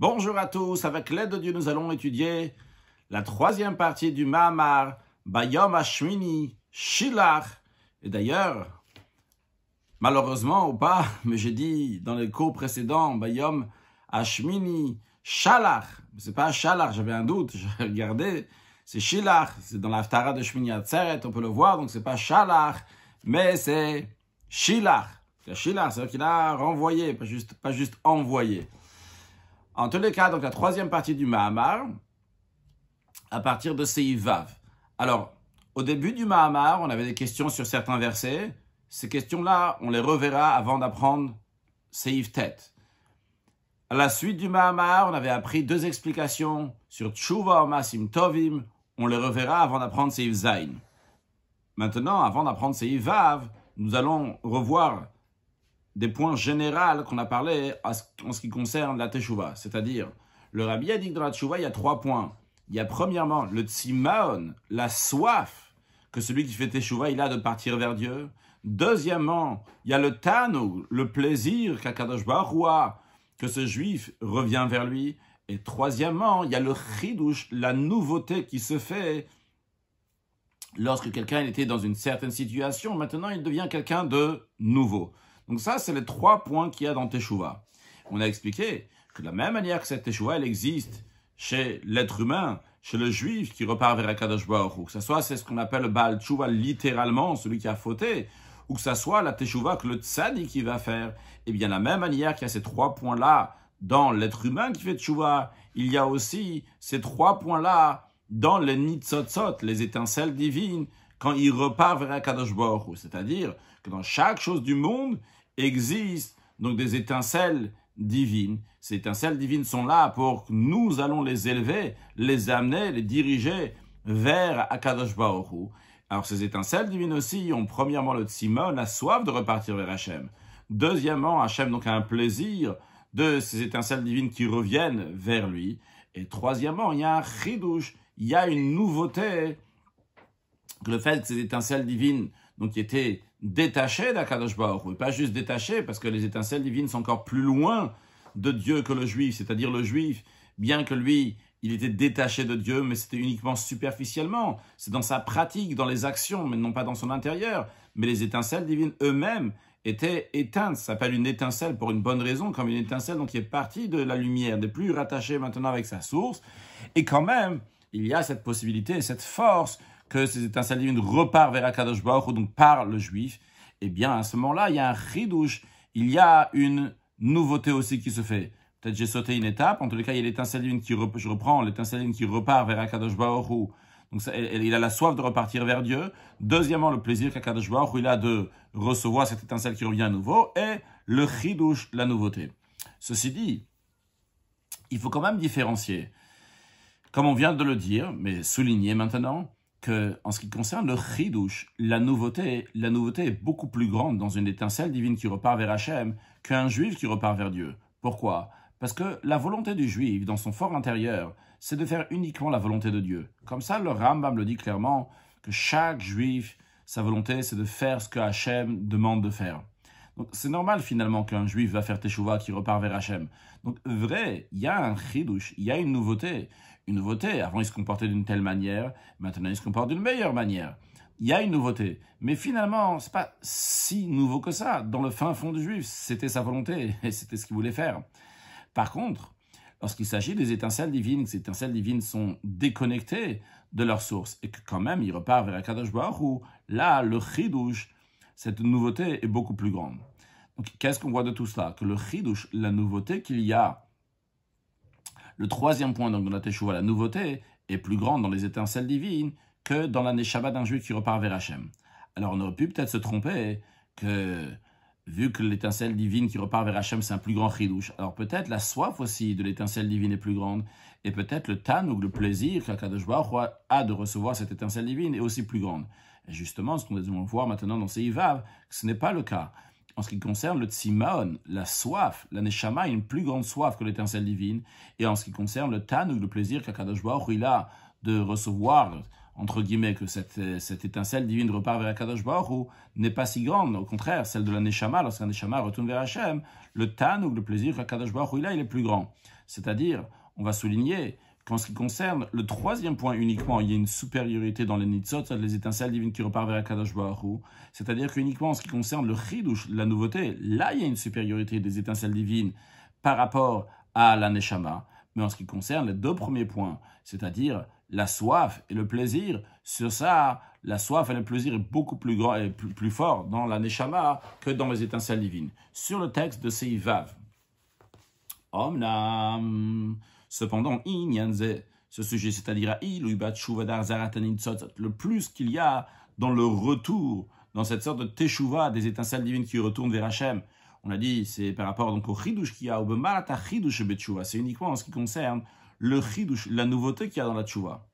Bonjour à tous, avec l'aide de Dieu nous allons étudier la troisième partie du Mahamar Bayom Ashmini Shilach. Et d'ailleurs, malheureusement ou pas, mais j'ai dit dans les cours précédents Bayom Ashmini Shalach. C'est pas Shalach, j'avais un doute, j'ai regardé. C'est Shilach, c'est dans l'Aftara de Shmini Atzeret, on peut le voir, donc c'est pas Shalach, mais c'est Shilach. c'est-à-dire qu'il a renvoyé, pas juste, pas juste envoyé. En tous les cas, donc la troisième partie du Mahamar, à partir de Seivav. Alors, au début du Mahamar, on avait des questions sur certains versets. Ces questions-là, on les reverra avant d'apprendre Seiv Tet. À la suite du Mahamar, on avait appris deux explications sur Tshuva Masim Tovim. On les reverra avant d'apprendre Seiv Zayn. Maintenant, avant d'apprendre Seivav, Vav, nous allons revoir des points généraux qu'on a parlé en ce qui concerne la Teshuvah. C'est-à-dire, le Rabbi a dit dans la Teshuvah, il y a trois points. Il y a premièrement le Tzimaon, la soif que celui qui fait Teshuvah, il a de partir vers Dieu. Deuxièmement, il y a le tanou le plaisir Kadosh Baruch que ce juif revient vers lui. Et troisièmement, il y a le Chidouche, la nouveauté qui se fait lorsque quelqu'un était dans une certaine situation. Maintenant, il devient quelqu'un de nouveau. Donc ça, c'est les trois points qu'il y a dans Teshuvah. On a expliqué que de la même manière que cette Teshuvah, elle existe chez l'être humain, chez le juif qui repart vers Akadosh Baruch que ce soit c'est ce qu'on appelle Baal Teshuvah littéralement, celui qui a fauté, ou que ce soit la Teshuvah que le Tzadik qui va faire, et eh bien, de la même manière qu'il y a ces trois points-là dans l'être humain qui fait Teshuvah, il y a aussi ces trois points-là dans les Nitzotzot, les étincelles divines, quand il repart vers Akadosh Baruch C'est-à-dire que dans chaque chose du monde, existe donc des étincelles divines. Ces étincelles divines sont là pour que nous allons les élever, les amener, les diriger vers Akadosh Baruch Alors ces étincelles divines aussi ont premièrement le Tzimon, la soif de repartir vers Hachem. Deuxièmement, Hachem donc a un plaisir de ces étincelles divines qui reviennent vers lui. Et troisièmement, il y a un chidouche, il y a une nouveauté. Le fait que ces étincelles divines, donc qui étaient détaché d'Akadosh Baruch pas juste détaché, parce que les étincelles divines sont encore plus loin de Dieu que le juif, c'est-à-dire le juif, bien que lui, il était détaché de Dieu, mais c'était uniquement superficiellement, c'est dans sa pratique, dans les actions, mais non pas dans son intérieur, mais les étincelles divines eux-mêmes étaient éteintes, ça s'appelle une étincelle pour une bonne raison, comme une étincelle qui est partie de la lumière, n'est plus rattachée maintenant avec sa source, et quand même, il y a cette possibilité, cette force que ces étincelles divines repartent vers Akadosh Baruch, donc par le juif, eh bien, à ce moment-là, il y a un ridouche, il y a une nouveauté aussi qui se fait. Peut-être j'ai sauté une étape, en tout cas, il y a l'étincelle qui, je reprends, l'étincelle qui repart vers Akadosh Baruch Donc, il a la soif de repartir vers Dieu. Deuxièmement, le plaisir qu'Akadosh Baruch il a de recevoir cette étincelle qui revient à nouveau. Et le ridouche, la nouveauté. Ceci dit, il faut quand même différencier. Comme on vient de le dire, mais souligner maintenant, que, en ce qui concerne le chidouche, la nouveauté, est beaucoup plus grande dans une étincelle divine qui repart vers Hachem qu'un juif qui repart vers Dieu. Pourquoi Parce que la volonté du juif, dans son fort intérieur, c'est de faire uniquement la volonté de Dieu. Comme ça, le Rambam le dit clairement, que chaque juif, sa volonté, c'est de faire ce que Hachem demande de faire. Donc c'est normal finalement qu'un juif va faire Teshuvah qui repart vers Hachem. Donc vrai, il y a un chidouche, il y a une nouveauté une nouveauté. Avant, il se comportait d'une telle manière, maintenant, il se comporte d'une meilleure manière. Il y a une nouveauté. Mais finalement, c'est pas si nouveau que ça. Dans le fin fond du juif, c'était sa volonté et c'était ce qu'il voulait faire. Par contre, lorsqu'il s'agit des étincelles divines, ces étincelles divines sont déconnectées de leur source et que quand même il repart vers Kadosh Baruch où là, le chidouche, cette nouveauté est beaucoup plus grande. Donc qu'est-ce qu'on voit de tout cela Que le chidouche, la nouveauté qu'il y a le troisième point donc, dans la Teshuvah, la nouveauté, est plus grande dans les étincelles divines que dans l'année Shabbat d'un juif qui repart vers Hachem. Alors on aurait pu peut-être se tromper que, vu que l'étincelle divine qui repart vers Hachem, c'est un plus grand chidouche, alors peut-être la soif aussi de l'étincelle divine est plus grande, et peut-être le tan ou le plaisir qu'Akadosh Baruch a de recevoir cette étincelle divine est aussi plus grande. Et justement, ce qu'on va voir maintenant dans ces Yivav, ce n'est pas le cas en ce qui concerne le tsimaon, la soif, la Neshama a une plus grande soif que l'étincelle divine, et en ce qui concerne le ou le plaisir qu'Akadosh Baruch il a de recevoir, entre guillemets, que cette, euh, étincelle divine repart vers Akadosh Baruch n'est pas si grande, au contraire, celle de la Neshama, lorsqu'un Neshama retourne vers Hachem, le ou le plaisir qu'Akadosh Baruch il a, il est plus grand. C'est-à-dire, on va souligner en ce qui concerne le troisième point uniquement, il y a une supériorité dans les c'est-à-dire les étincelles divines qui repartent vers Kadosh Baruch C'est-à-dire qu'uniquement en ce qui concerne le chidush, la nouveauté, là il y a une supériorité des étincelles divines par rapport à la neshama. Mais en ce qui concerne les deux premiers points, c'est-à-dire la soif et le plaisir, sur ça, la soif et le plaisir est beaucoup plus grand et plus, fort dans la neshama que dans les étincelles divines. Sur le texte de Om Omnam. Cependant, Inyanze, ce sujet, c'est-à-dire le plus qu'il y a dans le retour, dans cette sorte de teshuva des étincelles divines qui retournent vers Hachem. On a dit, c'est par rapport donc au chidush qu'il y a, c'est uniquement en ce qui concerne le chidush, la nouveauté qu'il y a dans la tshuva.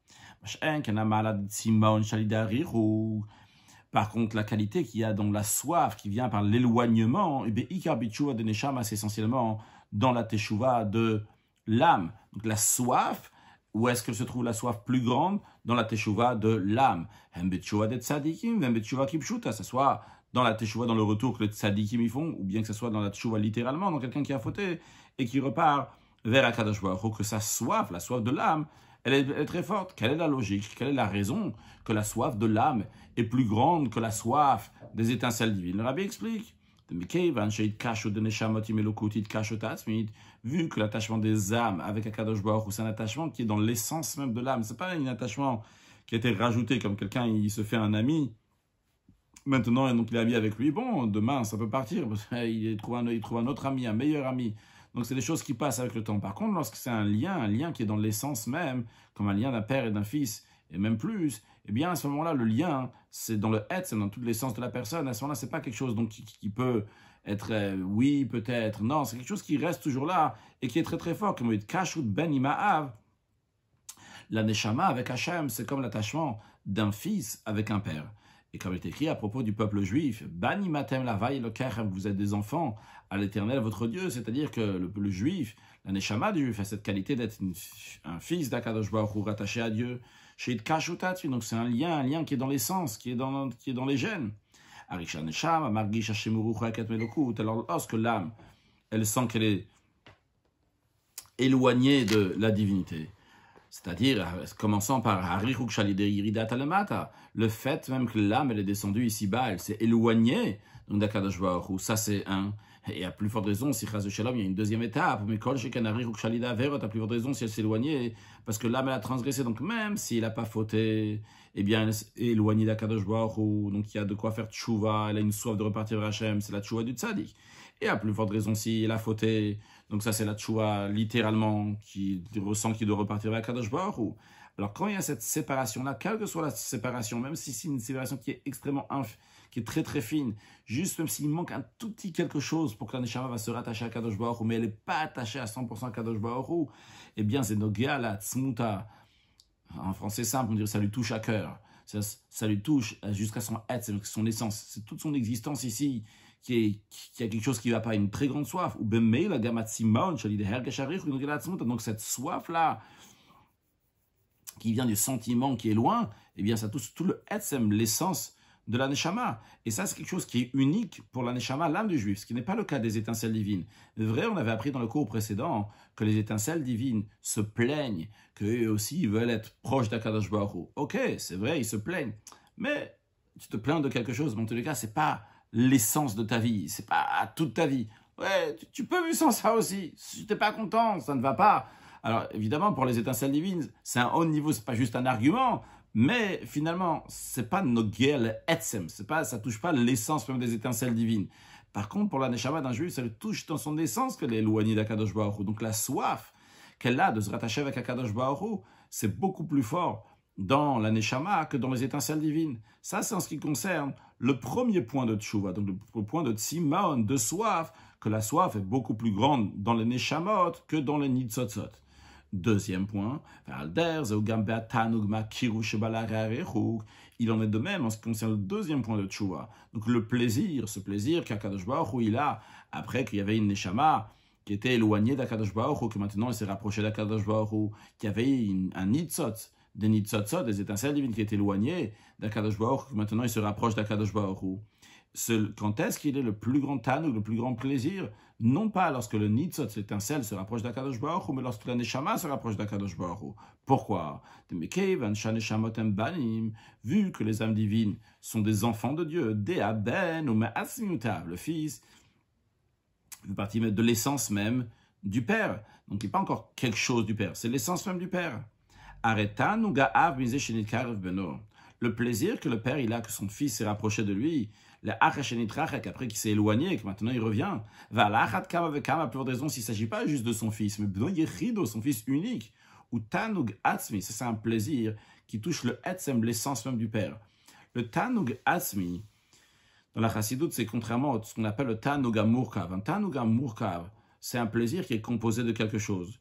Par contre, la qualité qu'il y a dans la soif qui vient par l'éloignement, et eh c'est essentiellement dans la teshuva de l'âme. Donc la soif, où est-ce que se trouve la soif plus grande Dans la teshuva de l'âme. que ce soit dans la teshuva, dans le retour que les tzadikim y font, ou bien que ce soit dans la teshuva littéralement, dans quelqu'un qui a fauté et qui repart vers Akadosh Baruch que sa soif, la soif de l'âme, elle est, très forte. Quelle est la logique Quelle est la raison que la soif de l'âme est plus grande que la soif des étincelles divines Le rabbi explique. Vu que l'attachement des âmes avec Akadosh Baruch c'est un attachement qui est dans l'essence même de l'âme. C'est pas un attachement qui a été rajouté comme quelqu'un, il se fait un ami. Maintenant, et donc il a ami avec lui. Bon, demain, ça peut partir. il trouve un, il trouve un autre ami, un meilleur ami. Donc, c'est des choses qui passent avec le temps. Par contre, lorsque c'est un lien, un lien qui est dans l'essence même, comme un lien d'un père et d'un fils, et même plus, eh bien, à ce moment-là, le lien, hein, c'est dans le être, c'est dans tous les sens de la personne. À ce moment-là, c'est pas quelque chose donc, qui, peut être euh, oui, peut-être, non, c'est quelque chose qui reste toujours là et qui est très très fort. Comme dit, Ben Ima'av, la Neshama avec Hachem, c'est comme l'attachement d'un fils avec un père. Et comme il est écrit à propos du peuple juif, Bani matem lavaï le vous êtes des enfants à l'éternel votre Dieu, c'est-à-dire que le, juif, la Neshama du juif a cette qualité d'être un fils d'Akadosh Baruch rattaché à Dieu donc c'est un lien, un lien qui est dans l'essence, qui, est dans, qui est dans les gènes. Alors lorsque l'âme, elle sent qu'elle est éloignée de la divinité, c'est-à-dire commençant par le fait même que l'âme, elle est descendue ici-bas, elle s'est éloignée, donc ça c'est un et à plus forte raison, si Chaz Shalom, il y a une deuxième étape. Mais Kol Shekanari Rukshalida Verot, à plus forte raison si elle s'éloignait, parce que l'âme, elle a transgressé. Donc même s'il n'a pas fauté, eh bien, elle est éloignée d'Akadosh Baruch Donc il y a de quoi faire tchouva. Elle a une soif de repartir vers Hachem. C'est la tchouva du tzadik. Et à plus forte raison si a fauté. Donc ça, c'est la tchouva, littéralement, qui ressent qu'il doit repartir vers Akadosh ou Alors quand il y a cette séparation-là, quelle que soit la séparation, même si c'est une séparation qui est extrêmement qui est très très fine, juste même s'il manque un tout petit quelque chose pour que la va se rattacher à Kadosh Baruch mais elle n'est pas attachée à 100% à Kadosh Baruch eh bien c'est Nogia la Tsmuta. En français simple, on dirait ça lui touche à cœur. Ça, lui touche jusqu'à son être, son essence. C'est toute son existence ici qui, a quelque chose qui ne va pas, une très grande soif. Ou ben la Donc cette soif-là, qui vient du sentiment qui est loin, eh bien ça touche tout le SM, l'essence de la Et ça, c'est quelque chose qui est unique pour la l'âme du juif, ce qui n'est pas le cas des étincelles divines. Vrai, on avait appris dans le cours précédent que les étincelles divines se plaignent, qu'eux aussi veulent être proches d'Akadash Baruch Ok, c'est vrai, ils se plaignent. Mais tu te plains de quelque chose, mais en tous les cas, c'est pas l'essence de ta vie, c'est pas toute ta vie. Ouais, tu, peux vivre sans ça aussi. Si tu n'es pas content, ça ne va pas. Alors évidemment, pour les étincelles divines, c'est un haut niveau, c'est pas juste un argument, mais finalement, ce n'est pas Nogel Etsem, c'est pas, ça touche pas l'essence même des étincelles divines. Par contre, pour la Neshama d'un juif, ça le touche dans son essence que est éloignée d'Akadosh Baruch Donc la soif qu'elle a de se rattacher avec Akadosh Baruch c'est beaucoup plus fort dans la Neshama que dans les étincelles divines. Ça, c'est en ce qui concerne le premier point de Tshuva, donc le point de Tzimaon, de soif, que la soif est beaucoup plus grande dans les Neshamot que dans les Nitzotzot. Deuxième point, il en est de même en ce qui concerne le deuxième point de Tchoua. Donc le plaisir, ce plaisir qu'Akadosh Baruch il a, après qu'il y avait une Neshama qui était éloignée d'Akadosh Baruch que maintenant il s'est rapproché d'Akadosh Baruch y avait un Nitzot, des Nitzotzot, des étincelles divines qui étaient éloignées d'Akadosh Baruch que maintenant il se rapproche d'Akadosh Baruch quand est-ce qu'il est le plus grand ou le plus grand plaisir Non pas lorsque le nitzot, l'étincelle, se rapproche d'Akadosh Baruch mais lorsque la se rapproche d'Akadosh Baruch Pourquoi Vu que les âmes divines sont des enfants de Dieu, ou le Fils, fait partie de l'essence même du Père. Donc il n'est pas encore quelque chose du Père, c'est l'essence même du Père. Gaav Le plaisir que le Père il a que son Fils s'est rapproché de lui, le Achashenitrach, après qu'il s'est éloigné et que maintenant il revient. Va l'achat kama pour raison, s'il ne s'agit pas juste de son fils, mais de Yechido, son fils unique. Ou Tanug Atzmi, c'est un plaisir qui touche le Etzem, l'essence même du Père. Le Tanug Atzmi, dans la Chassidoute, c'est contrairement à ce qu'on appelle le Tanug Un Tanug c'est un plaisir qui est composé de quelque chose.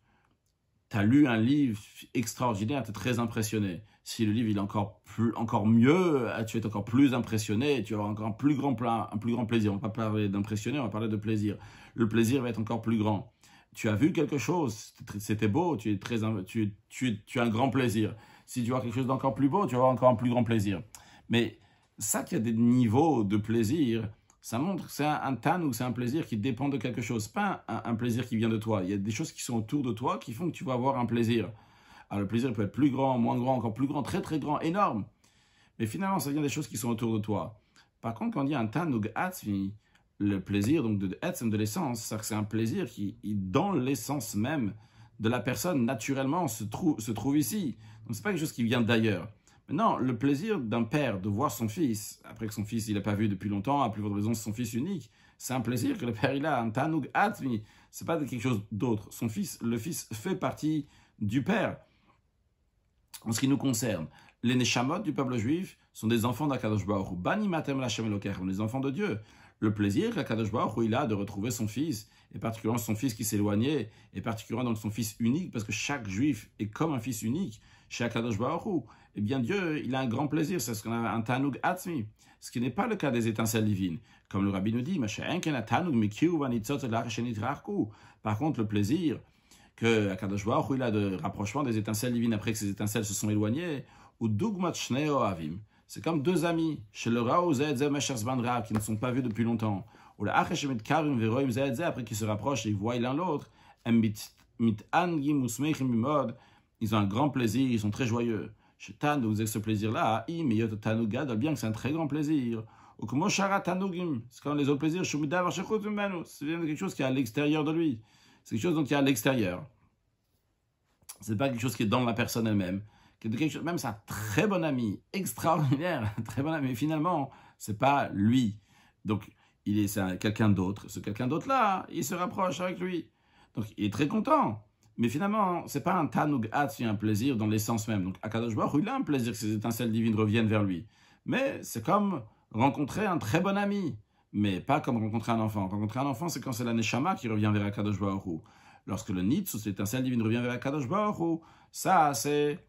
Tu as lu un livre extraordinaire, tu es très impressionné si le livre est encore, plus, encore mieux, euh, tu es encore plus impressionné, tu auras encore un plus grand, un plus grand plaisir. On ne va pas parler d'impressionner, on va parler de plaisir. Le plaisir va être encore plus grand. Tu as vu quelque chose, c'était beau, tu, es très, tu, tu, as un grand plaisir. Si tu vois quelque chose d'encore plus beau, tu auras encore un plus grand plaisir. Mais ça qu'il y a des niveaux de plaisir, ça montre que c'est un, tan ou c'est un plaisir qui dépend de quelque chose, pas un, plaisir qui vient de toi. Il y a des choses qui sont autour de toi qui font que tu vas avoir un plaisir. Alors ah, le plaisir peut être plus grand, moins grand, encore plus grand, très très grand, énorme. Mais finalement, ça vient des choses qui sont autour de toi. Par contre, quand on dit un tanug atmi », le plaisir donc de de l'essence, c'est un plaisir qui, dans l'essence même de la personne, naturellement, se, trouve se trouve ici. Donc c'est pas quelque chose qui vient d'ailleurs. Maintenant, le plaisir d'un père de voir son fils, après que son fils il n'a pas vu depuis longtemps, à plus grande raison son fils unique, c'est un plaisir que le père il a, un tanug atmi. n'est pas quelque chose d'autre. Son fils, le fils fait partie du père en ce qui nous concerne, les neshamot du peuple juif sont des enfants d'Akadosh Baruch Bani matem les enfants de Dieu. Le plaisir qu'Akadosh Baruch il a de retrouver son fils, et particulièrement son fils qui s'éloignait, et particulièrement donc son fils unique, parce que chaque juif est comme un fils unique chez Akadosh Baruch Eh bien Dieu, il a un grand plaisir, c'est ce qu'on a un tanug atmi, ce qui n'est pas le cas des étincelles divines. Comme le rabbi nous dit, par contre le plaisir, que Akadosh Baruch il a de rapprochement des étincelles divines après que ces étincelles se sont éloignées, ou Dugmat Shneo Avim. C'est comme deux amis, chez le Rao Zedze qui ne sont pas vus depuis longtemps, ou la Acheshemit Karim Veroim Zedze, après qu'ils se rapprochent et ils voient l'un l'autre, ils ont un grand plaisir, ils sont très joyeux. Chez Tan, vous avez ce plaisir-là, bien que c'est un très grand plaisir. Ou comme Shara Tanugim, c'est comme les autres plaisirs, c'est quelque chose qui est à l'extérieur de lui. C'est quelque chose donc qui a à l'extérieur. n'est pas quelque chose qui est dans la personne elle-même. Même sa très bon ami, extraordinaire, très bon ami. Mais finalement, c'est pas lui. Donc, il est, quelqu'un d'autre. Ce quelqu'un d'autre là, hein, il se rapproche avec lui. Donc, il est très content. Mais finalement, hein, c'est pas un tanug c'est un plaisir dans l'essence même. Donc, Akadosh Baruch, il a un plaisir que ces étincelles divines reviennent vers lui. Mais c'est comme rencontrer un très bon ami mais pas comme rencontrer un enfant. Rencontrer un enfant, c'est quand c'est la qui revient vers Akadosh Baruch Lorsque le Nitz, c'est un divine, revient vers Akadosh Baruch ça, c'est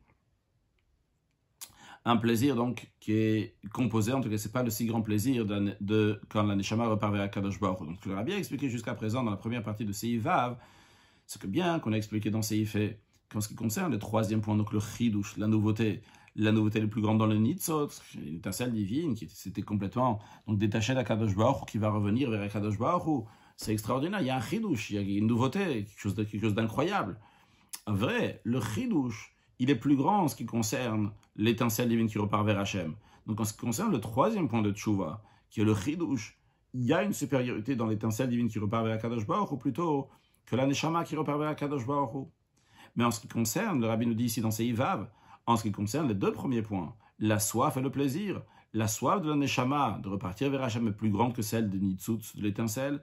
un plaisir donc qui est composé, en tout cas, c'est pas le si grand plaisir de, quand la Neshama repart vers Akadosh Baruch Donc, je l'aurais bien expliqué jusqu'à présent dans la première partie de Seivav, Ce que bien qu'on a expliqué dans Seifé, qu'en ce qui concerne le troisième point, donc le Ridouche, la nouveauté, la nouveauté la plus grande dans le Nitzot, l'étincelle divine qui s'était complètement donc, détachée d'Akadosh Baruch qui va revenir vers Akadosh Baruch C'est extraordinaire, il y a un chidouche, il y a une nouveauté, quelque chose d'incroyable. Vrai, le chidouche, il est plus grand en ce qui concerne l'étincelle divine qui repart vers Hachem. Donc en ce qui concerne le troisième point de Tchouva, qui est le chidouche, il y a une supériorité dans l'étincelle divine qui repart vers Akadosh Baruch ou plutôt que la neshama qui repart vers Akadosh Baruch Mais en ce qui concerne, le rabbi nous dit ici dans ses Ivav, en ce qui concerne les deux premiers points, la soif et le plaisir, la soif de l'aneshama, de repartir vers Hachem est plus grande que celle de Nitsutsu, de l'étincelle.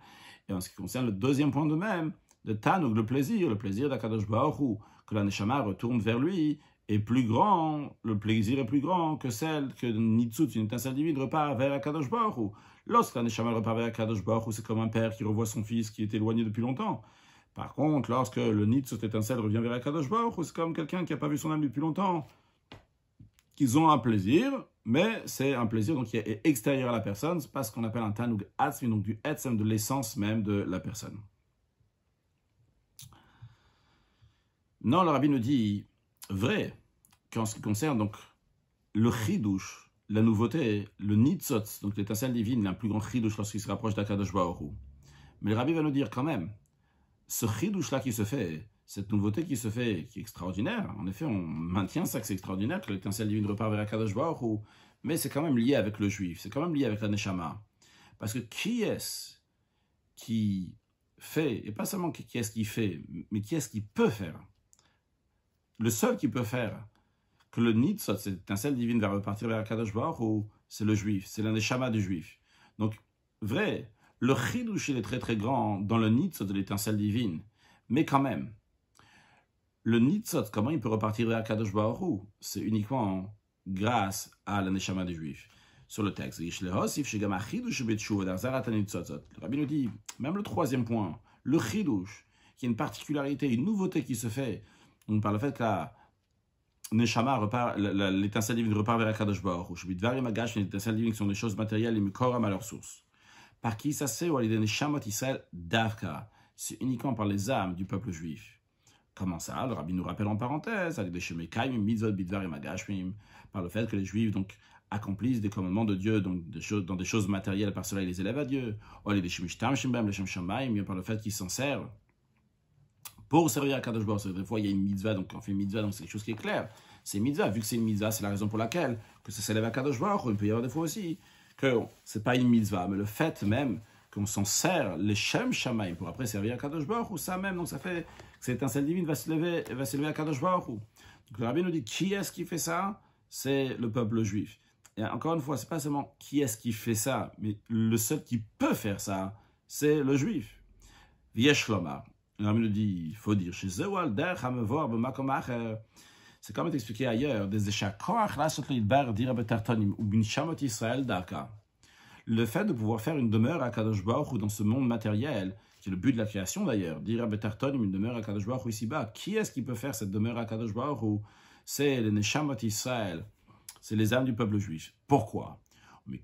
Et en ce qui concerne le deuxième point de même, de Tanouk, le plaisir, le plaisir d'Akadosh ou que l'aneshama retourne vers lui, est plus grand, le plaisir est plus grand que celle que Nitsutsu, une étincelle divine, repart vers Akadosh ou Lorsque l'aneshama repart vers Akadosh ou c'est comme un père qui revoit son fils qui est éloigné depuis longtemps. Par contre, lorsque le nid étincelle revient vers Akadosh Baruch, c'est comme quelqu'un qui n'a pas vu son âme depuis longtemps, qu'ils ont un plaisir, mais c'est un plaisir donc qui est extérieur à la personne, c'est pas ce qu'on appelle un tanug atzmi, donc du etzem, de l'essence même de la personne. Non, le rabbi nous dit, vrai, qu'en ce qui concerne donc le Chidush, la nouveauté, le nitzot, donc l'étincelle divine, la plus grand Chidush lorsqu'il se rapproche d'Akadosh Baruch. Mais le rabbi va nous dire quand même ce chidouche-là qui se fait, cette nouveauté qui se fait, qui est extraordinaire, en effet, on maintient ça que c'est extraordinaire, que l'étincelle divine repart vers Akadosh Baruch mais c'est quand même lié avec le juif, c'est quand même lié avec la Neshama. Parce que qui est-ce qui fait, et pas seulement qui est-ce qui fait, mais qui est-ce qui peut faire Le seul qui peut faire que le Nitzot, cette étincelle divine, va repartir vers Akadosh Baruch c'est le juif, c'est la Neshama du juif. Donc, vrai, le chidush, il est très très grand dans le nitzot de l'étincelle divine. Mais quand même, le nitzot, comment il peut repartir vers Kadosh Baruch C'est uniquement grâce à la neshama des juifs. Sur le texte, le rabbi nous dit, même le troisième point, le il qui est une particularité, une nouveauté qui se fait par le fait que la neshama repart, l'étincelle divine repart vers Akadosh Baruch les L'étincelle divine sont des choses matérielles et mukoram à leur source. Par qui ça c'est C'est uniquement par les âmes du peuple juif. Comment ça Le rabbi nous rappelle en parenthèse, par le fait que les juifs donc, accomplissent des commandements de Dieu, donc dans des choses matérielles, par cela ils les élèvent à Dieu. Par le fait qu'ils s'en servent pour servir à Kadosh Baruch Des fois, il y a une mitzvah, donc on fait une mitzvah, donc c'est quelque chose qui est clair. C'est une mitzvah, vu que c'est une mitzvah, c'est la raison pour laquelle que ça s'élève à Kadosh Baruch, il peut y avoir des fois aussi que c'est pas une mitzvah, mais le fait même qu'on s'en sert, les Shem Shamaim, pour après servir à Kadosh Baruch ou ça même, donc ça fait que cette étincelle divine va se lever, va se à Kadosh Baruch Donc le rabbin nous dit, qui est-ce qui fait ça C'est le peuple juif. Et encore une fois, c'est pas seulement qui est-ce qui fait ça, mais le seul qui peut faire ça, c'est le juif. Viesh Le rabbin nous dit, il faut dire, chez Zewal, Der, c'est comme est expliqué ailleurs. Le fait de pouvoir faire une demeure à Kadosh Baruch ou dans ce monde matériel, qui est le but de la création d'ailleurs, dire une demeure à Kadosh qui est-ce qui peut faire cette demeure à Kadosh Baruch C'est les Neshamot Israël, c'est les âmes du peuple juif. Pourquoi Vu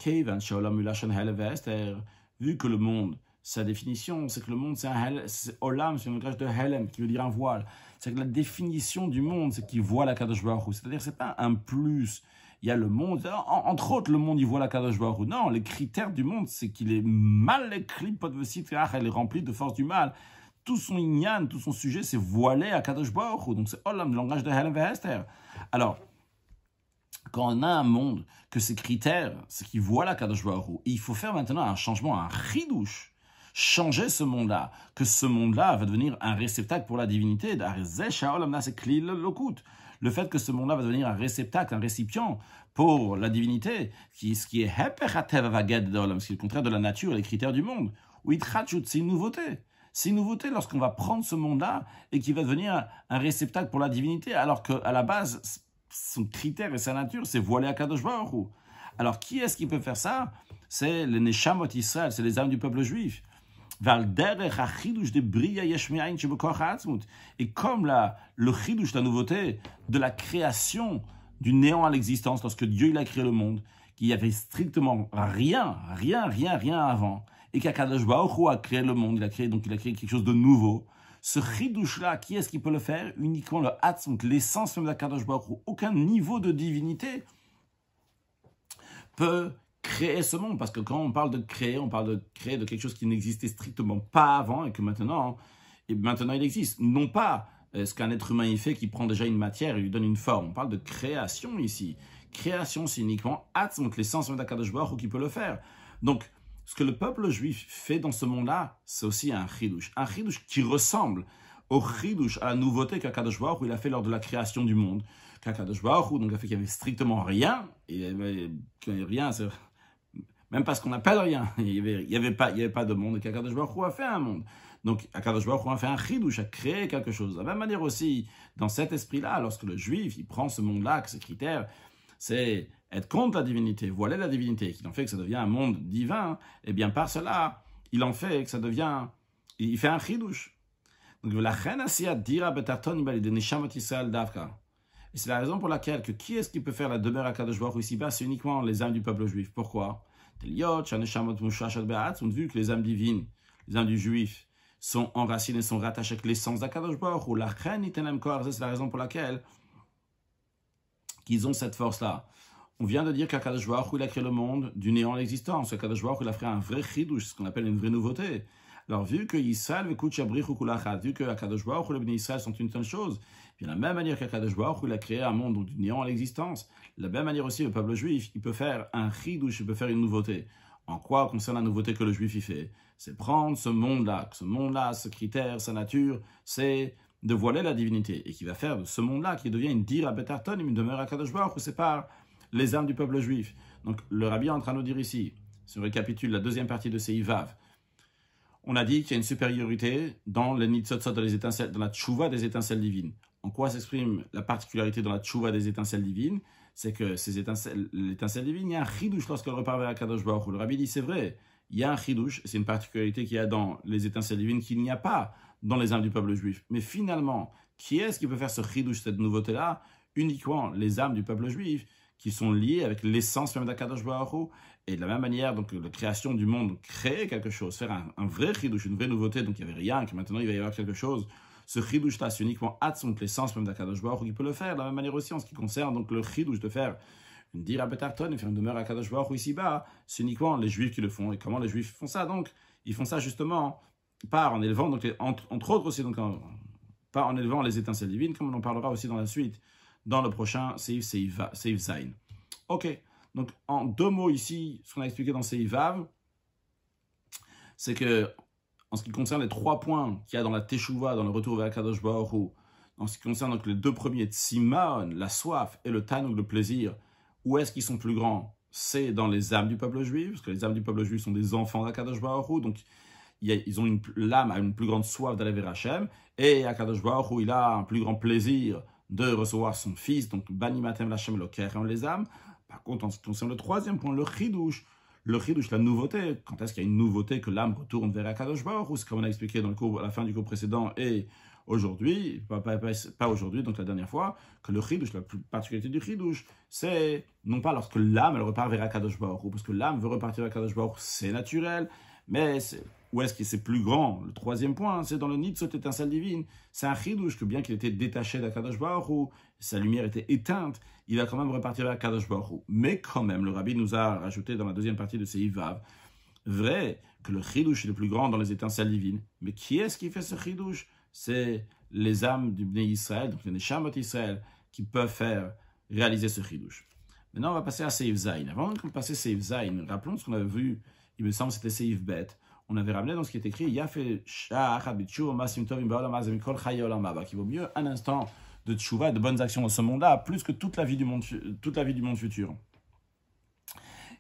que le monde, sa définition, c'est que le monde, c'est un olam, c'est un langage de helem, qui veut dire un voile c'est que la définition du monde, c'est qu'il voit la Kadosh C'est-à-dire, c'est pas un plus. Il y a le monde, entre autres, le monde, il voit la Kadosh Non, les critères du monde, c'est qu'il est mal écrit, Potvesitra, elle est remplie de force du mal. Tout son ignan, tout son sujet, c'est voilé à Kadosh Baruch Donc c'est Olam, le langage de Helen Hester. Alors, quand on a un monde que ses critères, c'est qu'il voit la Kadosh Baruch il faut faire maintenant un changement, un ridouche changer ce monde-là, que ce monde-là va devenir un réceptacle pour la divinité. Le fait que ce monde-là va devenir un réceptacle, un récipient pour la divinité, qui, ce qui est ce qui est le contraire de la nature et les critères du monde. C'est une nouveauté. C'est une nouveauté lorsqu'on va prendre ce monde-là et qui va devenir un réceptacle pour la divinité, alors qu'à la base, son critère et sa nature, c'est voilé à Kadosh Baruch Alors qui est-ce qui peut faire ça C'est les Neshamot Israël, c'est les âmes du peuple juif. Et comme la, le chidush, la nouveauté de la création du néant à l'existence, lorsque Dieu il a créé le monde, qu'il n'y avait strictement rien, rien, rien, rien avant, et qu'Akadosh Baruch a créé le monde, il créé, donc il a créé quelque chose de nouveau, ce chidush-là, qui est-ce qui peut le faire Uniquement le Hatzmut, l'essence même d'Akadosh Baruch Aucun niveau de divinité peut créer ce monde. Parce que quand on parle de créer, on parle de créer de quelque chose qui n'existait strictement pas avant et que maintenant, et maintenant il existe. Non pas euh, ce qu'un être humain y fait qui prend déjà une matière et lui donne une forme. On parle de création ici. Création, c'est uniquement Atzmut, l'essence d'Akadosh ou qui peut le faire. Donc, ce que le peuple juif fait dans ce monde-là, c'est aussi un chidouche. Un chidouche qui ressemble au chidouche, à la nouveauté qu'Akadosh Baruch il a fait lors de la création du monde. Qu'Akadosh Baruch donc a fait qu'il n'y avait strictement rien, et euh, rien, même parce qu'on n'a pas de rien. Il n'y avait, avait, pas, y avait pas de monde, et qu'Akadosh Baruch a fait un monde. Donc Akadosh Baruch a fait un chidouche, a créé quelque chose. De la même manière aussi, dans cet esprit-là, lorsque le juif, il prend ce monde-là, que ce critères, c'est être contre la divinité, voiler la divinité, qui en fait que ça devient un monde divin, et eh bien par cela, il en fait que ça devient, il fait un chidouche. Donc la dira bah, Et c'est la raison pour laquelle qui est-ce qui peut faire la demeure à Kadosh Baruch ici-bas, c'est uniquement les âmes du peuple juif. Pourquoi on vu que les âmes divines, les âmes du juif, sont enracinées, sont rattachées avec l'essence d'Akadosh Baruch ou la c'est la raison pour laquelle qu'ils ont cette force-là. On vient de dire qu'Akadosh Baruch il a créé le monde du néant à l'existence. Akadosh Baruch il a fait un vrai chidouche, ce qu'on appelle une vraie nouveauté. Alors vu que Israël, vu que Akadosh Baruch et le Israël sont une seule chose, de la même manière qu'Akadosh Baruch, il a créé un monde du néant à l'existence. De la même manière aussi, le peuple juif, il peut faire un chidouche, il peut faire une nouveauté. En quoi concerne la nouveauté que le juif y fait C'est prendre ce monde-là, ce monde-là, ce critère, sa nature, c'est de voiler la divinité, et qui va faire de ce monde-là, qui devient une dira à une demeure à Kadosh Baruch, sépare les âmes du peuple juif. Donc le rabbi est en train de nous dire ici, si on récapitule la deuxième partie de Ivav, on a dit qu'il y a une supériorité dans les nitzotzot, dans, étincelles, dans la tchouva des étincelles divines. En quoi s'exprime la particularité dans la tchouva des étincelles divines C'est que ces étincelles, l'étincelle divine, il y a un chidouche lorsqu'elle repart vers Kadosh Baruch Le rabbi dit, c'est vrai, il y a un chidouche, c'est une particularité qu'il y a dans les étincelles divines qu'il n'y a pas dans les âmes du peuple juif. Mais finalement, qui est-ce qui peut faire ce chidouche, cette nouveauté-là Uniquement les âmes du peuple juif qui sont liées avec l'essence même Kadosh Baruch Et de la même manière, donc la création du monde, crée quelque chose, faire un, vrai chidouche, une vraie nouveauté, donc il n'y avait rien, que maintenant il va y avoir quelque chose ce chidouche-là, c'est uniquement son plaisance, même d'Akadosh Baruch qui peut le faire. De la même manière aussi, en ce qui concerne donc le chidouche de faire une dira betarton et faire une demeure à Kadosh Baruch ici-bas, c'est uniquement les juifs qui le font. Et comment les juifs font ça Donc, ils font ça justement par en élevant, donc, entre, autres aussi, donc, par en élevant les étincelles divines, comme on en parlera aussi dans la suite, dans le prochain Seif Zain. Ok, donc en deux mots ici, ce qu'on a expliqué dans Seif c'est que en ce qui concerne les trois points qu'il y a dans la Teshuvah, dans le retour vers Kadosh Baoru, en ce qui concerne donc les deux premiers Tsimaon, la soif, et le Tanou, le plaisir, où est-ce qu'ils sont plus grands C'est dans les âmes du peuple juif, parce que les âmes du peuple juif sont des enfants d'Akadosh Baoru, donc ils ont une, l'âme a une plus grande soif d'aller vers Hachem, et Akadosh Baoru, il a un plus grand plaisir de recevoir son fils, donc Bani Banimatem le Loker, les âmes. Par contre, en ce qui concerne le troisième point, le Chidouche, le chidush, la nouveauté, quand est-ce qu'il y a une nouveauté que l'âme retourne vers Akadosh Baruch ou comme on a expliqué dans le cours, à la fin du cours précédent et aujourd'hui, pas, pas, aujourd'hui, donc la dernière fois, que le chidush, la particularité du chidush, c'est non pas lorsque l'âme, elle repart vers Akadosh Baruch ou parce que l'âme veut repartir vers Akadosh Baruch, c'est naturel, mais c'est... Où est-ce que c'est plus grand Le troisième point, hein, c'est dans le nid de cette étincelle divine. C'est un chidouche que bien qu'il était détaché d'Akadosh Baruch sa lumière était éteinte, il va quand même repartir vers Akadosh Baruch Mais quand même, le rabbi nous a rajouté dans la deuxième partie de ces Ivav, vrai que le chidouche est le plus grand dans les étincelles divines. Mais qui est-ce qui fait ce chidouche C'est les âmes du Bnei Israël, donc les chamot Israël, qui peuvent faire réaliser ce chidouche. Maintenant, on va passer à Seif Zain. Avant de passer à Seif Zain, rappelons ce qu'on avait vu, il me semble c'était Seif Bet, on avait ramené dans ce qui est écrit qu'il vaut mieux un instant de tchouva de bonnes actions dans ce monde-là, plus que toute la vie du monde, toute la vie du monde futur.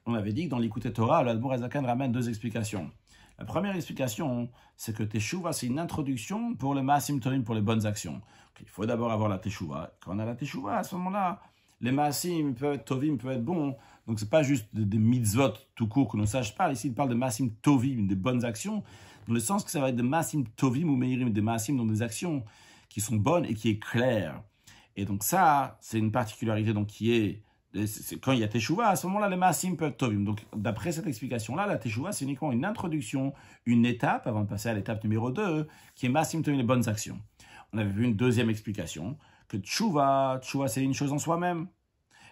On avait dit que dans l'écoute Torah, l'Admour Ezakan ramène deux explications. La première explication, c'est que Teshuvah, c'est une introduction pour le Maasim Torim, pour les bonnes actions. Il faut d'abord avoir la Teshuvah. Quand on a la Teshuvah, à ce moment-là, les Maasim peuvent être Tovim, peuvent être bons, donc c'est pas juste des, mitzvot tout court que l'on sache pas. Ici, il parle de massim tovim, des bonnes actions, dans le sens que ça va être de massim tovim ou meirim, des massim dans des actions qui sont bonnes et qui est claires. Et donc ça, c'est une particularité donc qui est c'est quand il y a Teshuvah, à ce moment-là, les Massim peuvent Tovim. Donc, d'après cette explication-là, la Teshuvah, c'est uniquement une introduction, une étape, avant de passer à l'étape numéro 2, qui est Massim Tovim, les bonnes actions. On avait vu une deuxième explication, que Teshuvah, Teshuvah, c'est une chose en soi-même.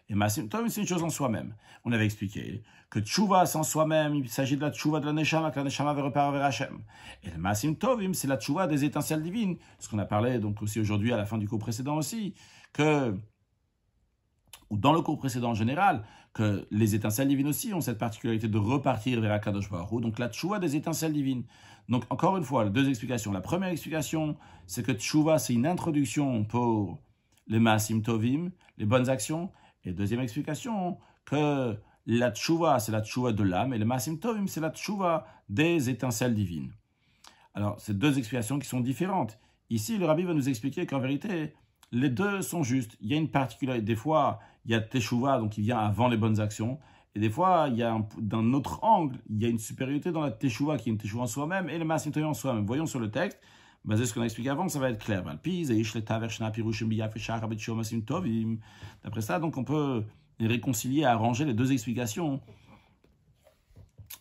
Et Masim Tovim, c'est une chose en soi-même. On avait expliqué que tchouva c'est en soi-même, il s'agit de la tchouva de la que la Neshama va vers Hachem. Et le Masim Tovim, c'est la tchouva des étincelles divines. Ce qu'on a parlé donc aussi aujourd'hui à la fin du cours précédent aussi, que ou dans le cours précédent en général, que les étincelles divines aussi ont cette particularité de repartir vers Akadosh Baruch donc la tchouva des étincelles divines. Donc encore une fois, deux explications. La première explication, c'est que tchouva, c'est une introduction pour les Masim tovim, les bonnes actions, et deuxième explication, que la tchouva, c'est la tchouva de l'âme, et le Masim Tovim, c'est la tchouva des étincelles divines. Alors, c'est deux explications qui sont différentes. Ici, le rabbi va nous expliquer qu'en vérité, les deux sont justes. Il y a une particularité. Des fois, il y a tchouva donc il vient avant les bonnes actions. Et des fois, il y a d'un autre angle, il y a une supériorité dans la tchouva qui est une tchouva en soi-même, et le Masim Tovim en soi-même. Voyons sur le texte basé sur ce qu'on a expliqué avant, ça va être clair. D'après ça, donc on peut réconcilier, arranger les deux explications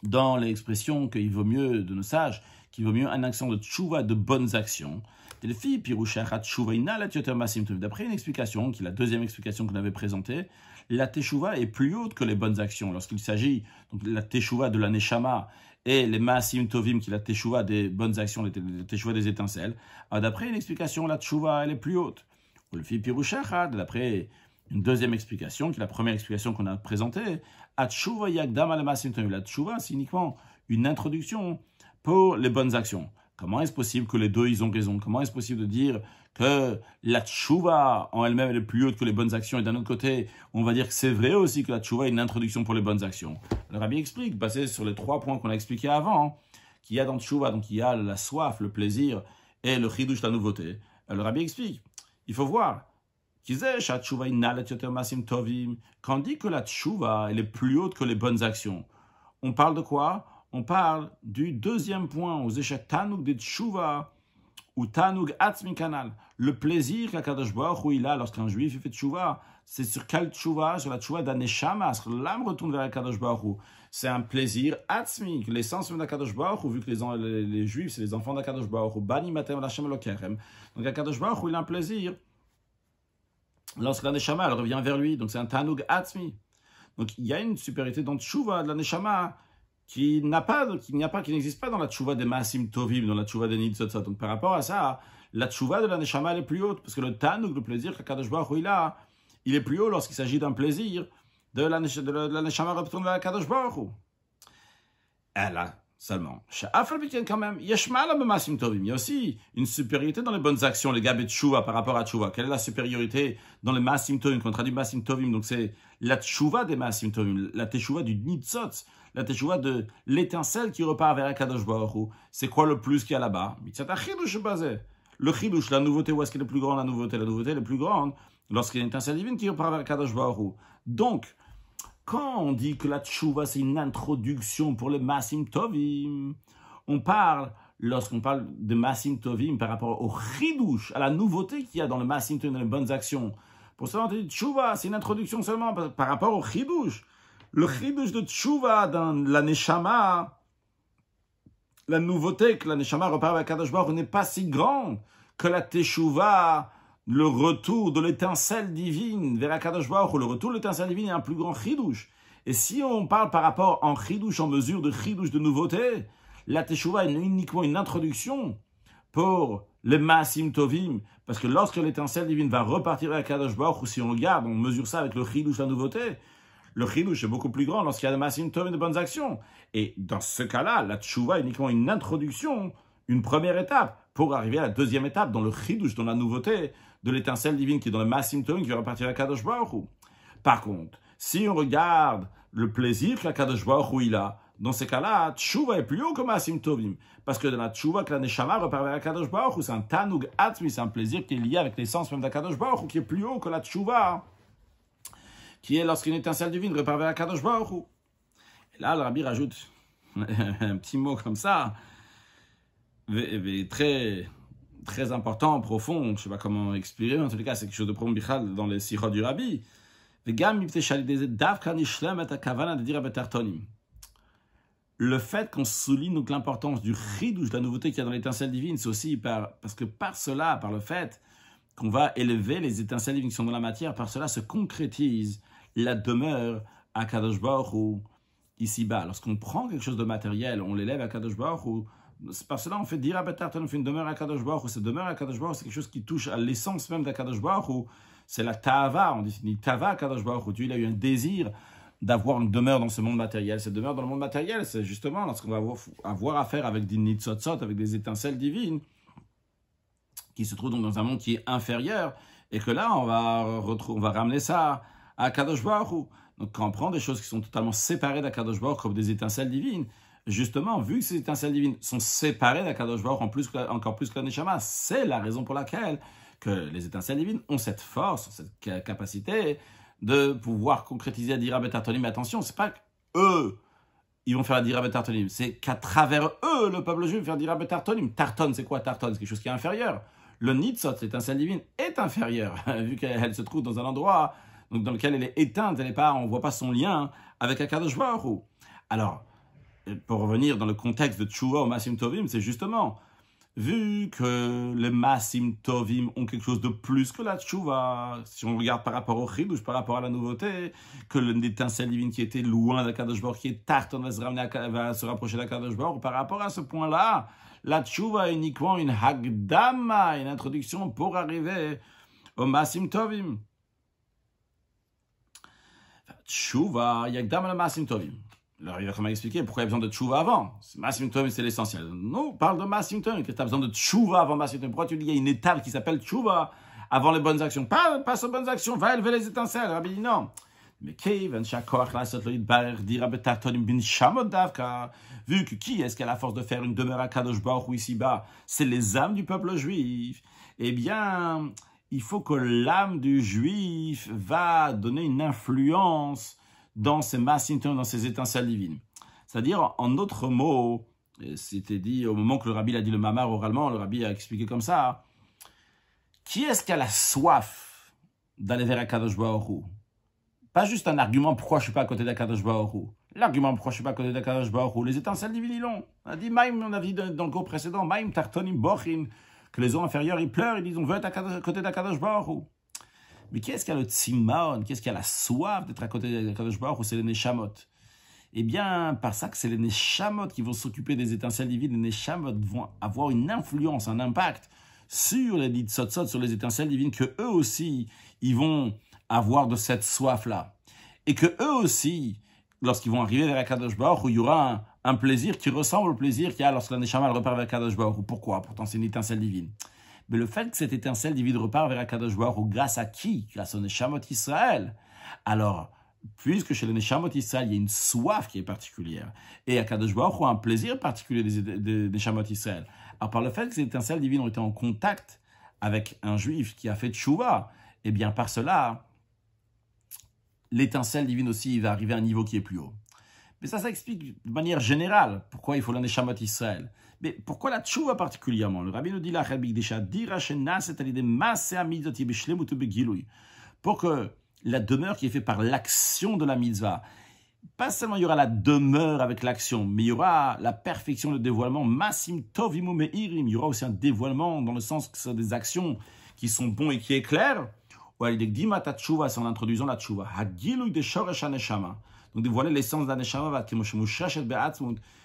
dans l'expression qu'il vaut mieux de nos sages, qu'il vaut mieux un accent de tchouva de bonnes actions. D'après une explication, qui est la deuxième explication qu'on avait présentée, la teshuva est plus haute que les bonnes actions. Lorsqu'il s'agit, donc la teshuva de la neshama et les Maasim Tovim, qui la Teshuvah des bonnes actions, la Teshuvah des étincelles, ah, d'après une explication, la Teshuvah, elle est plus haute. le le Pirushachad, d'après une deuxième explication, qui est la première explication qu'on a présentée, Tovim. La Teshuvah, c'est uniquement une introduction pour les bonnes actions. Comment est-ce possible que les deux, ils ont raison Comment est-ce possible de dire que la tchouva en elle-même est plus haute que les bonnes actions. Et d'un autre côté, on va dire que c'est vrai aussi que la tchouva est une introduction pour les bonnes actions. Le rabbi explique, basé sur les trois points qu'on a expliqués avant, qu'il y a dans tchouva, donc il y a la soif, le plaisir et le chidouche, la nouveauté. Le rabbi explique, il faut voir. Quand on dit que la tchouva est plus haute que les bonnes actions, on parle de quoi On parle du deuxième point, aux échecs tanouk des tchouva, ou Tanug Kanal. Le plaisir qu'Akadosh Baruch il a lorsqu'un juif fait tchouva, c'est sur quelle tchouva Sur la tchouva d'Aneshama. L'âme retourne vers Akadosh Baruch C'est un plaisir Atzmi, l'essence même d'Akadosh Baruch vu que les, juifs, c'est les enfants d'Akadosh Baruch Bani Matem Lachem Lokerem. Donc Akadosh Baruch il a un plaisir. Lorsque l'Aneshama, elle revient vers lui. Donc c'est un Tanug Atzmi. Donc il y a une supériorité dans tchouva de l'Aneshama qui n'a pas, qui n'y a pas, qui n'existe pas dans la tchouva des massim Tovim, dans la tchouva des Nidzot Donc par rapport à ça, la tchouva de la Neshama, elle est plus haute, parce que le Tanouk, le plaisir que Baruch il a, il est plus haut lorsqu'il s'agit d'un plaisir de la, Nechama de la Neshama Baruch Elle a seulement. quand même, il y a aussi une supériorité dans les bonnes actions, les gars de par rapport à tshuva. Quelle est la supériorité dans les masim tovim, on traduit masim tovim Donc c'est la tchouva des masim tovim, la teshuva du nitzot, la teshuva de l'étincelle qui repart vers Akadosh Baruch C'est quoi le plus qu'il y a là-bas Le chidush, la nouveauté, où est-ce qu'elle est plus grande La nouveauté, la nouveauté, la plus grande lorsqu'il y a une étincelle divine qui repart vers Akadosh Donc, quand on dit que la tchouva, c'est une introduction pour le Massim Tovim, on parle, lorsqu'on parle de Massim Tovim, par rapport au chidouche, à la nouveauté qu'il y a dans le Massim Tovim, dans les bonnes actions. Pour ça, on dit tchouva, c'est une introduction seulement par, rapport au chidouche. Le chidouche de tchouva dans la Neshama, la nouveauté que la Neshama repart avec Kadosh n'est pas si grande que la Teshuvah le retour de l'étincelle divine vers Akadosh Baruch le retour de l'étincelle divine est un plus grand chidouche. Et si on parle par rapport en chidouche, en mesure de chidouche de nouveauté, la teshuvah est uniquement une introduction pour les Maasim Tovim, parce que lorsque l'étincelle divine va repartir vers Kadosh Baruch ou si on regarde, on mesure ça avec le chidouche, la nouveauté, le chidouche est beaucoup plus grand lorsqu'il y a de Maasim Tovim de bonnes actions. Et dans ce cas-là, la teshuvah est uniquement une introduction, une première étape, pour arriver à la deuxième étape, dans le chidouche, dans la nouveauté, de l'étincelle divine qui est dans le Massimtum qui va repartir à Kadosh Baruch Par contre, si on regarde le plaisir que la Kadosh Baruch il a, dans ces cas-là, tshuva est plus haut que Massim Tovim. Parce que dans la tshuva que la Neshama repart vers la Kadosh Baruch c'est un tanug atmi, c'est un plaisir qui est lié avec l'essence même de la Kadosh Baruch qui est plus haut que la tshuva, qui est lorsqu'une étincelle divine repart vers la Kadosh Baruch Et là, le rabbi rajoute un petit mot comme ça, très très important, profond, je ne sais pas comment expliquer, mais en tout cas, c'est quelque chose de profond, dans les sikhot du Rabbi. Le fait qu'on souligne donc l'importance du chidouche, la nouveauté qu'il y a dans l'étincelle divine, c'est aussi par, parce que par cela, par le fait qu'on va élever les étincelles divines qui sont dans la matière, par cela se concrétise la demeure à Kadosh Baruch ou ici-bas. Lorsqu'on prend quelque chose de matériel, on l'élève à Kadosh Baruch ou parce que là, on fait dire, à on fait une demeure à Kadosh Baruch cette demeure à Kadosh Baruch c'est quelque chose qui touche à l'essence même d'Akadosh Baruch c'est la tava, on dit tava Kadosh Baruch Dieu, il a eu un désir d'avoir une demeure dans ce monde matériel. Cette demeure dans le monde matériel, c'est justement lorsqu'on va avoir, à faire avec des nitzotzot, avec des étincelles divines, qui se trouvent donc dans un monde qui est inférieur, et que là, on va, on va ramener ça à Kadosh Baruch Donc, quand on prend des choses qui sont totalement séparées d'Akadosh Baruch comme des étincelles divines, justement, vu que ces étincelles divines sont séparées d'Akadosh Baruch en plus, encore plus que la c'est la raison pour laquelle que les étincelles divines ont cette force, cette capacité de pouvoir concrétiser Adira Mais attention, c'est pas eux ils vont faire Adira c'est qu'à travers eux, le peuple juif va faire Adira Betartonim. Tarton, c'est quoi Tarton C'est quelque chose qui est inférieur. Le Nitzot, l'étincelle divine, est inférieur, vu qu'elle se trouve dans un endroit dans lequel elle est éteinte, elle pas, on ne voit pas son lien avec Akadosh Baruch Alors, pour revenir dans le contexte de Tshuva au Masim Tovim, c'est justement, vu que les Masim Tovim ont quelque chose de plus que la Tshuva, si on regarde par rapport au Chidush, par rapport à la nouveauté, que l'étincelle divine qui était loin de la Kadosh qui est tarte, va se, se rapprocher de la Kadosh par rapport à ce point-là, la Tshuva est uniquement une Hagdama, une introduction pour arriver au Masim Tovim. Tshuva, Yagdama le Masim Tovim. Alors, il va quand expliquer pourquoi il y a besoin de tchouva avant. Massington, c'est l'essentiel. Non, parle de Massington. que tu as besoin de tchouva avant masimtum. Pourquoi tu dis qu'il y a une étape qui s'appelle tchouva avant les bonnes actions pas, Passe aux bonnes actions, va élever les étincelles. Rabbi dit non. Mais Vu que qui est-ce qui a la force de faire une demeure à Kadosh Baruch ou ici-bas C'est les âmes du peuple juif. Eh bien, il faut que l'âme du juif va donner une influence dans ces internes, dans ces étincelles divines. C'est-à-dire, en d'autres mots, c'était dit au moment que le rabbi l'a dit le mamar oralement, le rabbi a expliqué comme ça, qui est-ce qui a la soif d'aller vers Akadosh Baoru Pas juste un argument pourquoi je suis pas à côté d'Akadosh Baoru. L'argument pourquoi je suis pas à côté d'Akadosh Baoru, les étincelles divines, ils l'ont. On a dit, Maïm, on a dit dans le cours précédent, Maïm tartonim bochin, que les eaux inférieures, ils pleurent, ils disent, on veut être à côté d'Akadosh Baoru. Mais qu'est-ce a le tzimaon Qu'est-ce a la soif d'être à côté de Kadosh Baruch Ou c'est les neshamot Eh bien, par ça que c'est les neshamot qui vont s'occuper des étincelles divines. Les neshamot vont avoir une influence, un impact sur les ditsotsot, sur les étincelles divines, que eux aussi, ils vont avoir de cette soif-là. Et que eux aussi, lorsqu'ils vont arriver vers Kadosh Baruch il y aura un, plaisir qui ressemble au plaisir qu'il y a lorsque la Neshama repart vers Kadosh Baruch Pourquoi Pourtant, c'est une étincelle divine. Mais le fait que cette étincelle divine repart vers Akadosh ou grâce à qui Grâce au Neshamot Israël. Alors, puisque chez le Neshamot Israël, il y a une soif qui est particulière, et Akadosh Baruch a un plaisir particulier des, des, Neshamot Israël. Alors, par le fait que ces étincelles divines ont été en contact avec un juif qui a fait tchouva, eh bien, par cela, l'étincelle divine aussi va arriver à un niveau qui est plus haut. Mais ça, ça explique de manière générale pourquoi il faut le Neshamot Israël. Mais pourquoi la tchouva particulièrement Le rabbi nous dit là, pour que la demeure qui est faite par l'action de la mitzvah, pas seulement il y aura la demeure avec l'action, mais il y aura la perfection, le dévoilement, il y aura aussi un dévoilement dans le sens que ce sont des actions qui sont bons et qui éclairent, ou c'est en introduisant la tchouva, de e donc dévoiler l'essence neshama va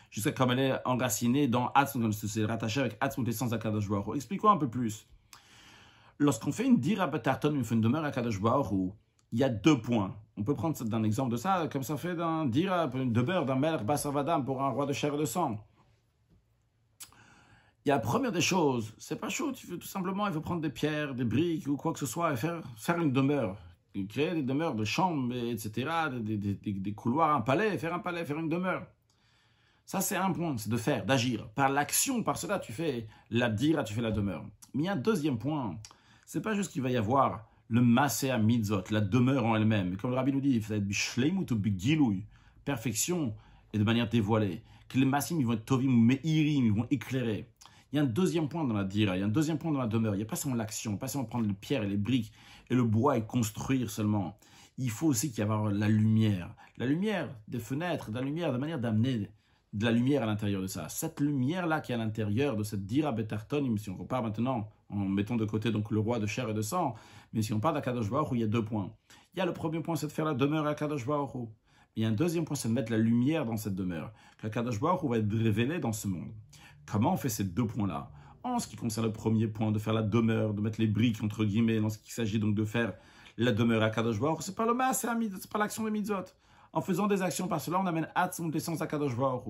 jusqu'à comme elle est enracinée dans Atzmut, c'est rattaché avec Atzmut, l'essence d'Akadosh Explique-moi un peu plus. Lorsqu'on fait une dira fait une demeure à Kadosh Baruch il y a deux points. On peut prendre d'un exemple de ça, comme ça fait d'un dira, une demeure d'un maître Bassavadam pour un roi de chair et de sang. Il y a première des choses, c'est pas chaud, tu veux tout simplement, il faut prendre des pierres, des briques ou quoi que ce soit et faire, faire une demeure créer des demeures, de chambres, etc., des, des, couloirs, un palais, faire un palais, faire une demeure. Ça, c'est un point, c'est de faire, d'agir. Par l'action, par cela, tu fais la dira, tu fais la demeure. Mais il y a un deuxième point. C'est pas juste qu'il va y avoir le à mitzot, la demeure en elle-même. Comme le rabbi nous dit, il faut être bishleimut ou perfection et de manière dévoilée. Que les massim, ils vont être tovim ou meirim, ils vont éclairer. Il y a un deuxième point dans la dira, il y a un deuxième point dans la demeure. Il n'y a pas seulement l'action, pas seulement prendre les pierres et les briques et le bois et construire seulement. Il faut aussi qu'il y ait la lumière. La lumière des fenêtres, la lumière, de manière d'amener de la lumière à l'intérieur de ça. Cette lumière-là qui est à l'intérieur de cette dira betartonim, si on repart maintenant en mettant de côté donc le roi de chair et de sang, mais si on parle d'Akadosh Baruch il y a deux points. Il y a le premier point, c'est de faire la demeure à Akadosh Baruch Il y a un deuxième point, c'est de mettre la lumière dans cette demeure, qu'Akadosh Baruch va être révélé dans ce monde. Comment on fait ces deux points-là En ce qui concerne le premier point, de faire la demeure, de mettre les briques entre guillemets, lorsqu'il s'agit donc de faire la demeure à Kadosh c'est pas le masse, c'est pas l'action des Mitzvot. En faisant des actions par cela, on amène à son l'essence d'Akadosh Baruch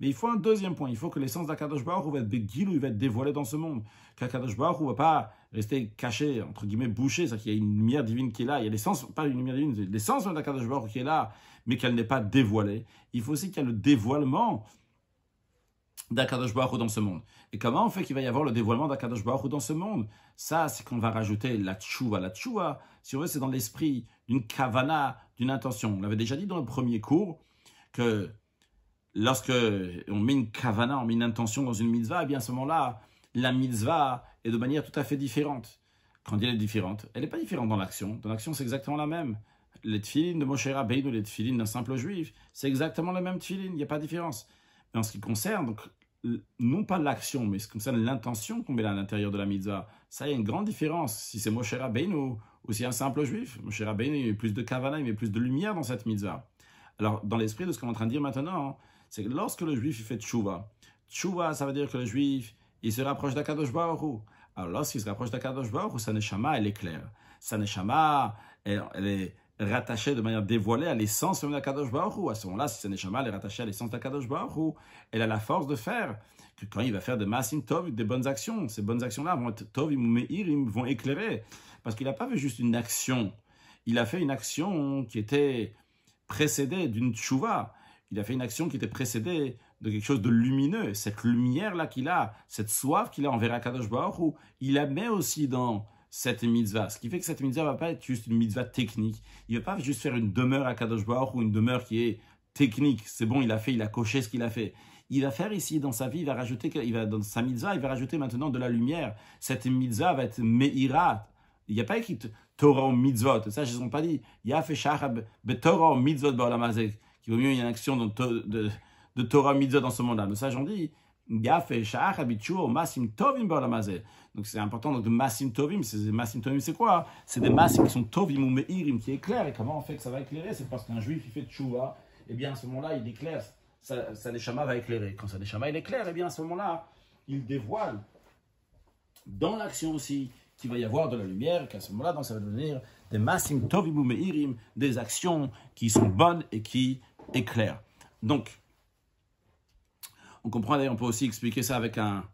Mais il faut un deuxième point. Il faut que l'essence d'Akadosh Baruch va être ou va être dévoilé dans ce monde. Qu'Akadosh Baruch ne va pas rester caché, entre guillemets, bouché. C'est-à-dire qu'il y a une lumière divine qui est là. Il y a l'essence, pas une lumière divine, l'essence d'Akadosh Baruch qui est là, mais qu'elle n'est pas dévoilée. Il faut aussi qu'il y ait le dévoilement d'Akadosh Baruch dans ce monde. Et comment on fait qu'il va y avoir le dévoilement d'Akadosh Baruch dans ce monde Ça, c'est qu'on va rajouter la tchouva. La tchouva, si on c'est dans l'esprit d'une kavana, d'une intention. On l'avait déjà dit dans le premier cours que lorsque on met une kavana, on met une intention dans une mitzvah, eh bien à ce moment-là, la mitzvah est de manière tout à fait différente. Quand elle est différente, elle n'est pas différente dans l'action. Dans l'action, c'est exactement la même. Les tefilines de Moshe Rabbeinu, les d'un simple juif, c'est exactement la même tefilines, il n'y a pas de différence. Mais en ce qui concerne, non pas l'action, mais c'est qui concerne l'intention qu'on met à l'intérieur de la mitzvah, ça, y a une grande différence. Si c'est Moshe Rabbeinu aussi un simple juif, M. Rabbein, il met plus de Kavana, il met plus de lumière dans cette mitzvah. Alors, dans l'esprit de ce qu'on est en train de dire maintenant, hein, c'est que lorsque le juif fait tshuva, tshuva, ça veut dire que le juif, il se rapproche d'Akadosh Baruch Alors, lorsqu'il se rapproche d'Akadosh Baruch sa neshama, elle est claire. Sa elle, est rattachée de manière dévoilée à l'essence même d'Akadosh Baruch À ce moment-là, si sa elle est rattachée à l'essence d'Akadosh Baruch elle a la force de faire que quand il va faire de massing Tov, des bonnes actions, ces bonnes actions-là vont être Tov, vont éclairer parce qu'il n'a pas fait juste une action. Il a fait une action qui était précédée d'une tchouva. Il a fait une action qui était précédée de quelque chose de lumineux. Cette lumière-là qu'il a, cette soif qu'il a envers Akadosh Baruch il la met aussi dans cette mitzvah. Ce qui fait que cette mitzvah va pas être juste une mitzvah technique. Il ne va pas juste faire une demeure à Kadosh Baruch ou une demeure qui est technique. C'est bon, il a fait, il a coché ce qu'il a fait. Il va faire ici dans sa vie, il va rajouter, il va dans sa mitzvah, il va rajouter maintenant de la lumière. Cette mitzvah va être me'irat, il n'y a pas écrit Torah mitzvot. Ça, je ne pas dit. Il y a fait Torah Qui vaut mieux il y a une action de, de, de Torah mitzvot dans ce monde-là. Mais ça, j'en dis. Donc c'est important donc, de Massim Tovim. Massim Tovim, c'est quoi C'est des Massim qui sont Tovim ou Meirim, qui éclairent. Et comment on fait que ça va éclairer C'est parce qu'un juif, il fait Tchouva, et eh bien à ce moment-là, il éclaire. Sa, sa Neshama va éclairer. Quand sa Neshama, il éclaire, et eh bien à ce moment-là, il dévoile dans l'action aussi qu'il va y avoir de la lumière, qu'à ce moment-là, donc ça va devenir des massim tovim meirim, des actions qui sont bonnes et qui éclairent. Donc, on comprend d'ailleurs, on peut aussi expliquer ça avec un,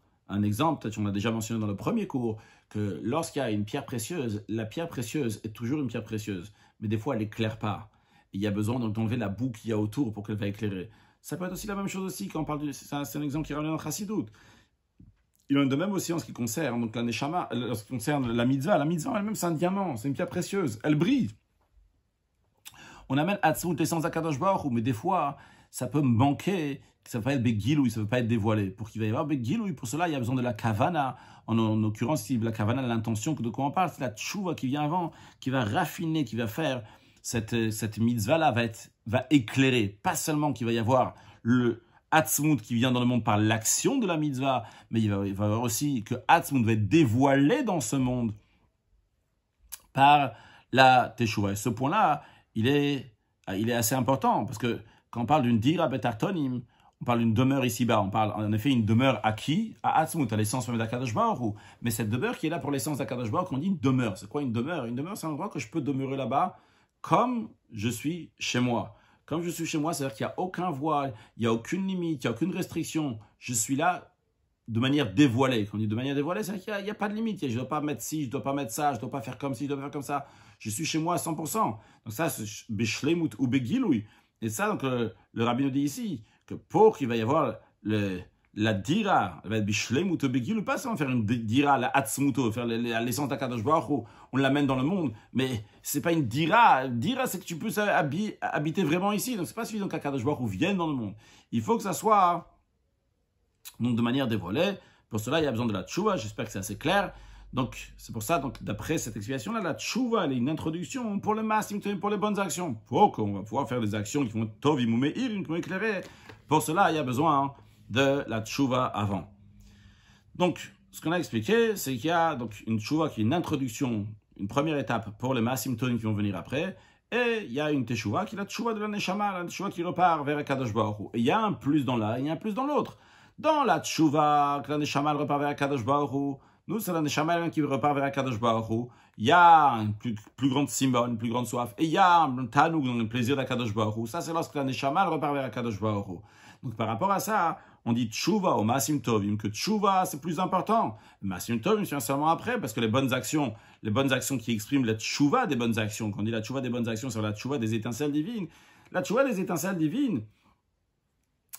exemple, peut-être on l'a déjà mentionné dans le premier cours, que lorsqu'il y a une pierre précieuse, la pierre précieuse est toujours une pierre précieuse, mais des fois elle n'éclaire pas. Il y a besoin d'enlever la boue qu'il y a autour pour qu'elle va éclairer. Ça peut être aussi la même chose aussi quand parle C'est un, exemple qui revient dans Chassidoute. Il en est de même aussi en ce qui concerne donc la euh, ce concerne la mitzvah. La mitzvah elle-même, c'est un diamant, c'est une pierre précieuse, elle brille. On amène et sans Zakadosh Baruch mais des fois, ça peut manquer, ça ne peut pas être ça ne peut pas être dévoilé. Pour qu'il va y ait Begiloui, pour cela, il y a besoin de la Kavana. En, en l'occurrence, si la Kavana, l'intention de quoi on parle, c'est la Tchouva qui vient avant, qui va raffiner, qui va faire cette, cette mitzvah-là, va, va éclairer. Pas seulement qu'il va y avoir le, Hatzmut qui vient dans le monde par l'action de la mitzvah, mais il va, y avoir aussi que Hatzmut va être dévoilé dans ce monde par la Teshuvah. Et ce point-là, il est, il est assez important, parce que quand on parle d'une dira betartonim, on parle d'une demeure ici-bas, on parle en effet d'une demeure à qui À Hatzmut, à l'essence même d'Akadosh Baruch Mais cette demeure qui est là pour l'essence d'Akadosh Baruch on dit une demeure. C'est quoi une demeure Une demeure, c'est un endroit que je peux demeurer là-bas comme je suis chez moi. Comme je suis chez moi, c'est-à-dire qu'il n'y a aucun voile, il n'y a aucune limite, il n'y a aucune restriction. Je suis là de manière dévoilée. Quand on dit de manière dévoilée, c'est-à-dire qu'il n'y a, pas de limite. Je ne dois pas mettre ci, je ne dois pas mettre ça, je ne dois pas faire comme ci, je ne dois pas faire comme ça. Je suis chez moi à 100%. Donc ça, c'est Bishlemut ou Begiloui. Et ça, donc, le, le rabbin nous dit ici que pour qu'il va y avoir le, la dira, le pas va faire une dira, la atzmuto, faire l'essence à Kadosh on l'amène dans le monde, mais c'est pas une dira. Dira, c'est que tu peux habiter vraiment ici, donc c'est pas suffisant qu'Akadosh Baruch vienne dans le monde. Il faut que ça soit donc de manière dévoilée. Pour cela, il y a besoin de la tchouva, j'espère que c'est assez clair. Donc, c'est pour ça, donc, d'après cette explication-là, la tchouva, elle est une introduction pour le massim, pour les bonnes actions. faut qu'on va pouvoir faire des actions qui vont tovim éclairer. Pour cela, il y a besoin hein, de la tchouva avant. Donc, ce qu'on a expliqué, c'est qu'il y a donc une tchouva qui est une introduction, une première étape pour les massimptones qui vont venir après, et il y a une tchouva qui est la tchouva de la neshama, la tchouva qui repart vers Akadosh Baruch Et il y a un plus dans l'un, il y a un plus dans l'autre. Dans la tchouva, que la neshama repart vers Akadosh Baruch nous c'est la neshama qui repart vers Akadosh Baruch Il y a une plus, grande simba, une plus grande soif, et il y a un tanouk, donc le plaisir d'Akadosh Baruch Ça c'est lorsque la neshama repart vers Akadosh Baruch Donc par rapport à ça, on dit tshuva ou masim tovim, que tshuva c'est plus important. Masim tovim c'est seulement après, parce que les bonnes actions, les bonnes actions qui expriment la tshuva des bonnes actions, quand on dit la tshuva des bonnes actions, c'est la tshuva des étincelles divines. La tshuva des étincelles divines,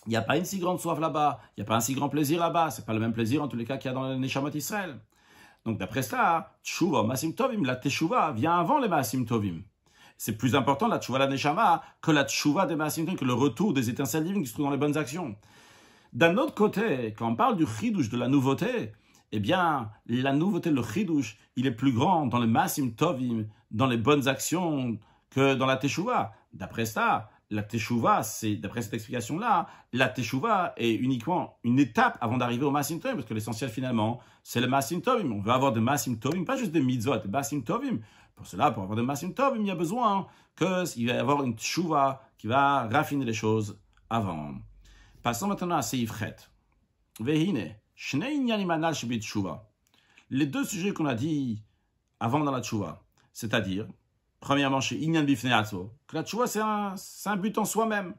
il n'y a pas une si grande soif là-bas, il n'y a pas un si grand plaisir là-bas, c'est pas le même plaisir en tous les cas qu'il y a dans les Neshamot Israël. Donc d'après ça, tshuva, masim tovim, la teshuva vient avant les masim tovim. C'est plus important la tshuva la neshama que la tshuva des masim tovim, que le retour des étincelles divines qui se trouvent dans les bonnes actions. D'un autre côté, quand on parle du chidouche, de la nouveauté, eh bien, la nouveauté, le chidouche, il est plus grand dans le massim tovim, dans les bonnes actions, que dans la teshuva. D'après ça, la teshuva, c'est, d'après cette explication-là, la teshuva est uniquement une étape avant d'arriver au massim tovim, parce que l'essentiel finalement, c'est le massim tovim. On veut avoir des massim tovim, pas juste des mitzvot, des massim tovim. Pour cela, pour avoir des massim tovim, il y a besoin qu'il va y avoir une teshuva qui va raffiner les choses avant. Passons maintenant à Seif Vehine, Les deux sujets qu'on a dit avant dans la Tchouva, c'est-à-dire, premièrement chez Inyan Bifneatso, que la Tchouva c'est un, but en soi-même.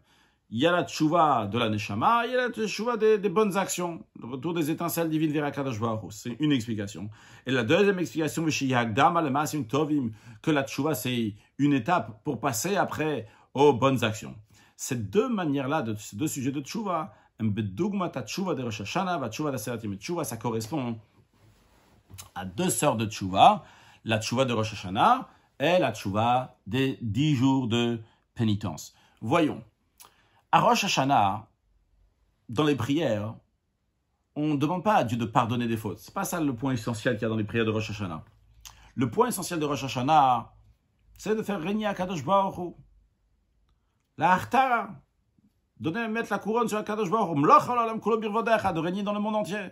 Il y a la Tchouva de la Neshama, il y a la Tchouva des, bonnes actions, le retour des étincelles divines vers Akadosh C'est une explication. Et la deuxième explication, que la Tchouva c'est une étape pour passer après aux bonnes actions. Ces deux manières-là, de, ces deux sujets de tchouva, ça correspond à deux sortes de tchouva, la tchouva de Rosh Hashanah et la tchouva des dix jours de pénitence. Voyons, à Rosh Hashanah, dans les prières, on ne demande pas à Dieu de pardonner des fautes. C'est pas ça le point essentiel qu'il y a dans les prières de Rosh Hashanah. Le point essentiel de Rosh Hashanah, c'est de faire régner kadosh Baruch la harta, donner, mettre la couronne sur Akadosh Baruch oh de régner dans le monde entier.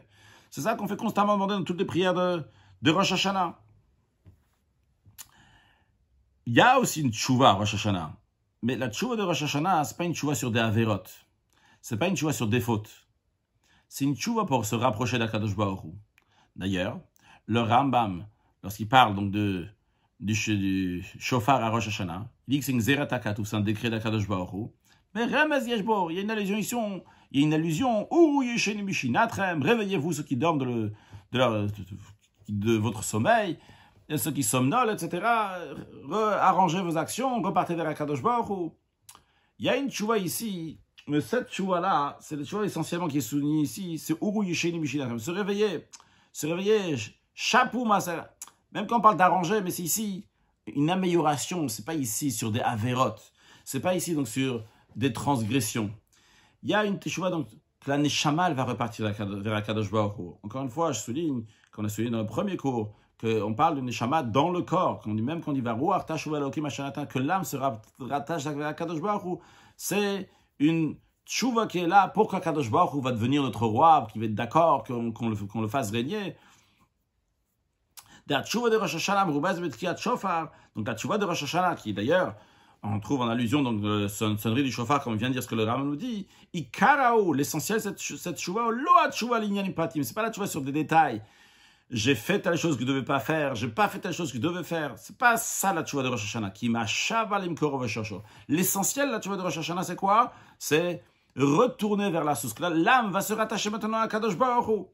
C'est ça qu'on fait constamment demander dans toutes les prières de, de Rosh Hashanah. Il y a aussi une tchouva Rosh Hashanah. Mais la tchouva de Rosh Hashanah, ce n'est pas une tchouva sur des avérotes, Ce n'est pas une tchouva sur des fautes. C'est une tchouva pour se rapprocher de d'Akadosh Baruch D'ailleurs, le Rambam, lorsqu'il parle donc de, du, du, à Rosh Hashanah, il dit que c'est une un décret d'Akadosh Baoru. Mais Ramaz il y a une allusion, ici. il y a une allusion, réveillez-vous ceux qui dorment de, le, de, votre sommeil, ceux qui somnolent, etc. Arrangez vos actions, repartez vers Akadosh Baoru. Il y a une choua ici, mais cette choua là c'est la choua essentiellement qui est soulignée ici, c'est Uru se réveiller, se réveiller, Chapou Même quand on parle d'arranger, mais c'est ici, une amélioration, ce n'est pas ici sur des avérotes, n'est pas ici donc sur des transgressions. Il y a une tchouva donc la neshama va repartir vers la kadosh Encore une fois, je souligne qu'on a souligné dans le premier cours qu'on parle de neshama dans le corps, qu'on dit même qu'on dit que l'âme se rattache vers la kadosh C'est une tchouva qui est là pour Kadosh Baruch va devenir notre roi, qui va être d'accord qu'on le fasse régner. La chouva de Rosh Hashanah, ben Donc la de Rosh Hashanah, qui d'ailleurs, on trouve en allusion donc sonnerie du Shofar, comme vient de dire ce que le Rame nous dit. Ikarao, l'essentiel, cette, cette lo C'est pas la chouva sur des détails. J'ai fait telle chose que je ne devais pas faire, j'ai pas fait telle chose que je devais faire. C'est pas ça la chouva de Rosh Hashanah, qui m'a shavalim L'essentiel, la chouva de Rosh Hashanah, c'est quoi C'est retourner vers la source. L'âme va se rattacher maintenant à Kadosh Baruch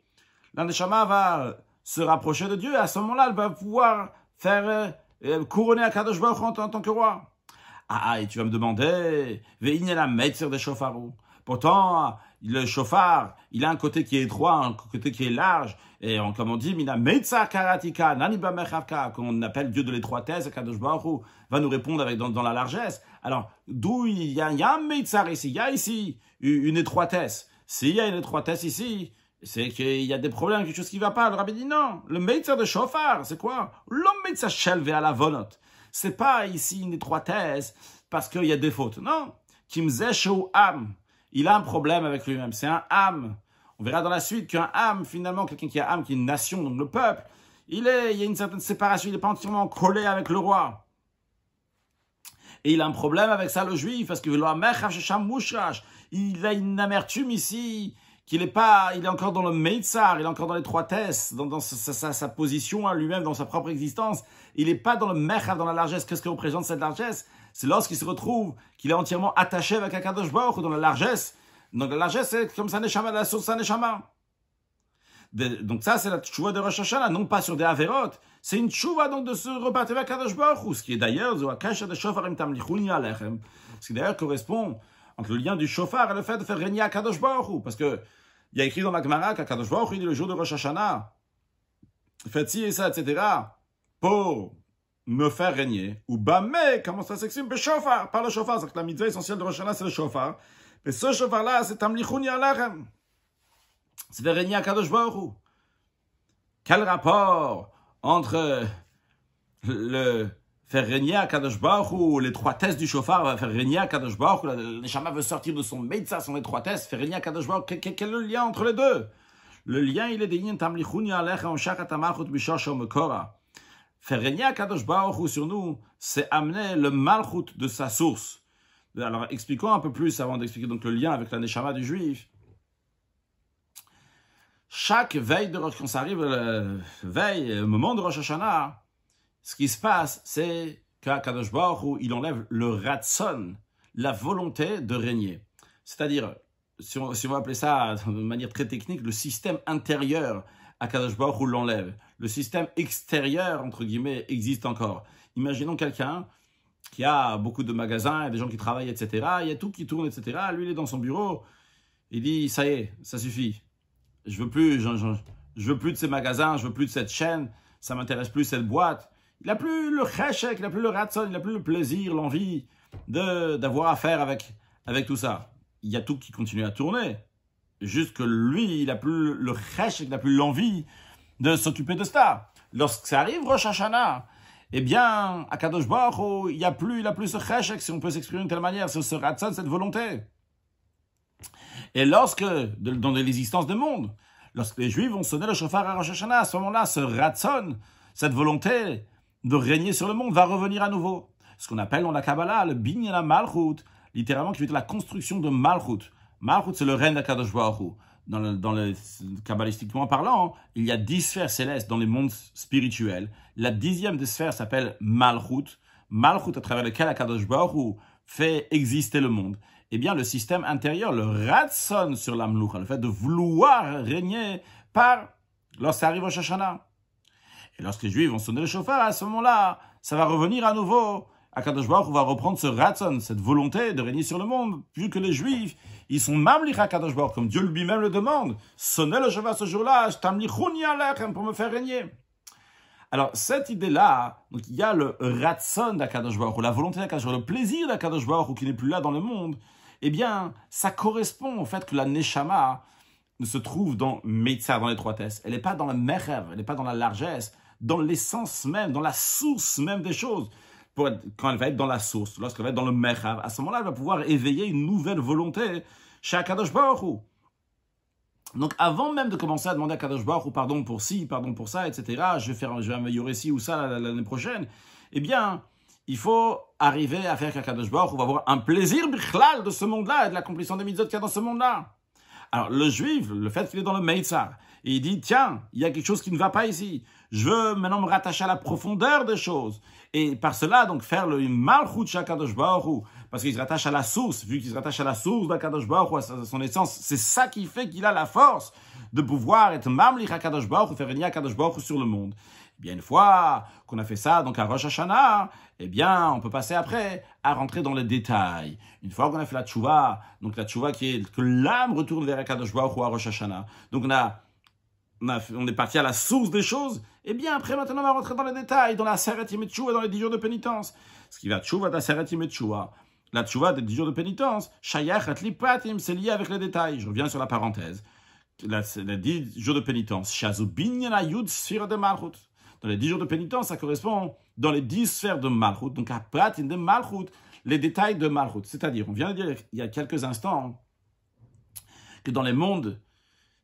L'aneshama va euh, se rapprocher de Dieu, à ce moment-là, elle va pouvoir faire euh, euh, couronner à Baruch en, en tant que roi. Ah, ah, et tu vas me demander, a la maître des chauffards. Pourtant, le chauffard, il a un côté qui est étroit, un côté qui est large, et on, comme on dit, Mina meitzar Karatika, Naniba qu'on appelle Dieu de l'étroitesse, Kadosh Baruch va nous répondre avec, dans, la largesse. Alors, d'où il y a, un meitzar ici, il y a ici une étroitesse. S'il y a une étroitesse ici, c'est qu'il y a des problèmes, quelque chose qui ne va pas. Le rabbi dit non, le médecin de chauffard, c'est quoi L'homme médecin shelvé à la Ce C'est pas ici une étroitesse parce qu'il y a des fautes. Non. Kimzeshu am. Il a un problème avec lui-même. C'est un am. On verra dans la suite qu'un am, finalement, quelqu'un qui a am, qui est une nation, donc le peuple, il, est, il y a une certaine séparation, il n'est pas entièrement collé avec le roi. Et il a un problème avec ça, le juif, parce que il a une amertume ici qu'il est pas, il est encore dans le Meitzar, il est encore dans l'étroitesse, dans, dans sa, position à lui-même, dans sa propre existence. Il n'est pas dans le Mechav, dans la largesse. Qu'est-ce que représente cette largesse C'est lorsqu'il se retrouve qu'il est entièrement attaché avec Akadosh Baruch dans la largesse. Donc la largesse, c'est comme ça Neshama, la source Neshama. donc ça, c'est la tchouva de Rosh Hashanah, non pas sur des Averot. C'est une tchouva donc de se repartir avec Akadosh Baruch ce qui est d'ailleurs, ce qui d'ailleurs correspond entre le lien du chauffard et le fait de faire régner Akadosh Baruch Parce que il y a écrit dans la Gemara qu'Akadosh Baruch dit le jour de Rosh Hashanah, faites ci et ça, etc., pour me faire régner. Ou mais, comment ça s'exprime Beshofar, par le chauffard. C'est-à-dire que la mitzvah essentielle de Rosh Hashanah, c'est le chauffard. Mais ce chauffard-là, c'est Tamlichouni Alachem. C'est de régner Akadosh Baruch Quel rapport entre le faire régner à Kadosh Baruch l'étroitesse du chauffard, faire régner à Kadosh Baruch le Neshama veut sortir de son médecin, son étroitesse, faire régner à Kadosh Baruch Quel est le lien entre les deux Le lien, il est mekora » Faire régner à Kadosh Baruch sur nous, c'est amener le malchut de sa source. Alors, expliquons un peu plus avant d'expliquer donc le lien avec la Neshama du juif. Chaque veille de Rosh, quand ça arrive, euh, veille, euh, moment de Rosh Hashanah, ce qui se passe, c'est qu'Akadosh Baruch il enlève le ratson, la volonté de régner. C'est-à-dire, si on, si va appeler ça de manière très technique, le système intérieur à Akadosh Baruch l'enlève. Le système extérieur, entre guillemets, existe encore. Imaginons quelqu'un qui a beaucoup de magasins, il des gens qui travaillent, etc. Il y a tout qui tourne, etc. Lui, il est dans son bureau. Il dit, ça y est, ça suffit. Je veux plus, je veux plus de ces magasins, je veux plus de cette chaîne, ça m'intéresse plus cette boîte. Il n'a plus le chèchek, il n'a plus le ratson, il n'a plus le plaisir, l'envie d'avoir affaire avec, avec tout ça. Il y a tout qui continue à tourner. Juste que lui, il n'a plus le chèchek, il n'a plus l'envie de s'occuper de ça. Lorsque ça arrive, Rosh Hashanah, eh bien, à Kadosh Baruch, il y a plus, il a plus ce chèchek, si on peut s'exprimer de telle manière, ce, ratson, cette volonté. Et lorsque, dans l'existence du monde, lorsque les Juifs vont sonner le chauffard à Rosh Hashanah, à ce moment-là, ce ratson, cette volonté de régner sur le monde va revenir à nouveau. Ce qu'on appelle dans la Kabbalah le Binyana Malchut, littéralement qui veut dire la construction de Malchut. Malchut, c'est le règne de Baruch dans le, dans le, kabbalistiquement parlant, il y a dix sphères célestes dans les mondes spirituels. La dixième des sphères s'appelle Malchut. Malchut, à travers lequel Akadosh Baruch fait exister le monde. Eh bien, le système intérieur, le ratson sur l'Amloucha, le fait de vouloir régner par, lorsque ça arrive au Shoshana. Et lorsque les Juifs vont sonner le chauffard, à ce moment-là, ça va revenir à nouveau. Akadosh Baruch va reprendre ce ratson, cette volonté de régner sur le monde, vu que les Juifs, ils sont mamlich Kadosh Baruch, comme Dieu lui-même le demande. Sonnez le chauffard ce jour-là, pour me faire régner. Alors, cette idée-là, donc il y a le ratson d'Akadosh Baruch, la volonté d'Akadosh Baruch, le plaisir d'Akadosh Baruch, qui n'est plus là dans le monde, eh bien, ça correspond au fait que la Neshama se trouve dans Meitzar, dans l'étroitesse. Elle n'est pas dans la Merev, elle n'est pas dans la largesse dans l'essence même, dans la source même des choses. quand elle va être dans la source, lorsqu'elle va être dans le Mechav, à ce moment-là, elle va pouvoir éveiller une nouvelle volonté chez Akadosh Baruch Donc avant même de commencer à demander à Kadosh Baruch pardon pour ci, pardon pour ça, etc., je vais, faire, je vais améliorer ci ou ça l'année prochaine, eh bien, il faut arriver à faire qu'Akadosh Kadosh Baruch va avoir un plaisir de ce monde-là et de l'accomplissement des mitzvot qu'il y a dans ce monde-là. Alors le juif, le fait qu'il est dans le Meitzar, il dit, tiens, il y a quelque chose qui ne va pas ici. Je veux maintenant me rattacher à la profondeur des choses. Et par cela, donc, faire le malchut Kadosh Baruch parce qu'il se rattache à la source, vu qu'il se rattache à la source d'Akadosh Baruch à son essence, c'est ça qui fait qu'il a la force de pouvoir être mamlich Akadosh Baruch faire venir Akadosh sur le monde. Eh bien, une fois qu'on a fait ça, donc à Rosh Hashanah, eh bien, on peut passer après à rentrer dans les détails. Une fois qu'on a fait la tchouva, donc la tchouva qui est que l'âme retourne vers Akadosh Baruch ou à Rosh Hashanah. Donc on a, on est parti à la source des choses eh bien, après, maintenant, on va rentrer dans les détails, dans la Seret et dans les 10 jours de pénitence. Ce qui va tchouva, la Seret La tchouva des 10 jours de pénitence, Shayach patim, c'est lié avec les détails. Je reviens sur la parenthèse. les 10 jours de pénitence, Shazubin Yud Sphira de Malchut. Dans les 10 jours de pénitence, ça correspond dans les 10 sphères de Malchut, donc à Pratim de Malchut, les détails de Malchut. C'est-à-dire, on vient de dire il y a quelques instants que dans les mondes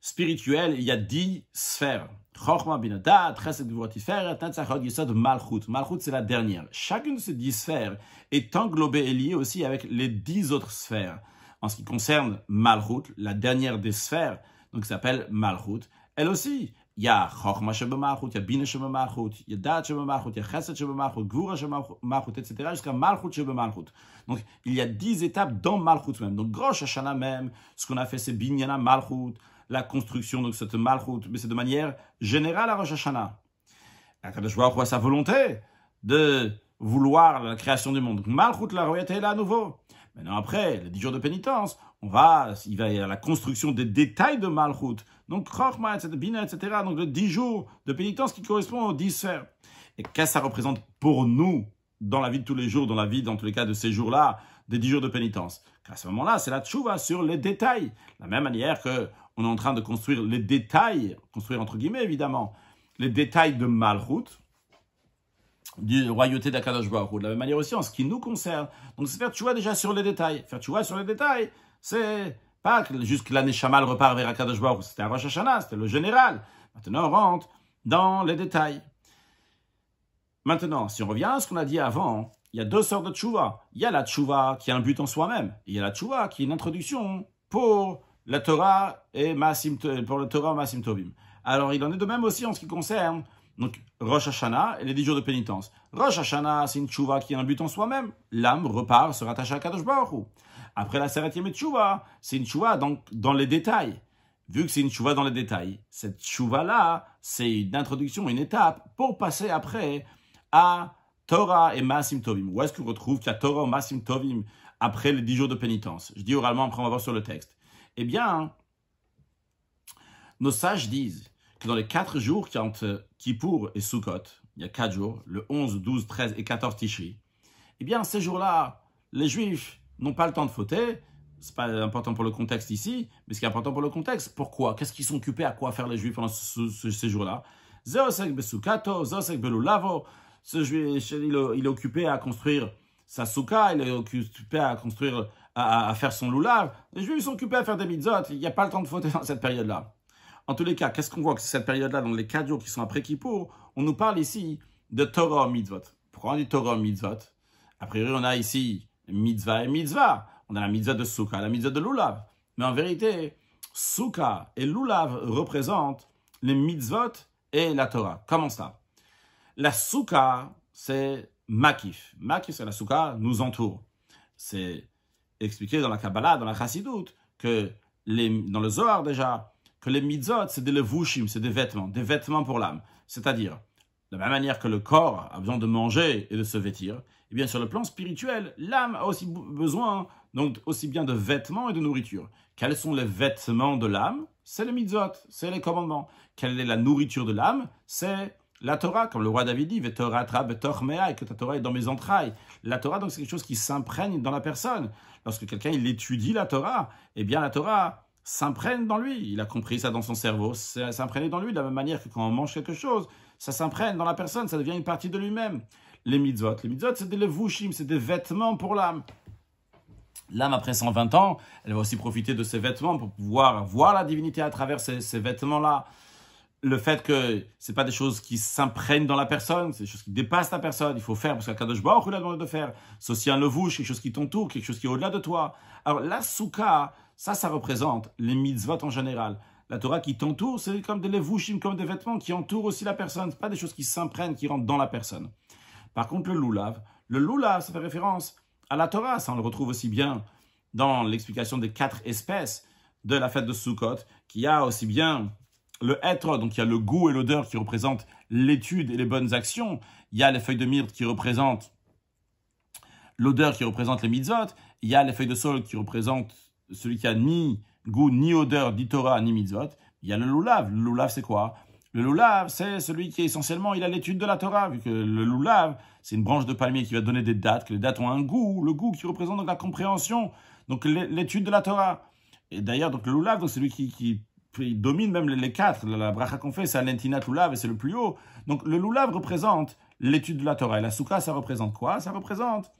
spirituels, il y a 10 sphères. Chochma ben Chesed Malchut. Malchut, c'est la dernière. Chacune de ces dix sphères est englobée et liée aussi avec les dix autres sphères. En ce qui concerne Malchut, la dernière des sphères, donc s'appelle Malchut, elle aussi, il y a Chochma shebe Malchut, il y a Bina shebe Malchut, il y a Dat shebe Malchut, il y a Chesed shebe Malchut, Gvura shebe Malchut, etc. jusqu'à Malchut shebe Malchut. Donc, il y a dix étapes dans Malchut même. Donc, Grosh même, ce qu'on a fait, c'est Binyana Malchut, la construction de cette malchut, mais c'est de manière générale à Rosh Hashanah. Akadosh Baruch a sa volonté de vouloir la création du monde. Malchut la royauté est là à nouveau. Maintenant après, les dix jours de pénitence, on va, il va y avoir la construction des détails de Malchut. Donc Krochma, etc., etc. Donc le dix jours de pénitence qui correspond aux dix sphères. Et qu'est-ce que ça représente pour nous dans la vie de tous les jours, dans la vie, dans tous les cas de ces jours-là, des dix jours de pénitence. Car à ce moment-là, c'est la tchouva sur les détails. De la même manière que on est en train de construire les détails, construire entre guillemets évidemment, les détails de malroute du royauté d'Akadosh Baruch de la même manière aussi en ce qui nous concerne. Donc c'est faire tu vois déjà sur les détails. Faire tu vois sur les détails, c'est pas juste que l'année Shamal repart vers Akadosh Baruch c'était un Rosh Hashanah, c'était le général. Maintenant on rentre dans les détails. Maintenant, si on revient à ce qu'on a dit avant, il y a deux sortes de tchouva. Il y a la tchouva qui a un but en soi-même, il y a la tchouva qui est une introduction pour la Torah et Maasim, pour la Torah Tovim. Alors il en est de même aussi en ce qui concerne donc Rosh Hashanah et les 10 jours de pénitence. Rosh Hashanah, c'est une tchouva qui a un but en soi-même. L'âme repart, se rattache à Kadosh Baruch Après la septième tchouva, c'est une tchouva dans, dans les détails. Vu que c'est une tchouva dans les détails, cette tchouva-là, c'est une introduction, une étape pour passer après à Torah et Massim Tovim. Où est-ce qu'on retrouve qu'il y a Torah et Tovim après les dix jours de pénitence Je dis oralement, après on va voir sur le texte. Eh bien, nos sages disent que dans les quatre jours qui entre Kippour et Sukkot, il y a quatre jours, le 11, 12, 13 et 14 Tishri, eh bien, ces jours-là, les Juifs n'ont pas le temps de fauter. C'est pas important pour le contexte ici, mais ce qui est important pour le contexte, pourquoi Qu'est-ce qu'ils sont occupés à quoi faire les Juifs pendant ces jours-là Zeosek Besukato, Zeosek Belulavo, ce juif, il est occupé à construire sa souka, il est occupé à construire à, faire son loulav. je vais sont à faire des mitzvot. Il n'y a pas le temps de fauter dans cette période-là. En tous les cas, qu'est-ce qu'on voit que cette période-là, dans les quatre qui sont après Kippour, on nous parle ici de Torah mitzvot. Pourquoi on dit Torah mitzvot A priori, on a ici mitzvah et mitzvah. On a la mitzvah de Souka, la mitzvah de loulav. Mais en vérité, Souka et loulav représentent les mitzvot et la Torah. Comment ça La Souka, c'est Makif. Makif, c'est la Souka, nous entoure. C'est expliqué dans la Kabbalah, dans la Chassidut, que les, dans le Zohar déjà, que les mitzot, c'est des levushim, c'est des vêtements, des vêtements pour l'âme. C'est-à-dire, de la même manière que le corps a besoin de manger et de se vêtir, et eh bien sur le plan spirituel, l'âme a aussi besoin, donc aussi bien de vêtements et de nourriture. Quels sont les vêtements de l'âme C'est les mitzot, c'est les commandements. Quelle est la nourriture de l'âme C'est la Torah, comme le roi David dit, que ta Torah est dans mes entrailles. La Torah, donc, c'est quelque chose qui s'imprègne dans la personne. Lorsque quelqu'un, il étudie la Torah, eh bien, la Torah s'imprègne dans lui. Il a compris ça dans son cerveau, ça s'imprègne dans lui, de la même manière que quand on mange quelque chose, ça s'imprègne dans la personne, ça devient une partie de lui-même. Les mitzvot, les mitzvot, c'est des levushim, c'est des vêtements pour l'âme. L'âme, après 120 ans, elle va aussi profiter de ces vêtements pour pouvoir voir la divinité à travers ces, ces vêtements-là le fait que ce n'est pas des choses qui s'imprègnent dans la personne, c'est des choses qui dépassent la personne. Il faut faire parce qu'Akadosh Baruch l'a demandé de faire. C'est aussi un levouche, quelque chose qui t'entoure, quelque chose qui est au-delà de toi. Alors la soukha, ça, ça représente les mitzvot en général. La Torah qui t'entoure, c'est comme des levouchim, comme des vêtements qui entourent aussi la personne. n'est pas des choses qui s'imprègnent, qui rentrent dans la personne. Par contre, le loulav, le loulav, ça fait référence à la Torah. Ça, on le retrouve aussi bien dans l'explication des quatre espèces de la fête de Sukkot, qui a aussi bien le être, donc il y a le goût et l'odeur qui représentent l'étude et les bonnes actions, il y a les feuilles de myrte qui représentent l'odeur qui représente les mitzvot, il y a les feuilles de sol qui représentent celui qui a ni goût, ni odeur, ni Torah, ni mitzvot, il y a le loulav, le loulav c'est quoi le loulav, c'est celui qui essentiellement, il a l'étude de la Torah, vu que le loulav, c'est une branche de palmier qui va donner des dates, que les dates ont un goût, le goût qui représente donc la compréhension, donc l'étude de la Torah. Et d'ailleurs, donc le loulav, c'est celui qui il domine même les quatre. La bracha qu'on fait, c'est l'entinat Lulav et c'est le plus haut. Donc le Lulav représente l'étude de la Torah. Et la Soukha, ça représente quoi Ça représente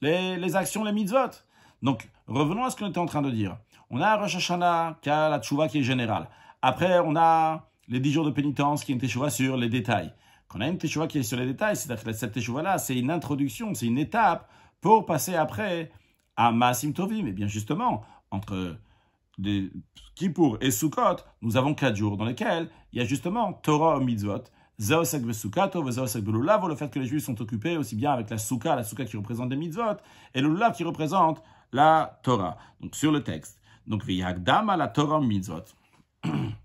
les, actions, les mitzvot. Donc revenons à ce qu'on était en train de dire. On a Rosh Hashanah qui a la tchouva qui est générale. Après, on a les dix jours de pénitence qui est une teshuvah sur les détails. Quand on a une teshuvah qui est sur les détails, c'est-à-dire que cette teshuvah-là, c'est une introduction, c'est une étape pour passer après à Maasim Tovim. Et bien justement, entre des Kippour et Sukkot, nous avons quatre jours dans lesquels il y a justement Torah mitzvot, Zaosek Vesukkato, Zaosek Belulav, le fait que les Juifs sont occupés aussi bien avec la Sukkah la Sukkah qui représente les mitzvot, et le Lulav qui représente la Torah. Donc sur le texte. Donc Veyagdama la Torah mitzvot.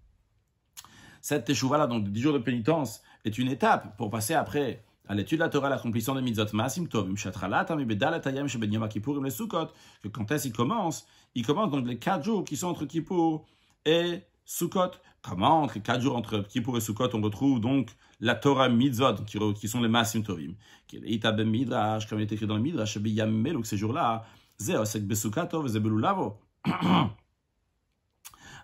Cette teshuvah là donc de 10 jours de pénitence, est une étape pour passer après à l'étude de la Torah, l'accomplissant des mitzvot Massim tovim shatralatam et bedalatayam sheben yom kippourim le sukkot, que quand est-ce qu'il commence Il commence donc les quatre jours qui sont entre Kippour et Sukkot. Comment entre les quatre jours entre Kippour et Sukkot, on retrouve donc la Torah mitzvot qui, sont les Massim tovim. Keleita ben midrash, comme il est écrit dans le midrash, yam ou ces jours-là, zeosek besukatov zebelulavo.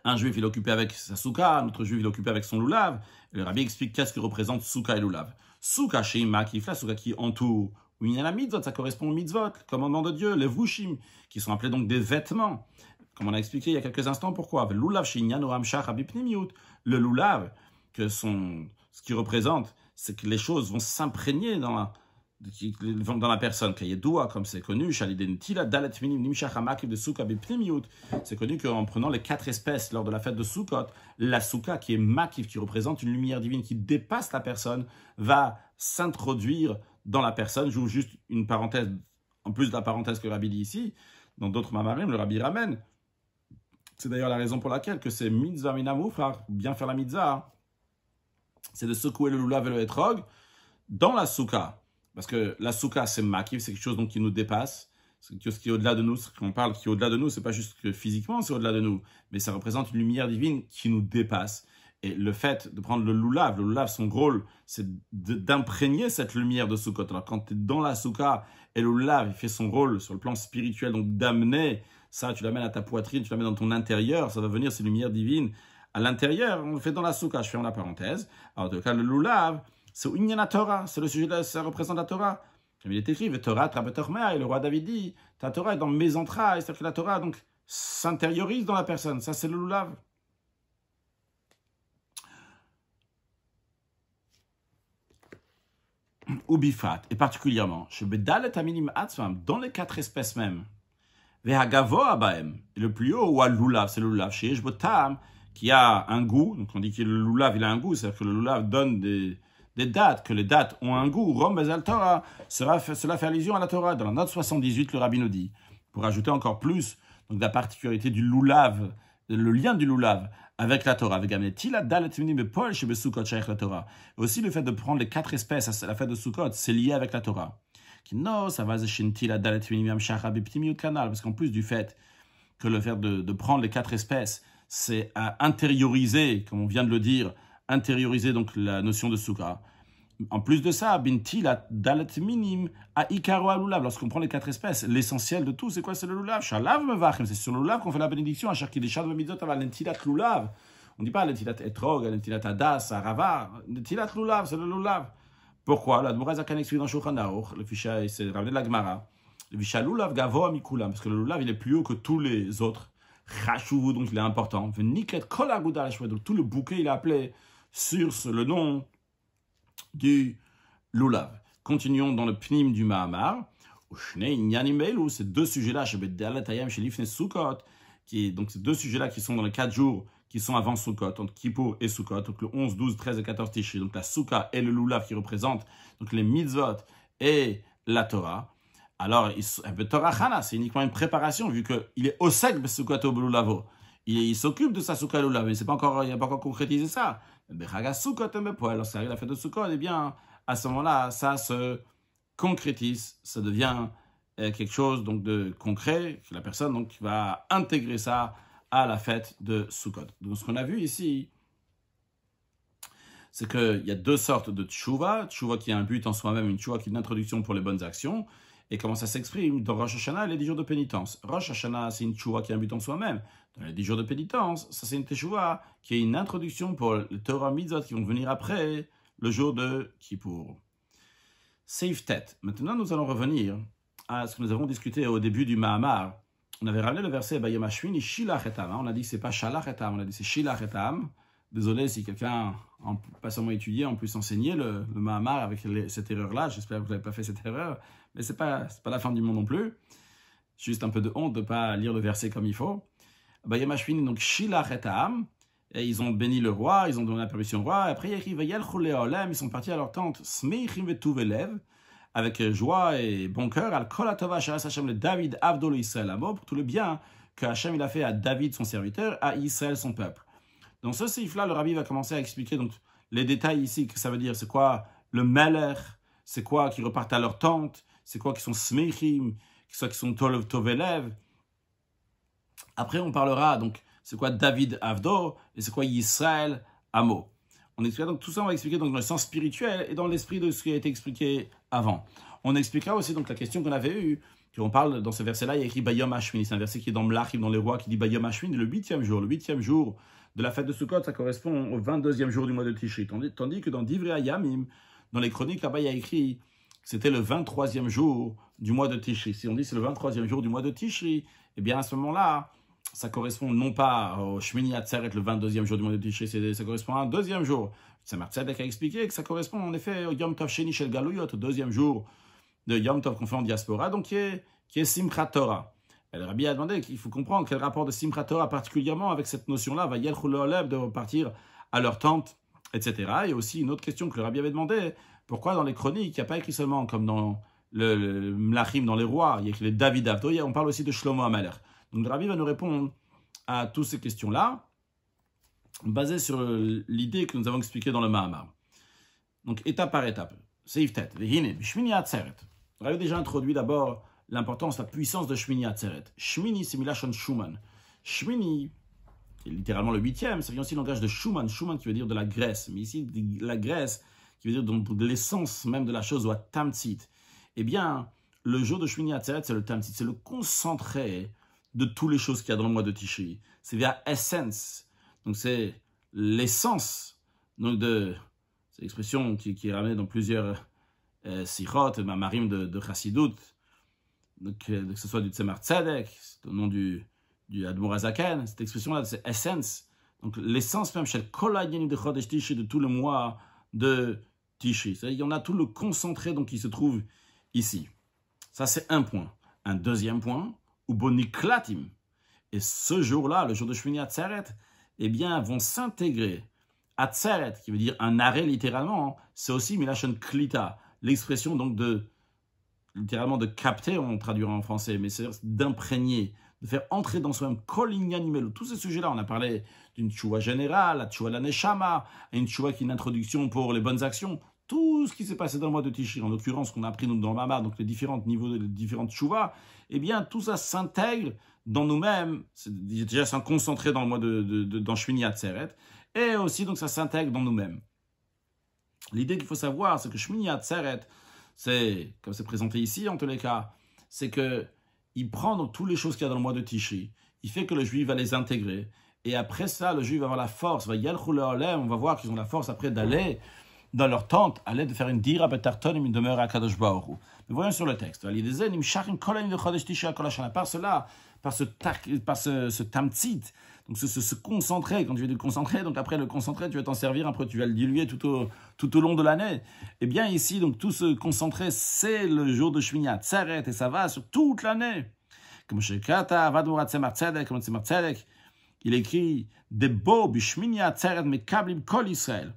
Un juif, il est occupé avec sa souka, un autre juif, il est occupé avec son Lulav. le rabbi explique qu'est-ce que représente souka et Lulav. Sukashima qui la qui entoure. la mitzvot, ça correspond au mitzvot, commandement de Dieu, les vushim, qui sont appelés donc des vêtements. Comme on a expliqué il y a quelques instants pourquoi. Lulav Le lulav, que son, ce qui représente, c'est que les choses vont s'imprégner dans la, dans la personne, comme c'est connu, c'est connu qu'en prenant les quatre espèces lors de la fête de Sukkot, la Souka, qui est Makif, qui représente une lumière divine qui dépasse la personne, va s'introduire dans la personne. J'ouvre juste une parenthèse, en plus de la parenthèse que le Rabbi dit ici, dans d'autres mamarim, le Rabbi ramène. C'est d'ailleurs la raison pour laquelle que c'est mitzvah bien faire la mitzvah, hein. c'est de secouer le lulav et le etrog dans la Souka parce que la soukha, c'est makif, c'est quelque chose qui nous dépasse. C'est quelque chose qui est au-delà de nous. Ce qu'on parle qui est au-delà de nous, n'est pas juste que physiquement c'est au-delà de nous, mais ça représente une lumière divine qui nous dépasse. Et le fait de prendre le loulav, le loulav, son rôle, c'est d'imprégner cette lumière de Sukkot. Alors quand tu es dans la soukha et le loulav, il fait son rôle sur le plan spirituel, donc d'amener ça, tu l'amènes à ta poitrine, tu l'amènes dans ton intérieur, ça va venir, ces lumière divine. à l'intérieur. On le fait dans la soukha, je ferme la parenthèse. en tout cas, le lulav c'est la Torah, c'est le sujet de ça représente la Torah. Comme il est écrit, Torah et le roi David dit, ta Torah est dans mes entrailles, c'est-à-dire que la Torah donc s'intériorise dans la personne, ça c'est le loulav. Ubifat, et particulièrement, dans les quatre espèces même, le plus haut, ou loulav, c'est le loulav, qui a un goût, donc on dit que le loulav il a un goût, c'est-à-dire que le loulav donne des, des dates, que les dates ont un goût, Rome Torah, cela fait allusion à la Torah. Dans la note 78, le rabbin nous dit, pour ajouter encore plus, la particularité du loulav, le lien du loulav avec la Torah, avec la Torah. Aussi le fait de prendre les quatre espèces à la fête de Sukkot, c'est lié avec la Torah. Parce qu'en plus du fait que le fait de prendre les quatre espèces, c'est à intérioriser, comme on vient de le dire, intérioriser donc la notion de soukha. En plus de ça, binti la dalat minim a ikaro alulav. Lorsqu'on prend les quatre espèces, l'essentiel de tout, c'est quoi C'est le lulav. Shalav mevachem. C'est sur le lulav qu'on fait la bénédiction. Achar kilishad vemidot avalentilat lulav. On ne dit pas l'entilat etrog, l'entilat adas, arava. L'entilat lulav, c'est le lulav. Pourquoi La Dmoura Zakan explique dans Shulchan Aruch, le ficha, c'est ramené de la Gemara. Le ficha lulav gavo amikulam. Parce que le lulav, il est plus haut que tous les autres. Chashuvu, donc il est important. Veniket kol aguda Donc tout le bouquet, il est appelé sur le nom du Lulav. Continuons dans le Pnim du Mahamar. Ces deux sujets-là, qui donc ces deux sujets-là qui sont dans les quatre jours qui sont avant Sukkot, entre Kippour et Sukkot, donc le 11, 12, 13 et 14 Tiché, donc la Souka et le Lulav qui représentent donc les mitzvot et la Torah. Alors, eh ben, Torah chana, c'est uniquement une préparation, vu qu'il est au sec, Sukkot au Lulavo. Il, il s'occupe de sa et Lulav, mais il n'a pas encore concrétisé ça lorsqu'il arrive la fête de Sukkot, eh bien, à ce moment-là, ça se concrétise, ça devient euh, quelque chose donc de concret, que la personne donc va intégrer ça à la fête de Sukkot. Donc ce qu'on a vu ici, c'est qu'il y a deux sortes de tshuva, tshuva qui a un but en soi-même, une tshuva qui est une introduction pour les bonnes actions, et comment ça s'exprime Dans Rosh Hashanah, les 10 jours de pénitence. Rosh Hashanah, c'est une qui est un but en soi-même. Dans les dix jours de pénitence, ça c'est une qui est une introduction pour les Torah mizot qui vont venir après le jour de Kippour. Safe tête. Maintenant, nous allons revenir à ce que nous avons discuté au début du Mahamar. On avait ramené le verset Bayamashvini, Shilach On a dit que n'est pas Shalach on a dit c'est Shilach désolé si quelqu'un en pas seulement étudié, en plus enseigné le, Mahamar avec cette erreur-là. J'espère que vous n'avez pas fait cette erreur, mais ce n'est pas, pas la fin du monde non plus. Juste un peu de honte de ne pas lire le verset comme il faut. Yamashvin, donc Shilach et et ils ont béni le roi, ils ont donné la permission au roi. Et après, ils sont partis à leur tente, avec joie et bon cœur, al le David Avdol pour tout le bien que Hachem il a fait à David son serviteur, à Israël son peuple. Dans ce sif-là, le rabbi va commencer à expliquer donc, les détails ici, que ça veut dire, c'est quoi le meler, c'est quoi qui repartent à leur tente, c'est quoi qui sont smichim, c'est quoi qui sont tovelev. Après, on parlera donc, c'est quoi David Avdo et c'est quoi Israël Amo. On donc tout ça, on va expliquer dans le sens spirituel et dans l'esprit de ce qui a été expliqué avant. On expliquera aussi donc la question qu'on avait eue, On parle dans ce verset-là, il y a écrit Bayom Ashwin, c'est un verset qui est dans Mlachim, dans les rois, qui dit Bayom Ashwin, le huitième jour. Le huitième jour, de la fête de Sukkot, ça correspond au 22e jour du mois de Tishri. Tandis que dans Divrei Yamim, dans les chroniques, là-bas, il y a écrit c'était le 23e jour du mois de Tishri. Si on dit c'est le 23e jour du mois de Tishri, eh bien à ce moment-là, ça correspond non pas au Shmini Atzeret, le 22e jour du mois de Tishri, ça correspond à un deuxième jour. C'est Samar qui a expliqué que ça correspond en effet au Yom Tov Sheni Shel au deuxième jour de Yom Tov qu'on fait en diaspora, donc qui est, qui est Torah le rabbi a demandé qu'il faut comprendre quel rapport de Simchat particulièrement avec cette notion-là, va Oleb de repartir à leur tente, etc. Et aussi une autre question que le rabbi avait demandé, pourquoi dans les chroniques, il n'y a pas écrit seulement comme dans le, Mlachim, dans les rois, il y a écrit David Avdoya, on parle aussi de Shlomo Amalek. Donc le rabbi va nous répondre à toutes ces questions-là, basées sur l'idée que nous avons expliquée dans le Mahamar. Donc étape par étape. Seif Tet, avait déjà introduit d'abord l'importance, la puissance de Shmini Atzeret. Shmini, c'est Milashon Schumann. Shmini, est littéralement le huitième, ça vient aussi du langage de Shuman. Shuman qui veut dire de la graisse, mais ici, la graisse qui veut dire donc de l'essence même de la chose, ou à Tamtzit. Eh bien, le jour de Shmini Atzeret, c'est le Tamtzit, c'est le concentré de toutes les choses qu'il y a dans le mois de Tishi. C'est via essence. Donc, c'est l'essence donc de cette expression qui, est ramenée dans plusieurs euh, sirotes, ma marim de, de Chassidut, donc, que ce soit du Tzemar Tzedek, au nom du, du cette expression-là, c'est essence. Donc l'essence même, le Kolayen de Chodesh Tishi, de tout le mois de Tishi. Il y en a tout le concentré donc, qui se trouve ici. Ça, c'est un point. Un deuxième point, Uboniklatim. Et ce jour-là, le jour de Shmini Atzeret, eh bien, vont s'intégrer. Atzeret, qui veut dire un arrêt littéralement, hein. c'est aussi Milachon Klita, l'expression donc de littéralement de capter, on traduira en français, mais c'est d'imprégner, de faire entrer dans soi-même, calling animal. Tous ces sujets-là, on a parlé d'une tchoua générale, la tchoua la neshama, une tchoua qui est une introduction pour les bonnes actions. Tout ce qui s'est passé dans le mois de Tichir, en l'occurrence, qu'on a appris dans le Mama, donc les différents niveaux, les différentes tchouas, eh bien, tout ça s'intègre dans nous-mêmes. Déjà, c'est concentré dans le mois de, de, Shmini Atzeret. Et aussi, donc, ça s'intègre dans nous-mêmes. L'idée qu'il faut savoir, c'est que Shmini Atzeret, c'est, comme c'est présenté ici en tous les cas, c'est que il prend toutes les choses qu'il y a dans le mois de Tichy, il fait que le juif va les intégrer, et après ça, le juif va avoir la force, va on va voir qu'ils ont la force après d'aller dans leur tente, aller de faire une dira betarton une demeure à Kadosh Mais voyons sur le texte. Par cela, par ce, par donc se, se, quand tu veux te concentrer, donc après le concentré, tu vas t'en servir, après tu vas le diluer tout au, tout au long de l'année. Et eh bien ici, donc tout se concentrer, c'est le jour de Shmini Atzeret, et ça va sur toute l'année. Comme Shekata, comme il écrit des bishmini Atzeret, mais Kol Israël.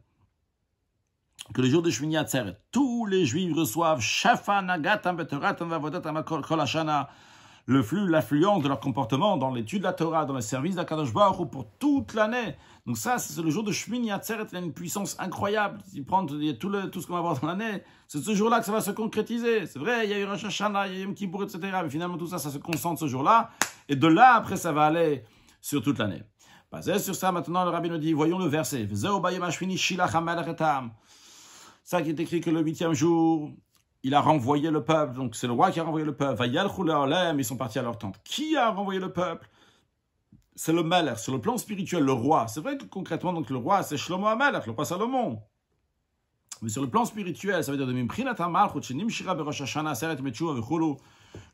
Que le jour de Shmini Atzeret, tous les Juifs reçoivent Shafa Nagatam Betoratam Vavodatam Kol Hashanah le flux, l'affluence de leur comportement dans l'étude de la Torah, dans le service d'Akadosh Baruch ou pour toute l'année. Donc ça, c'est le jour de Shmini Atzeret, il a une puissance incroyable. Il prend tout, tout ce qu'on va voir dans l'année. C'est ce jour-là que ça va se concrétiser. C'est vrai, il y a eu Rosh Hashanah, il y a eu Yom etc. Mais finalement, tout ça, ça se concentre ce jour-là. Et de là, après, ça va aller sur toute l'année. Basé sur ça, maintenant, le rabbin nous dit, voyons le verset. Ça qui est écrit que le huitième jour, il a renvoyé le peuple, donc c'est le roi qui a renvoyé le peuple. Ils sont partis à leur tente. Qui a renvoyé le peuple C'est le malheur. sur le plan spirituel, le roi. C'est vrai que concrètement, donc le roi, c'est Shlomo le roi Salomon. Mais sur le plan spirituel, ça veut dire de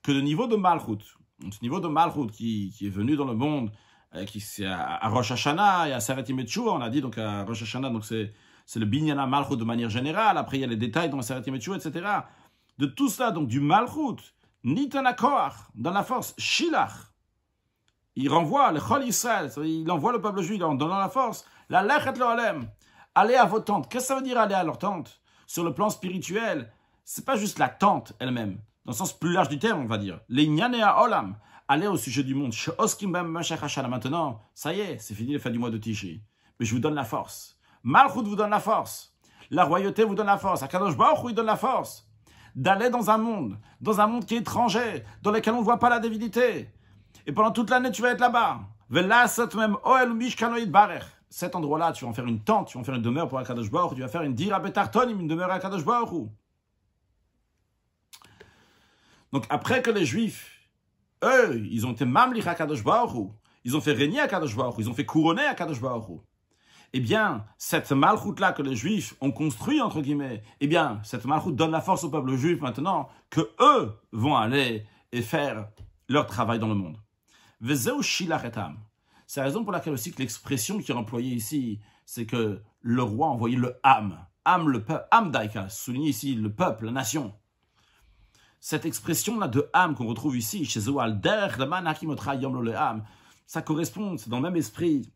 que le niveau de Malchut, ce niveau de Malchut qui, est venu dans le monde, euh, qui c'est à Rosh Hashanah et à Seret on a dit donc à Rosh Hashanah, donc c'est c'est le Binyana Malchut de manière générale, après il y a les détails dans Seret Yemetshu, etc. De tout cela, donc du Malchut, koach, dans la force, Shilach, il renvoie le Chol il envoie le peuple juif en donnant la force, la allez à vos tentes. Qu'est-ce que ça veut dire aller à leur tente Sur le plan spirituel, c'est pas juste la tente elle-même, dans le sens plus large du terme, on va dire. Les Nyanea Olam, aller au sujet du monde. Maintenant, ça y est, c'est fini le fin du mois de Tishi. Mais je vous donne la force. Malchut vous donne la force. La royauté vous donne la force. Akadosh Baruch il donne la force d'aller dans un monde, dans un monde qui est étranger, dans lequel on ne voit pas la divinité. Et pendant toute l'année, tu vas être là-bas. Cet endroit-là, tu vas en faire une tente, tu vas en faire une demeure pour Akadosh Baruch, tu vas faire une dira une demeure à Akadosh Baruch. Donc après que les Juifs, eux, ils ont été mamlich à Kadosh ils ont fait régner à Kadosh ils ont fait couronner à Kadosh eh bien, cette malchoute-là que les Juifs ont construit, entre guillemets, eh bien, cette malchoute donne la force au peuple juif maintenant que eux vont aller et faire leur travail dans le monde. C'est la raison pour laquelle aussi l'expression qui est employée ici, c'est que le roi envoyait le âme. Âme, le peuple, âme souligné ici le peuple, la nation. Cette expression-là de âme qu'on retrouve ici, chez Zoal, der, le ça correspond, c'est dans le même esprit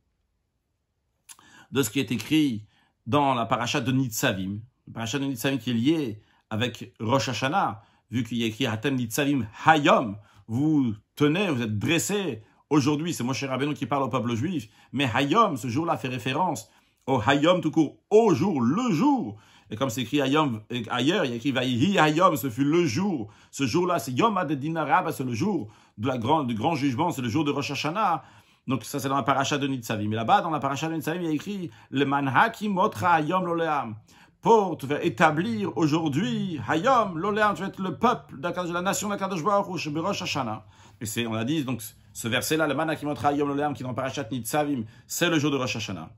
de ce qui est écrit dans la paracha de Nitzavim, la paracha de Nitzavim qui est lié avec Rosh Hashanah, vu qu'il y a écrit Hatem Nitzavim Hayom, vous tenez, vous êtes dressés aujourd'hui, c'est cher Rabbeinu qui parle au peuple juif, mais Hayom, ce jour-là, fait référence au Hayom tout court, au jour, le jour. Et comme c'est écrit Hayom euh, ailleurs, il y a écrit Vayihi Hayom, ce fut le jour. Ce jour-là, c'est Yom Adedin c'est le jour de du grand jugement, c'est le jour de Rosh Hashanah. Donc ça c'est dans la paracha de Nitzavim. mais là-bas, dans la paracha de Nitzavim, il y a écrit le manhakim motra hayom loleam. Pour te faire établir aujourd'hui hayom loleam, tu vas être le peuple de la nation d'Akadosh Baruch Berosh Hashanah. Et c'est, on a dit donc ce verset-là, le manhakim motra hayom loleam qui est dans la de Nitzavim, c'est le jour de Rosh Hashanah.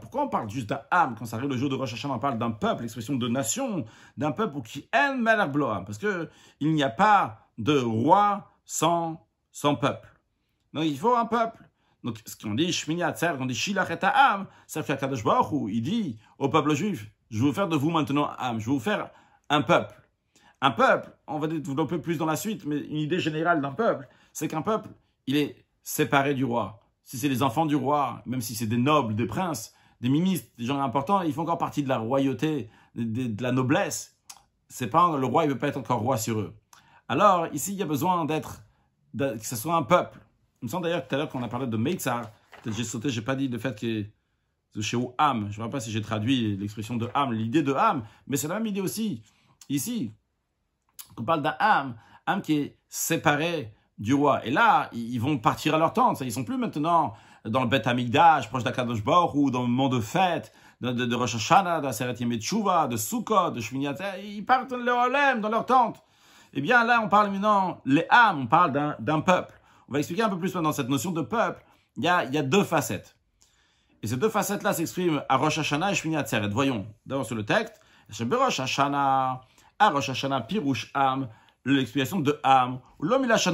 Pourquoi on parle juste d'un âme quand ça arrive le jour de Rosh Hashanah On parle d'un peuple, l'expression de nation, d'un peuple qui aime Melabloam. Parce qu'il n'y a pas de roi sans, sans peuple. Donc, il faut un peuple. Donc, ce qu'on dit, Shmini Atzer, on dit Shilach et Ha'am, ça fait où il dit au peuple juif, je vais vous faire de vous maintenant âme, je vais vous faire un peuple. Un peuple, on va développer plus dans la suite, mais une idée générale d'un peuple, c'est qu'un peuple, il est séparé du roi. Si c'est les enfants du roi, même si c'est des nobles, des princes, des ministres, des gens importants, ils font encore partie de la royauté, de, la noblesse. C'est pas le roi, il veut pas être encore roi sur eux. Alors ici, il y a besoin d'être, que ce soit un peuple. On me semble d'ailleurs tout à l'heure qu'on a parlé de Meitzar, peut-être j'ai sauté, j'ai pas dit le fait que chez où âme, je ne vois pas si j'ai traduit l'expression de âme, l'idée de âme, mais c'est la même idée aussi. Ici, qu'on parle d'un âme, âme qui est séparé du roi. Et là, ils vont partir à leur tente. Ils sont plus maintenant dans le Beth Amigdash, proche d'Akadosh Bor, ou dans le monde de fête, de, de, de Rosh Hashanah, de chouva, de Sukkot, de Shminiat. Ils partent dans leur dans leur tente. Eh bien là, on parle maintenant, les âmes, on parle d'un peuple. On va expliquer un peu plus maintenant cette notion de peuple. Il y a, deux facettes. Et ces deux facettes-là s'expriment à Rosh Hashanah et Shmini Atzeret. Voyons d'abord sur le texte. Rosh Hashanah, à Rosh Hashanah, Pirush Am, L'expression de Am, l'homme il Ce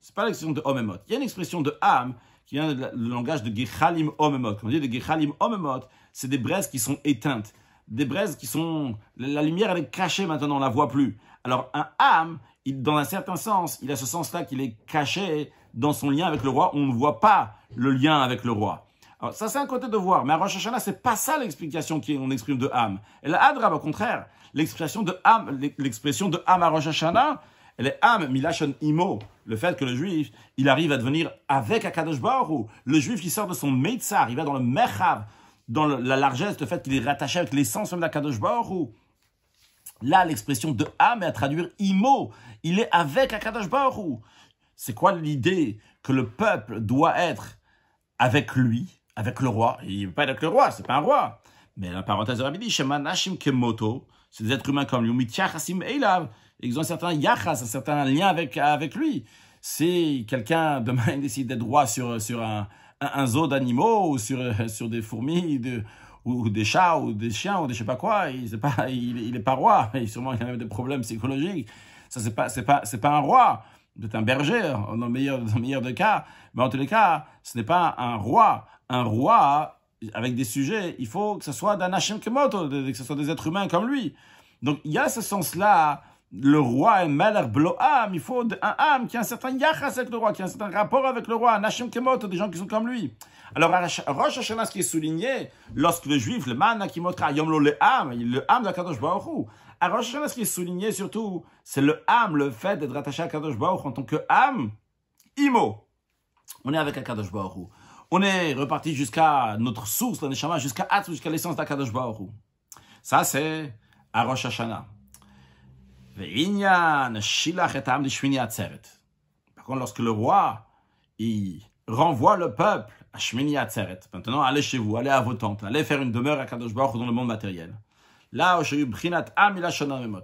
C'est pas l'expression de homemot. Il y a une expression de Am qui vient du langage de Gechalim homemot. Quand on dit de Gechalim homemot c'est des braises qui sont éteintes. Des braises qui sont. La lumière, elle est cachée maintenant, on la voit plus. Alors, un Am, dans un certain sens, il a ce sens-là qu'il est caché dans son lien avec le roi. On ne voit pas le lien avec le roi. Alors, ça, c'est un côté de voir. Mais à Rosh Hashanah, c'est pas ça l'explication qu'on exprime de âme. Et la au contraire, l'expression de âme l'expression de à Rosh Hashanah, elle est Ham, Milashon Imo. Le fait que le juif, il arrive à devenir avec Akadosh Baruch Le juif qui sort de son Meitzar, il va dans le Mechav, dans la largesse, le fait qu'il est rattaché avec l'essence même d'Akadosh Baruch Là, l'expression de âme est à traduire imo. Il est avec Akadosh Baruch C'est quoi l'idée que le peuple doit être avec lui, avec le roi Il veut pas avec le roi, c'est pas un roi. Mais la parenthèse de Rabbi dit, Shemanashim Kemoto, c'est des êtres humains comme lui, ils ont un certain un certain lien avec, avec lui. Si quelqu'un demain décide d'être roi sur, sur un, zoo d'animaux ou sur, sur des fourmis, de, ou, des chats, ou des chiens, ou des je sais pas quoi, il n'est pas, il, il est pas roi, et sûrement il y même des problèmes psychologiques. Ça, c'est pas, c'est pas, c'est pas un roi, c'est un berger, dans le meilleur, dans meilleur des cas. Mais en tous les cas, ce n'est pas un roi. Un roi, avec des sujets, il faut que ce soit d'un Hashem que ce soit des êtres humains comme lui. Donc, il y a ce sens-là, le roi est maler bloam, il faut un âme qui a un certain yachas avec le roi, qui a un certain rapport avec le roi, un Hashem des gens qui sont comme lui. Alors, Rosh Hashanah, ce qui est souligné, lorsque le juif, le man, qui yomlo le âme, le ham de Kadosh Baruch À Rosh Hashanah, ce qui est souligné surtout, c'est le ham, le fait d'être attaché à Kadosh Baruch en tant que ham, imo. On est avec Akadosh Baruch On est reparti jusqu'à notre source, la Neshama, jusqu'à jusqu'à l'essence d'Akadosh Baruch Ça, c'est à Rosh Hashanah. Par contre, lorsque le roi, il renvoie le peuple Maintenant, allez chez vous, allez à vos tentes, allez faire une demeure à Kadosh Baruch dans le monde matériel. Là,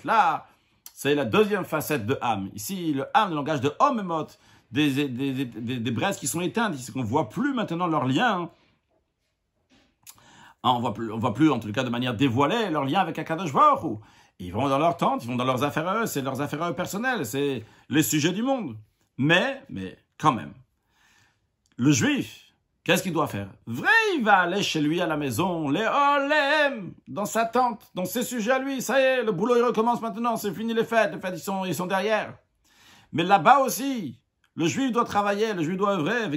Là, c'est la deuxième facette de Ham. Ici, le Ham, le langage de homme des, des, braises qui sont éteintes, On qu'on ne voit plus maintenant leur lien. Ah, on ne voit plus, en tout cas de manière dévoilée, leur lien avec Akadosh Baruch Ils vont dans leur tente, ils vont dans leurs affaires eux, c'est leurs affaires personnelles, c'est les sujets du monde. Mais, mais quand même, le juif, Qu'est-ce qu'il doit faire Vrai, il va aller chez lui à la maison, les Olem, dans sa tente, dans ses sujets à lui. Ça y est, le boulot, il recommence maintenant, c'est fini les fêtes, les fêtes, ils sont, ils sont derrière. Mais là-bas aussi, le juif doit travailler, le juif doit œuvrer.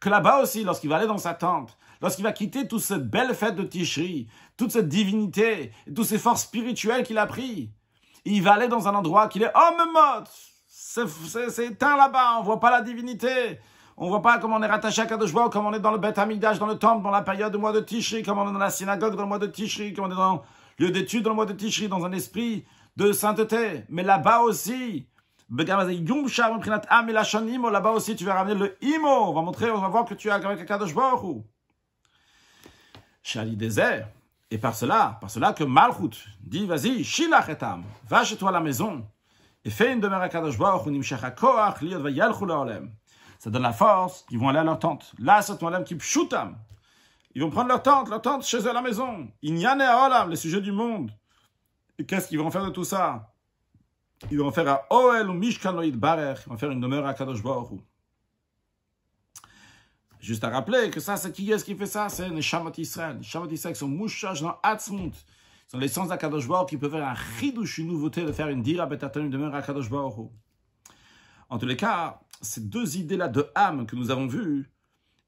Que là-bas aussi, lorsqu'il va aller dans sa tente, lorsqu'il va quitter toute cette belle fête de ticherie, toute cette divinité, tous ces forces spirituelles qu'il a pris, il va aller dans un endroit qu'il est homme mode c'est éteint là-bas, on voit pas la divinité. On voit pas comment on est rattaché à Kadosh comme on est dans le Beth Amidash, dans le temple, dans la période du mois de Tishri, comme on est dans la synagogue dans le mois de Tishri, comme on est dans le lieu d'étude dans le mois de Tishri, dans un esprit de sainteté. Mais là-bas aussi, là-bas aussi, tu vas ramener le Imo. On va montrer, on va voir que tu es avec Kadosh Baruch Shali désert. Et par cela, par cela que Malchut dit, vas-y, Shilachetam, va chez toi à la maison. Et fait une demeure à va Ça donne la force, ils vont aller à leur tente. Là, c'est ton qui pshutam. Ils vont prendre leur tente, leur tente chez eux à la maison. Inyane olam, les sujets du monde. Et qu'est-ce qu'ils vont faire de tout ça Ils vont faire à Oel ou Mishkan Barer. Ils vont faire une demeure à Kadosh Juste à rappeler que ça, c'est qui est-ce qui fait ça C'est les Shamat Israël. Les Shamat Israël sont mouchages dans Hatzmut sont l'essence d'Akadosh Baruch qui peut faire un chidouche, une nouveauté, de faire une dira betatim demeure à Kadosh En tous les cas, ces deux idées-là de âme que nous avons vues,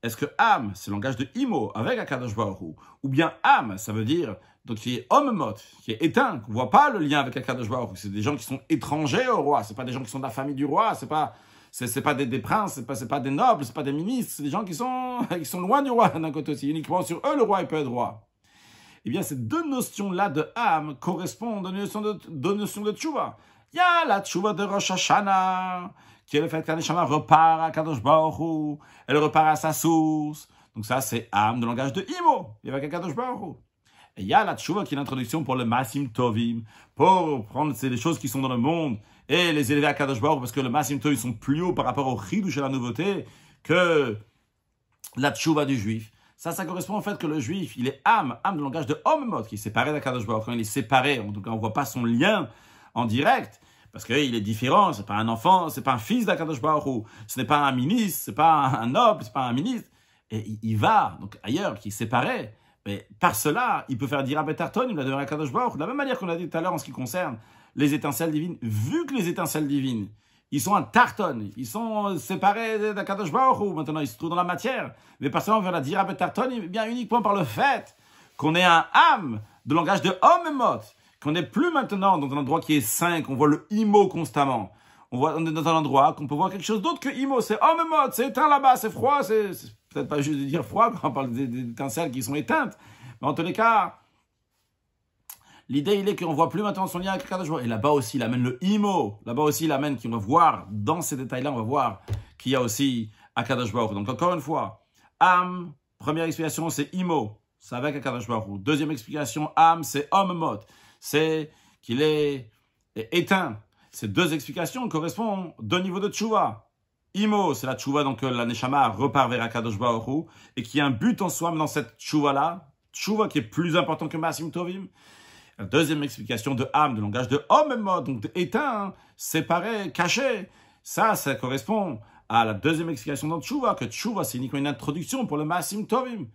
est-ce que âme, c'est le langage de Imo avec Akadosh Ou bien âme, ça veut dire donc qui est homme mot, qui est éteint, qu'on voit pas le lien avec Akadosh C'est des gens qui sont étrangers au roi, c'est pas des gens qui sont de la famille du roi, c'est pas c'est pas des, princes, c'est pas pas des nobles, ce c'est pas des ministres, c'est des gens qui sont qui sont loin du roi d'un côté aussi. Uniquement sur eux le roi il peut être roi eh bien, ces deux notions-là de âme correspondent aux deux notions de tchouva. Il y a la tchouva de Rosh Hashanah, qui est le fait que la repart à Kadosh Baruch Hu, elle repart à sa source. Donc ça, c'est âme de langage de Imo, il y avait Kadosh Baruch Hu. Et il y a la tchouva qui est l'introduction pour le Massim Tovim, pour prendre les choses qui sont dans le monde et les élever à Kadosh Baruch parce que le Massim Tovim sont plus haut par rapport au Hidush et la nouveauté que la tchouva du juif. Ça, ça correspond au fait que le juif, il est âme, âme de langage de homme mode, qui est séparé d'Akadosh Baruch Quand il est séparé, en tout cas, on voit pas son lien en direct, parce qu'il est différent, ce n'est pas un enfant, n'est pas un fils d'Akadosh Baruch ce n'est pas un ministre, n'est pas un noble, c'est pas un ministre. Et il, va, donc ailleurs, qui est séparé. Mais par cela, il peut faire dire à Betarton, il va devenir Akadosh Baruch de la même manière qu'on a dit tout à l'heure en ce qui concerne les étincelles divines, vu que les étincelles divines, ils sont en tartonne. Ils sont euh, séparés d'Akadosh Baruch Maintenant, ils se trouvent dans la matière. Ah, mais personne ne veut la dire à tartonne, eh bien uniquement par le fait qu'on est un âme de langage de homme et mot. Qu'on n'est plus maintenant dans un endroit qui est sain, qu'on voit le imo constamment. On, voit, est dans un endroit qu'on peut voir quelque chose d'autre que imo. C'est homme et mot. C'est éteint là-bas. C'est froid. C'est peut-être pas juste de dire froid quand on parle d'étincelles qui sont éteintes. Mais en tous les cas, L'idée, il est qu'on ne voit plus maintenant son lien avec Akadosh Et là-bas aussi, il amène le Imo. Là-bas aussi, il amène qu'on va voir, dans ces détails-là, on va voir qu'il y a aussi Akadosh Donc, encore une fois, Am, première explication, c'est Imo. C'est avec Akadosh Deuxième explication, Am, c'est Homme Mot. C'est qu'il est éteint. Ces deux explications correspondent deux niveaux de Tchouva. Imo, c'est la tchouva, donc euh, la Nechama repart vers Akadosh et qui a un but en soi, dans cette tchouva-là, tchouva qui est plus important que Massim Tovim, la deuxième explication de âme, de langage de homme donc éteint, séparé, caché. Ça, ça correspond à la deuxième explication dans Tshuva, que Tshuva, c'est uniquement une introduction pour le Masim Tovim.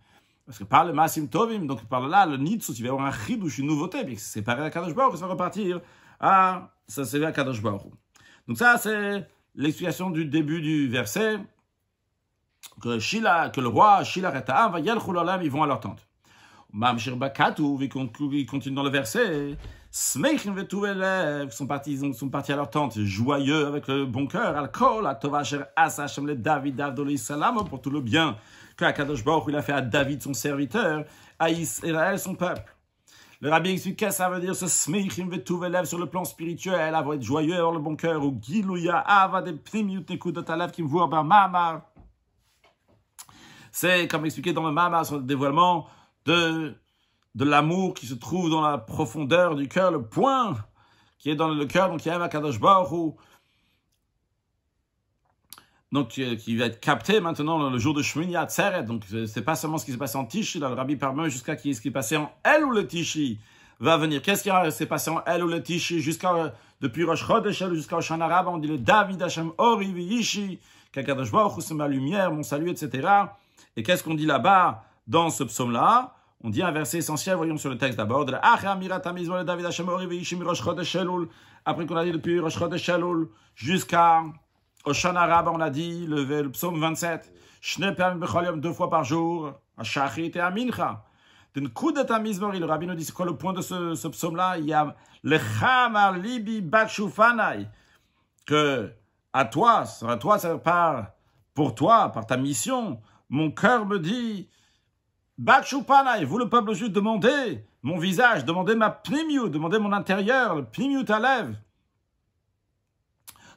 Parce que par le Masim Tovim, donc par là, le Nitsus, il va y avoir un chidouche, une nouveauté, que c'est séparé à Kadosh Baruch, ça va repartir à, ah, ça c'est à Kadosh Baruch. Donc ça, c'est l'explication du début du verset, que, que le roi, Shila Retaam, va Yel ils vont à leur tente. Mamshir Bakatou, il continue dans le verset. Smeichim Vetuvelev, sont partis, ils sont partis à leur tente, joyeux, avec le bon cœur. al à Tovacher Asachem, le David, Davdoli Salam, pour tout le bien que Akadosh Baruch il a fait à David, son serviteur, à Israël, son peuple. Le rabbi explique qu'est-ce que ça veut dire, ce smeichim vetuvelev sur le plan spirituel, avoir être joyeux, avoir le bon cœur, ou giluya ava de pnimiutekudotalev qui me voit ben Mama. C'est comme expliqué dans le mamar, sur le dévoilement, de, de l'amour qui se trouve dans la profondeur du cœur, le point qui est dans le cœur, donc qui aime Baruch donc euh, qui va être capté maintenant le jour de Shmini Atzeret. Donc euh, c'est pas seulement ce qui se passe en Tishi, le Rabbi permet jusqu'à ce qui est passé en El ou le Tishi va venir. Qu'est-ce qui s'est passé en El ou le Tishi jusqu'à euh, depuis Rosh Chodesh jusqu'à Oshan on dit le David Hashem Ori Yishi, Kakadosh Baruch c'est ma lumière, mon salut, etc. Et qu'est-ce qu'on dit là-bas dans ce psaume-là? On dit un verset essentiel, voyons sur le texte d'abord. Après qu'on a dit depuis Rosh Chodesh jusqu'à Oshana Araba, ben, on a dit le, psaume 27. deux fois par jour, à Shachrit et à Mincha. D'un coup de le rabbin nous dit c'est quoi le point de ce, psaume-là Il y a le Chamar Libi Que à toi, à toi, ça part pour toi, par ta mission. Mon cœur me dit Bakshupanai, vous le peuple juif, demandez mon visage, demandez ma pnimiut, demandez mon intérieur, le pnimiut à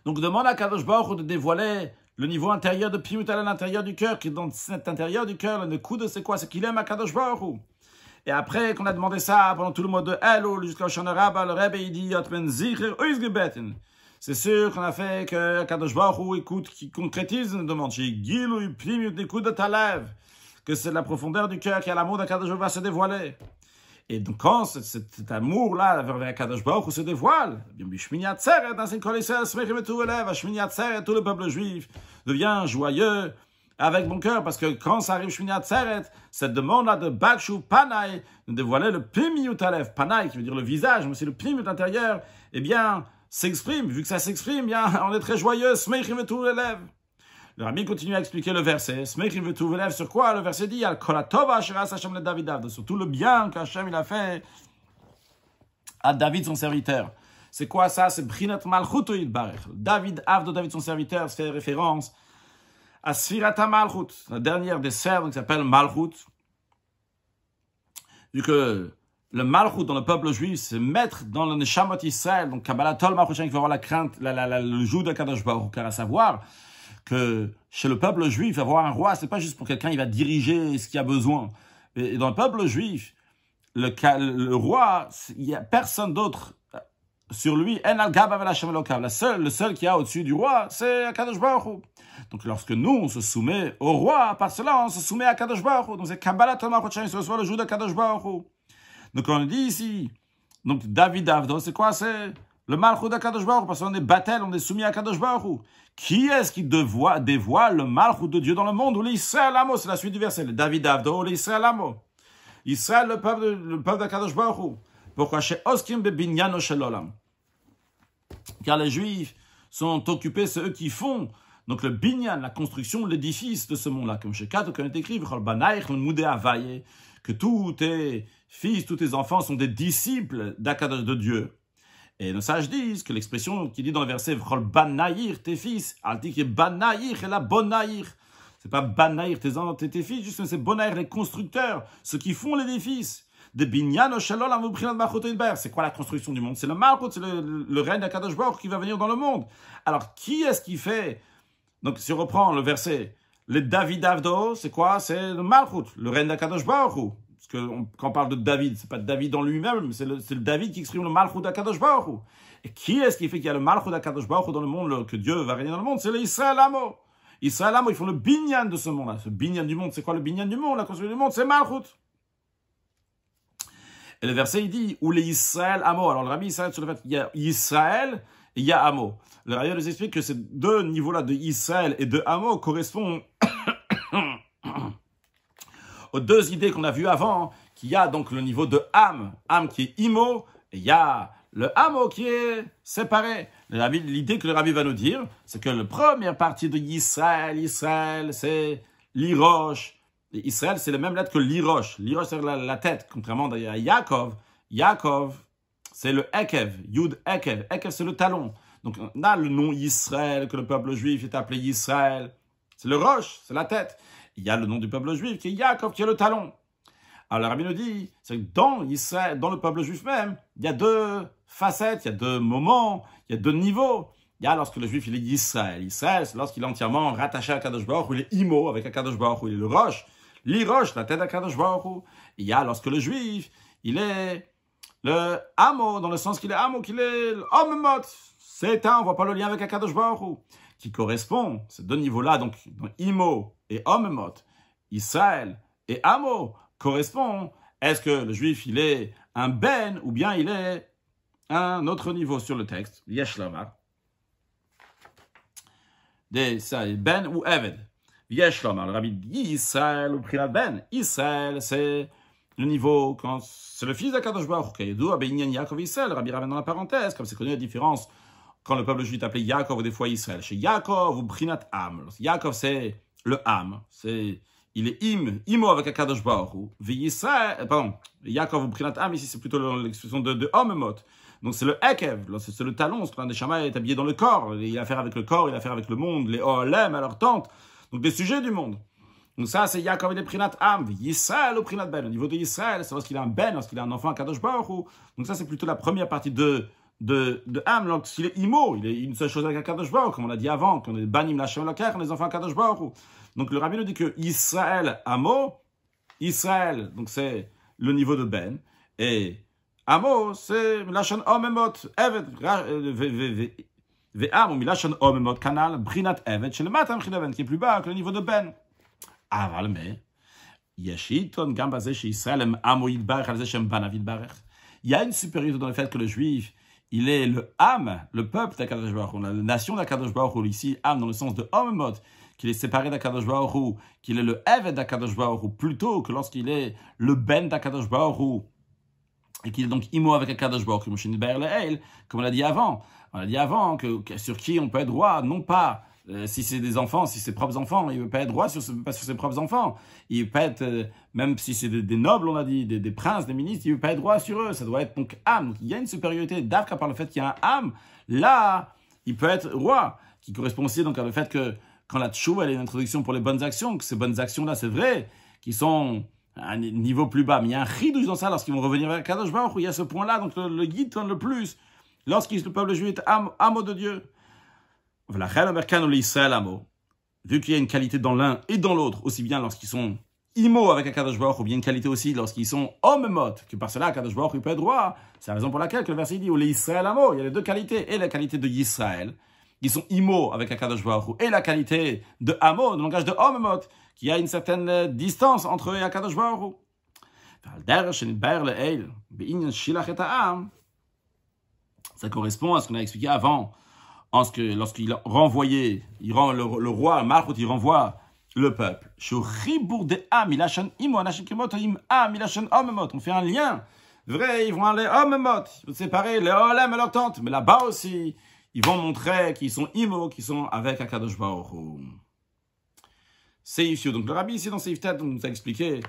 Donc demande à Kadosh Baruch de dévoiler le niveau intérieur de pnimiut à l'intérieur du cœur, qui est dans cet intérieur du cœur, le de c'est quoi C'est qu'il aime à Kadosh Baruch Et après qu'on a demandé ça pendant tout le mois de Elul jusqu'à Shana le Rebbe il dit c'est sûr qu'on a fait que Kadosh Baruch écoute, qui concrétise une demande. Chez Gilou, il l'écoute de ta lèvre que c'est la profondeur du cœur a l'amour d'Akadosh va se dévoiler. Et donc, quand cet, amour-là vers Akadosh Baruch se dévoile, dans eh hein, une tout le peuple juif devient joyeux avec mon cœur, parce que quand ça arrive cette demande-là de Bakshu Panay, de dévoiler le Pimiut Aleph, qui veut dire le visage, mais c'est le Pimiut intérieur, eh bien, s'exprime. Vu que ça s'exprime, eh on est très joyeux, Smeichim et tout le Rami continue à expliquer le verset. Smechin veut tout sur quoi Le verset dit Al Hashem le David sur tout le bien qu'Hachem a fait à David son serviteur. C'est quoi ça C'est Brinat Malchuto David Avdo, David son serviteur, fait référence à Svirata Malchut, la dernière des sphères qui s'appelle Malchut. Vu que le Malchut dans le peuple juif, c'est mettre dans le Neshamot Israël, donc Kabbalah Tol Malchut, il va avoir la crainte, le joug de Kadosh Baruch, car à savoir, que chez le peuple juif, avoir un roi, ce n'est pas juste pour quelqu'un, il va diriger ce qu'il a besoin. Et dans le peuple juif, le, roi, il n'y a personne d'autre euh, sur lui. La seule, le seul qui a au-dessus du roi, c'est Akadosh Baruch Donc lorsque nous, on se soumet au roi, par cela, on se soumet à Akadosh Baruch Donc c'est Kabbalah il se le jour Kadosh Baruch Donc on dit ici, donc David Avdo, c'est quoi C'est le Malchou d'Akadosh Baruch parce qu'on est battel, on est soumis à Akadosh Baruch qui est-ce qui dévoile le mal de Dieu dans le monde ou Amo, c'est la suite du verset. David Avdo, Israël Amo. Israël, le peuple, le peuple d'Akadosh Baruch Pourquoi chez Oskim Car les Juifs sont occupés, c'est eux qui font donc le binyan, la construction, l'édifice de ce monde-là, comme chez Kato, comme est écrit, que tous tes fils, tous tes enfants sont des disciples d'Akadosh de Dieu. Et nos sages disent que l'expression qui dit dans le verset banaïr tes fils, elle dit que banaïr est la bonaïr. C'est pas banaïr tes, enfants, tes fils, juste c'est bonaïr les constructeurs, ceux qui font l'édifice ». De binyan C'est quoi la construction du monde C'est le malchut, c'est le, le, règne d'Akadosh qui va venir dans le monde. Alors qui est-ce qui fait Donc si on reprend le verset, le David Avdo, c'est quoi C'est le malchut, le règne d'Akadosh Baruch quand on parle de David, c'est pas David en lui-même, c'est le, David qui exprime le Malchut d'Akadosh Baruch Et qui est-ce qui fait qu'il y a le Malchut d'Akadosh Baruch dans le monde, que Dieu va régner dans le monde C'est l'Israël Amo. Israël Amo, ils font le binyan de ce monde-là. Ce binyan du monde, c'est quoi le binyan du monde La construction du monde, c'est Malchut. Et le verset, il dit, ou les Israël Amo. Alors le Rabbi, il s'arrête sur le fait qu'il y a Israël et il y a Amo. Le Rabbi nous explique que ces deux niveaux-là de Israël et de Amo correspondent aux deux idées qu'on a vues avant, qu'il y a donc le niveau de âme, âme qui est Imo, et il y a le hameau qui est séparé. L'idée que le rabbi va nous dire, c'est que la première partie de Israël, Israël, c'est l'iroche. Israël, c'est la même lettre que l'iroche. L'iroche, c'est la, tête, contrairement à Yaakov. Yaakov, c'est le Ekev, Yud Ekev. Ekev, c'est le talon. Donc, on a le nom Israël, que le peuple juif est appelé Israël. C'est le roche, c'est la tête il y a le nom du peuple juif qui est Yaakov, qui est le talon. Alors Rabbi nous dit, c'est dans dans le peuple juif même, il y a deux facettes, il y a deux moments, il y a deux niveaux. Il y a lorsque le juif, il est Israël. Israël, c'est lorsqu'il est entièrement rattaché à Kadosh Baruch Hu, il est Imo avec Kadosh Baruch Hu, il est le roche, l'iroche, la tête à Kadosh Baruch Hu. Il y a lorsque le juif, il est le Amo, dans le sens qu'il est Amo, qu'il est l'homme mot. C'est un, on voit pas le lien avec Akadosh Baruch Hu qui correspond, ces deux niveaux-là, donc Imo et Omemot, Israël et Amo, correspondent. Est-ce que le juif, il est un Ben ou bien il est un autre niveau sur le texte, Yeshlama Des Ben ou Eved. Yeshlama, le rabbi dit Israël ou Prilad Ben. Israël, c'est le niveau, quand c'est le fils d'Akadosh Baruch, Kayedou, Abinyan Yaakov Israël, Rabbi ramène dans la parenthèse, comme c'est connu la différence quand le peuple juif est appelé Yaakov ou des fois Israël. Chez Yaakov ou Brinat Am. Yaakov, c'est le Am. C'est, il est im, imo avec Akadosh Baruch Israël, euh, pardon, Yaakov ou Brinat Am, ici, c'est plutôt l'expression de, de Homme Donc, c'est le Ekev, c'est le talon. Ce des Shama est habillé dans le corps. Il a affaire avec le corps, il a affaire avec le monde, les Oholem à leur tente. Donc, des sujets du monde. Donc ça, c'est Yaakov et les Prinat Am, Israël ou Prinat Ben. Au niveau de Israël, c'est lorsqu'il a un Ben, lorsqu'il a un enfant à Kadosh Donc ça, c'est plutôt la première partie de de, de Ham, lorsqu'il est immo, il est une seule chose avec Akadosh Baruch, comme on a dit avant, qu'on est banim Lachem Lokar, les enfants Akadosh Baruch. Donc le rabbin nous dit que Israël Amo, Israël, donc c'est le niveau de Ben, et Amo, c'est Lachem Omemot, Evet, euh, Ve'am, ou Lachem Omemot, Canal, Brinat Evet, chez le Matam qui est plus bas que le niveau de Ben. Aval, mais, Yeshiton, Gambazé, chez Israël, Amo Yidbarech, Alzechem Banavid Barech. Il y a une supériorité dans le fait que le juif, il est le âme, le peuple d'Akadosh Baruch la nation d'Akadosh Baruch ici, âme dans le sens de homme mode, qu'il est séparé d'Akadosh Baruch qu'il est le eve d'Akadosh Baruch plutôt que lorsqu'il est le Ben d'Akadosh Baruch et qu'il est donc immo avec Akadosh Baruch comme on l'a dit avant, on l'a dit avant, que, sur qui on peut être droit, non pas euh, si c'est des enfants, si c'est ses propres enfants, il ne veut pas être roi sur, ses propres enfants. Il ne veut être, euh, même si c'est des, nobles, on a dit, des, princes, des ministres, il ne veut pas être roi sur eux. Ça doit être donc âme. il y a une supériorité d'Afka par le fait qu'il y a un âme. Là, il peut être roi, qui correspond aussi donc à le fait que quand la tchou, elle est une introduction pour les bonnes actions, que ces bonnes actions-là, c'est vrai, qui sont à un niveau plus bas. Mais il y a un ridouche dans ça lorsqu'ils vont revenir vers Kadosh Baruch, où il y a ce point-là, donc le, guide le plus. lorsqu'il le peuple juif âme, âme de Dieu, Vu qu'il y a une qualité dans l'un et dans l'autre, aussi bien lorsqu'ils sont immo avec Akadosh ou bien une qualité aussi lorsqu'ils sont homemot, que par cela Akadosh Baruch peut être roi. C'est la raison pour laquelle le verset dit ou amo, il y a les deux qualités, et la qualité de Israël, qui sont immo avec Akadosh Baruch, et la qualité de amo, le langage de homemot, qui a une certaine distance entre eux et Ça correspond à ce qu'on a expliqué avant lorsqu'il renvoyait, il rend le, roi, Malchut, il renvoie le peuple. On fait un lien. Vrai, ils vont aller homemot, ils vont séparer les Olam et leur Mais là-bas aussi, ils vont montrer qu'ils sont Imo qu'ils sont avec Akadosh Baruch Hu. Donc le rabbi ici dans Seif on nous a expliqué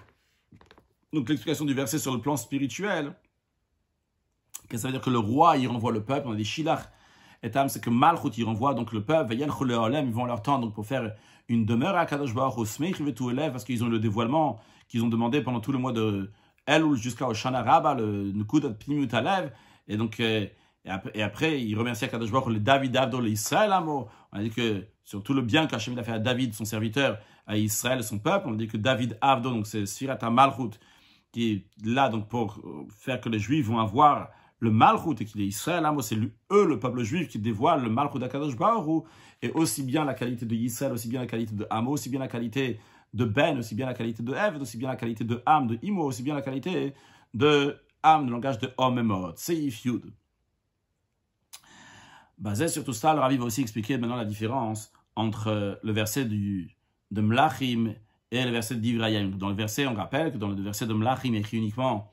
donc l'explication du verset sur le plan spirituel. Qu'est-ce que ça veut dire que le roi, il renvoie le peuple On a des Shilach. Tam, c'est que Malchut, il renvoie donc le peuple, ils vont leur tendre pour faire une demeure à Kadosh tout élève parce qu'ils ont le dévoilement qu'ils ont demandé pendant tout le mois de Elul jusqu'à Oshana Rabba, le Nukudat Pimut et donc... Euh, et après, il remercie à le David Abdol Israël On a dit que sur tout le bien qu'Hachem a fait à David, son serviteur, à Israël, son peuple, on a dit que David Abdol, donc c'est Svirata Malchut, qui est là donc pour faire que les Juifs vont avoir le Malchut et qu'il est Israël, hein, c'est eux, le peuple juif, qui dévoile le Malchut d'Akadosh Baruch et aussi bien la qualité de Israël, aussi bien la qualité de Amo, aussi bien la qualité de Ben, aussi bien la qualité de Eve, aussi bien la qualité de Ham, de Imo, aussi bien la qualité de Ham, le langage de Homme et c'est Seif Yud. Basé sur tout ça, le Rabbi va aussi expliquer maintenant la différence entre euh, le verset du, de Mlachim et le verset d'Ibrahim. Dans le verset, on rappelle que dans le verset de Mlachim, écrit uniquement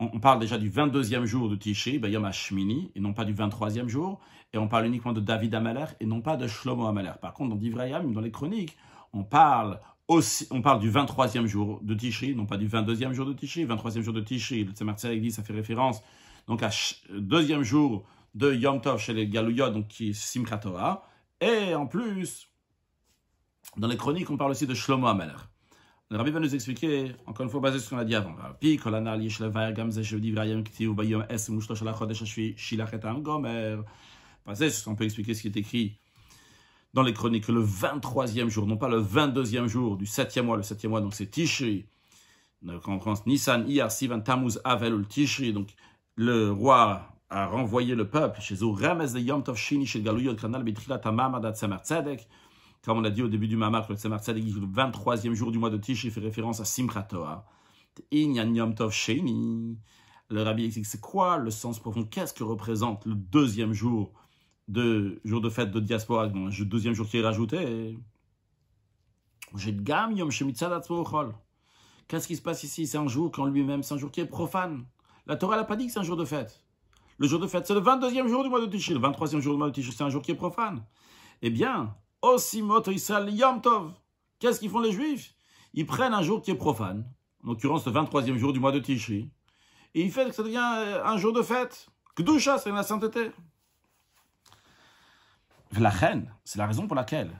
on, parle déjà du 22e jour de Tishri, Bayom ben, Hashmini, et non pas du 23e jour, et on parle uniquement de David Amaler et non pas de Shlomo Amaler. Par contre, dans Divrayam, dans les chroniques, on parle aussi, on parle du 23e jour de Tishri, non pas du 22e jour de Tishri, 23e jour de Tishri, le Tzemartzer dit, ça fait référence donc à euh, deuxième jour de Yom Tov chez les Galouyot, donc qui est Simchat et en plus, dans les chroniques, on parle aussi de Shlomo Amaler. Le rabbi va nous expliquer, encore une fois, basé sur ce qu'on a dit avant. Pi, kolana, lish, levaer, gamze, shevdi, vrayem, kti, bayom, es, mouchto, shalachodesh, shvi, shilachetam, gomer. Basé sur ce qu'on peut expliquer ce qui est écrit dans les chroniques, le 23e jour, non pas le 22e jour du 7e mois. Le 7e mois, donc c'est Tishri. Donc on France, Nissan, Iyar, Sivan, Tamuz, Avel, ou Tishri. Donc le roi a renvoyé le peuple chez Urames de Yom Tov Shini, chez Galouyot, Kanal, Betrilat, Tamam, Adat, Samar, Tzedek. Comme on l'a dit au début du Mamar, le 23e jour du mois de Tish, il fait référence à Simchat Torah. Tov Sheni. Le rabbi explique c'est quoi le sens profond, qu'est-ce que représente le deuxième jour de jour de fête de diaspora, le deuxième jour qui est rajouté. Qu'est-ce qui se passe ici C'est un jour quand lui-même, c'est un jour qui est profane. La Torah n'a pas dit que c'est un jour de fête. Le jour de fête, c'est le 22e jour du mois de Tichy. Le 23e jour du mois de Tichy, c'est un jour qui est profane. Eh bien, Qu'est-ce qu'ils font les Juifs Ils prennent un jour qui est profane, en l'occurrence le 23e jour du mois de Tishri, et ils font que ça devient euh, un jour de fête. Kdusha, c'est la sainteté. La c'est la raison pour laquelle.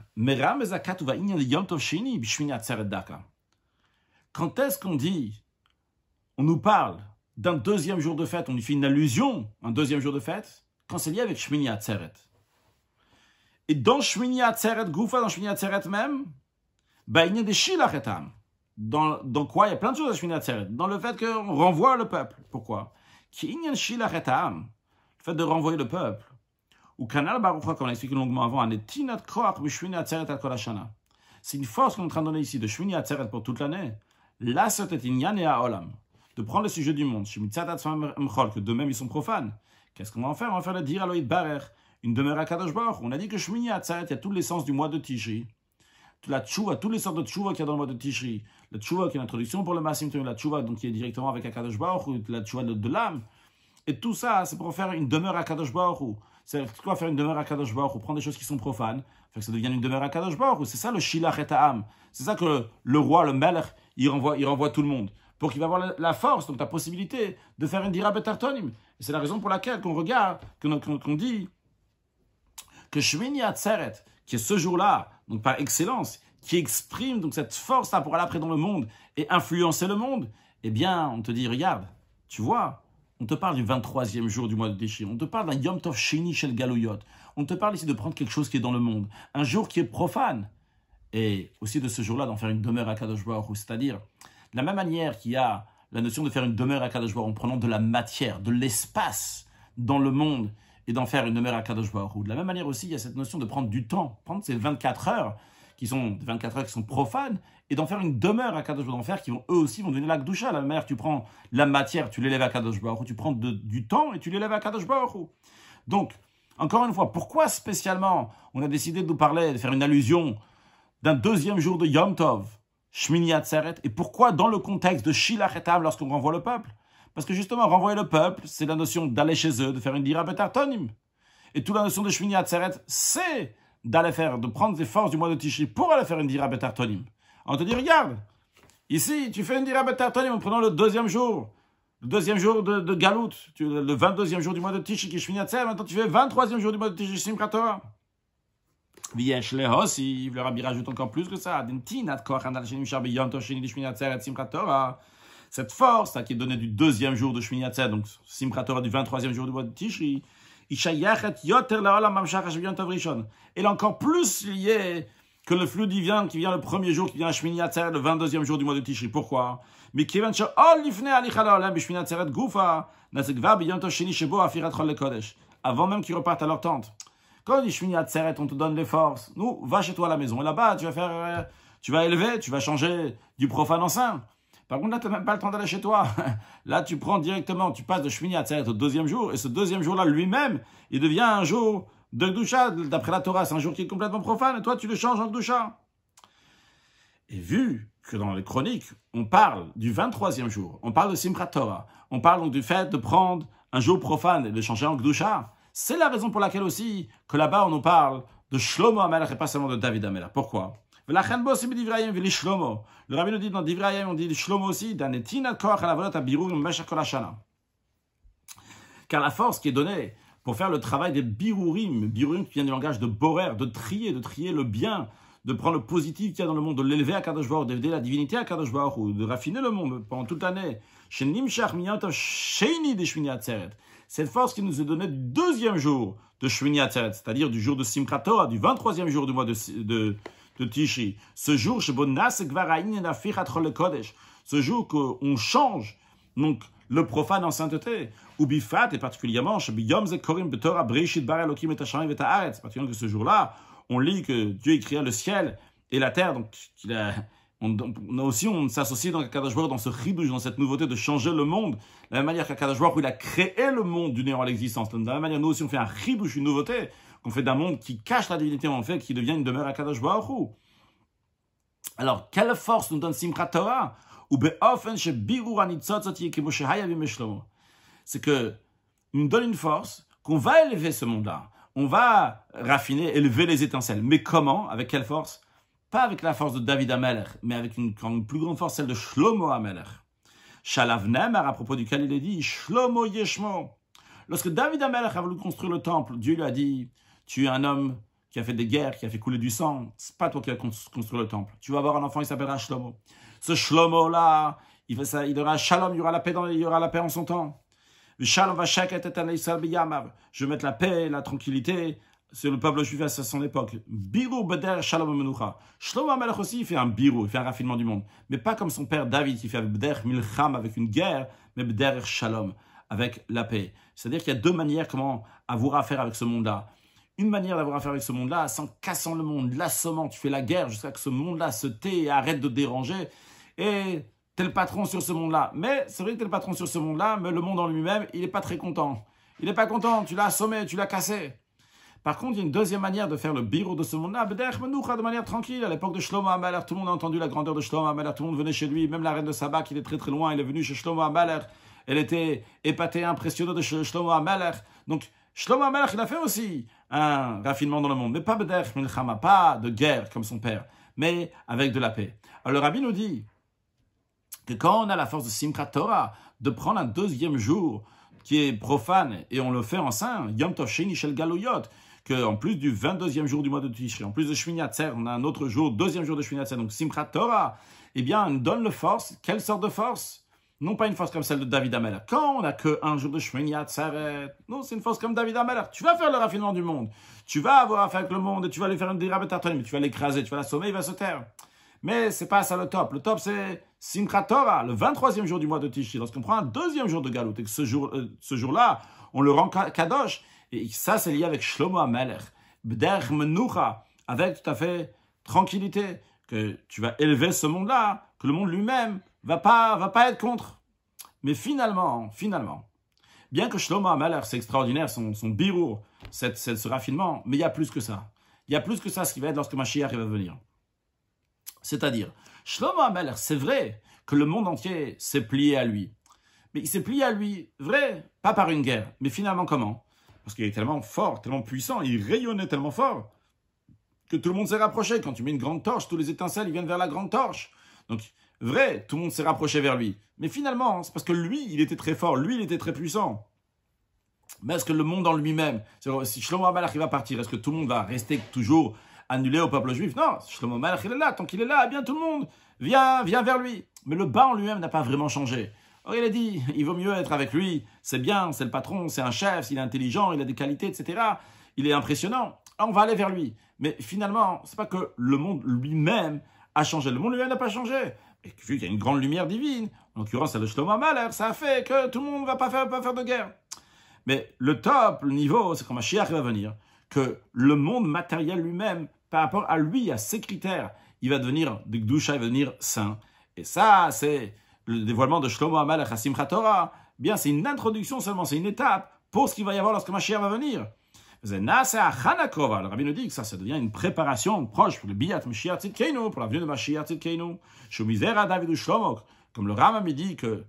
Quand est-ce qu'on dit, on nous parle d'un deuxième jour de fête, on lui fait une allusion, un deuxième jour de fête, quand c'est lié avec Shmini Atzeret. Et dans Shmini Atzeret Goufa, dans Shmini Atzeret même, bah, il y a des shilachetam. Dans, dans quoi Il e y a plein de choses à Shmini Atzeret. Dans le fait qu'on renvoie le peuple. Pourquoi Qu'il y a shilachetam. Le fait de renvoyer le peuple. Ou Kanal Baruch on a expliqué longuement avant, c'est une force qu'on est en train de donner ici, de Shmini Atzeret pour toute l'année. Là, c'est Inyan et Olam. De prendre le sujet du monde, que de même ils sont profanes. Qu'est-ce qu'on va en faire On va faire le dire à Loïd Barer une demeure à Kadosh On a dit que Shmini il y a tous les sens du mois de Tishri. La tchouva, toutes les sortes de tchouva qu'il y a dans le mois de Tishri. La tchouva qui est l'introduction pour le Massim, la tchouva qui est directement avec Akadosh Baruch, la tchouva de, l'âme. Et tout ça, c'est pour faire une demeure à Kadosh Baruch. C'est quoi faire une demeure à Kadosh Baruch prendre des choses qui sont profanes, faire que ça devienne une demeure à Kadosh Baruch. C'est ça le Shilach et C'est ça que le roi, le Melech, il renvoie, il renvoie tout le monde pour qu'il va avoir la force, donc la possibilité de faire une dira et C'est la raison pour laquelle qu'on regarde, qu'on qu dit que Shmini Atzeret, qui est ce jour-là, donc par excellence, qui exprime donc cette force-là pour aller après dans le monde et influencer le monde, eh bien, on te dit, regarde, tu vois, on te parle du 23e jour du mois de déchir, on te parle d'un Yom Tov Sheni Shel Galoyot, on te parle ici de prendre quelque chose qui est dans le monde, un jour qui est profane, et aussi de ce jour-là d'en faire une demeure à Kadosh c'est-à-dire, de la même manière qu'il y a la notion de faire une demeure à Kadosh en prenant de la matière, de l'espace dans le monde, et d'en faire une demeure à Kadosh Baruch De la même manière aussi, il y a cette notion de prendre du temps, prendre ces 24 heures qui sont 24 heures qui sont profanes et d'en faire une demeure à Kadosh d'en faire qui vont eux aussi vont donner la à La même manière, tu prends la matière, tu l'élèves à Kadosh Baruch tu prends du temps et tu l'élèves à Kadosh Baruch Donc, encore une fois, pourquoi spécialement on a décidé de nous parler, de faire une allusion d'un deuxième jour de Yom Tov, Shmini Atzeret, et pourquoi dans le contexte de Shilach lorsqu'on renvoie le peuple parce que justement, renvoyer le peuple, c'est la notion d'aller chez eux, de faire une dira betartonim. Et toute la notion de Shmini Atzeret, c'est d'aller faire, de prendre des forces du mois de Tishi pour aller faire une dira betartonim. On te dit, regarde, ici, tu fais une dira betartonim en prenant le deuxième jour. Le deuxième jour de, de Galout, le 22e jour du mois de Tishi qui est Shmini Atzeret, maintenant tu fais le 23e jour du mois de Tishi Simkratora. Viesh le le rabbi rajoute encore plus que ça. al cette force hein, qui est donnée du deuxième jour de Shmini donc Simchat Torah du 23e jour du mois de Tishri, elle est encore plus liée que le flux divin qui vient le premier jour, qui vient à Shmini le 22e jour du mois de Tishri. Pourquoi avant même qu'ils repartent à leur tente. Quand on dit Shmini Atzeret, on te donne les forces. Nous, va chez toi à la maison. Et là-bas, tu vas faire, euh, tu vas élever, tu vas changer du profane en saint. Par contre, là, tu n'as même pas le temps d'aller chez toi. Là, tu prends directement, tu passes de Shmini Atzeret au deuxième jour, et ce deuxième jour-là, lui-même, il devient un jour de Gdusha. D'après la Torah, c'est un jour qui est complètement profane, et toi, tu le changes en Gdusha. Et vu que dans les chroniques, on parle du 23e jour, on parle de Simchat Torah, on parle donc du fait de prendre un jour profane et de le changer en Gdusha, c'est la raison pour laquelle aussi que là-bas, on nous parle de Shlomo Amela, et pas seulement de David Amela. Pourquoi le rabbin nous dit dans Divrayim, on dit Shlomo aussi, car la force qui est donnée pour faire le travail des birurim, birurim qui vient du langage de borer, de trier, de trier le bien, de prendre le positif qu'il y a dans le monde, de l'élever à Kadosh Baruch, d'élever la divinité à Kadosh Baruch, ou de raffiner le monde pendant toute l'année. Cette force qui nous est donnée du deuxième jour de Shmini Atzeret, c'est-à-dire du jour de Simchat Torah, du 23e jour du mois de, de, de Tishi, ce jour, ce jour qu'on change donc le profane en sainteté, ou bifat, et particulièrement, que ce jour-là, on lit que Dieu écrit le ciel et la terre, donc on, aussi, on s'associe dans dans ce ribouche, dans cette nouveauté de changer le monde. De la même manière qu'Akadashbar, il a créé le monde du néant à l'existence. De la même manière, nous aussi, on fait un ribouche, une nouveauté. On fait d'un monde qui cache la divinité en fait, qui devient une demeure à Kadosh Baruch Alors, quelle force nous donne Simchat Torah c'est que nous donne une force qu'on va élever ce monde-là. On va raffiner, élever les étincelles. Mais comment Avec quelle force Pas avec la force de David Amelech, mais avec une, plus grande force, celle de Shlomo Shalav Shalavnemar, à propos duquel il est dit Shlomo Yeshmo. Lorsque David Amelech a voulu construire le temple, Dieu lui a dit tu es un homme qui a fait des guerres, qui a fait couler du sang. C'est pas toi qui a construit le temple. Tu vas avoir un enfant, il s'appellera Shlomo. Ce Shlomo-là, il, aura shalom, il y aura la paix dans, il y aura la paix en son temps. Je vais mettre la paix, la tranquillité sur le peuple juif à son époque. Shalom Shlomo Amalek aussi, il fait un biru, il fait un raffinement du monde. Mais pas comme son père David, qui fait Beder Milcham, avec une guerre, mais Beder Shalom, avec la paix. C'est-à-dire qu'il y a deux manières comment avoir faire avec ce monde-là une manière d'avoir affaire avec ce monde-là, sans en cassant le monde, l'assommant, tu fais la guerre jusqu'à que ce monde-là se tait et arrête de déranger. Et t'es le patron sur ce monde-là. Mais c'est vrai que t'es le patron sur ce monde-là, mais le monde en lui-même, il n'est pas très content. Il n'est pas content, tu l'as assommé, tu l'as cassé. Par contre, il y a une deuxième manière de faire le bureau de ce monde-là, de manière tranquille. À l'époque de Shlomo Amaler, tout le monde a entendu la grandeur de Shlomo Amaler, tout le monde venait chez lui, même la reine de Saba, qui est très très loin, elle est venue chez Shlomo Amaler. Elle était épatée, impressionnée de Shlomo Amaler. Donc, Shlomo Amaler, il l'a fait aussi un raffinement dans le monde, mais pas pas de guerre comme son père, mais avec de la paix. Alors le rabbi nous dit que quand on a la force de Simchat Torah, de prendre un deuxième jour qui est profane et on le fait en saint, Yom Toshin Ishel Galoyot, que en plus du 22e jour du mois de Tishri, en plus de Shmini on a un autre jour, deuxième jour de Shmini donc Simchat Torah, eh bien, on donne le force. Quelle sorte de force non pas une force comme celle de David Ameller. Quand on n'a qu'un jour de ça s'arrête non, c'est une force comme David Ameller. Tu vas faire le raffinement du monde. Tu vas avoir affaire avec le monde et tu vas lui faire une mais tu vas l'écraser, tu vas l'assommer, il va se taire. Mais c'est pas ça le top. Le top, c'est Simchat le 23e jour du mois de Tishi. Lorsqu'on prend un deuxième jour de galoute et que ce euh, jour-là, on le rend Kadosh. Et ça, c'est lié avec Shlomo Ameller, B'der Menucha, avec tout à fait tranquillité, que tu vas élever ce monde-là, que le monde lui-même va pas, va pas être contre. Mais finalement, finalement, bien que Shlomo Amalek, c'est extraordinaire, son, son cette, ce raffinement, mais il y a plus que ça. Il y a plus que ça, ce qui va être lorsque Mashiach va venir. C'est-à-dire, Shlomo Amalek, c'est vrai que le monde entier s'est plié à lui. Mais il s'est plié à lui, vrai, pas par une guerre, mais finalement comment Parce qu'il est tellement fort, tellement puissant, il rayonnait tellement fort que tout le monde s'est rapproché. Quand tu mets une grande torche, tous les étincelles, ils viennent vers la grande torche. Donc, Vrai, tout le monde s'est rapproché vers lui. Mais finalement, hein, c'est parce que lui, il était très fort, lui, il était très puissant. Mais est-ce que le monde en lui-même, si Shlomo il va partir, est-ce que tout le monde va rester toujours annulé au peuple juif Non, Shlomo Amalach, est là, tant qu'il est là, eh bien tout le monde, viens, viens vers lui. Mais le bas en lui-même n'a pas vraiment changé. Or, il a dit, il vaut mieux être avec lui, c'est bien, c'est le patron, c'est un chef, il est intelligent, il a des qualités, etc. Il est impressionnant, on va aller vers lui. Mais finalement, c'est pas que le monde lui-même a changé, le monde lui-même n'a pas changé vu qu'il y a une grande lumière divine, en l'occurrence, c'est le Shlomo Maler, ça fait que tout le monde ne va pas faire, pas faire de guerre. Mais le top, le niveau, c'est quand Mashiach va venir, que le monde matériel lui-même, par rapport à lui, à ses critères, il va devenir, de Gdusha, il va devenir saint. Et ça, c'est le dévoilement de Shlomo Amalek à Simchat Bien, c'est une introduction seulement, c'est une étape pour ce qu'il va y avoir lorsque Mashiach va venir. Le Rabbi nous dit que ça, ça devient une préparation proche pour le Biyat Mashiach Kainu, pour la venue de Mashiach Tzidkenu. Shumizera David Shlomo, Comme le Rambam dit que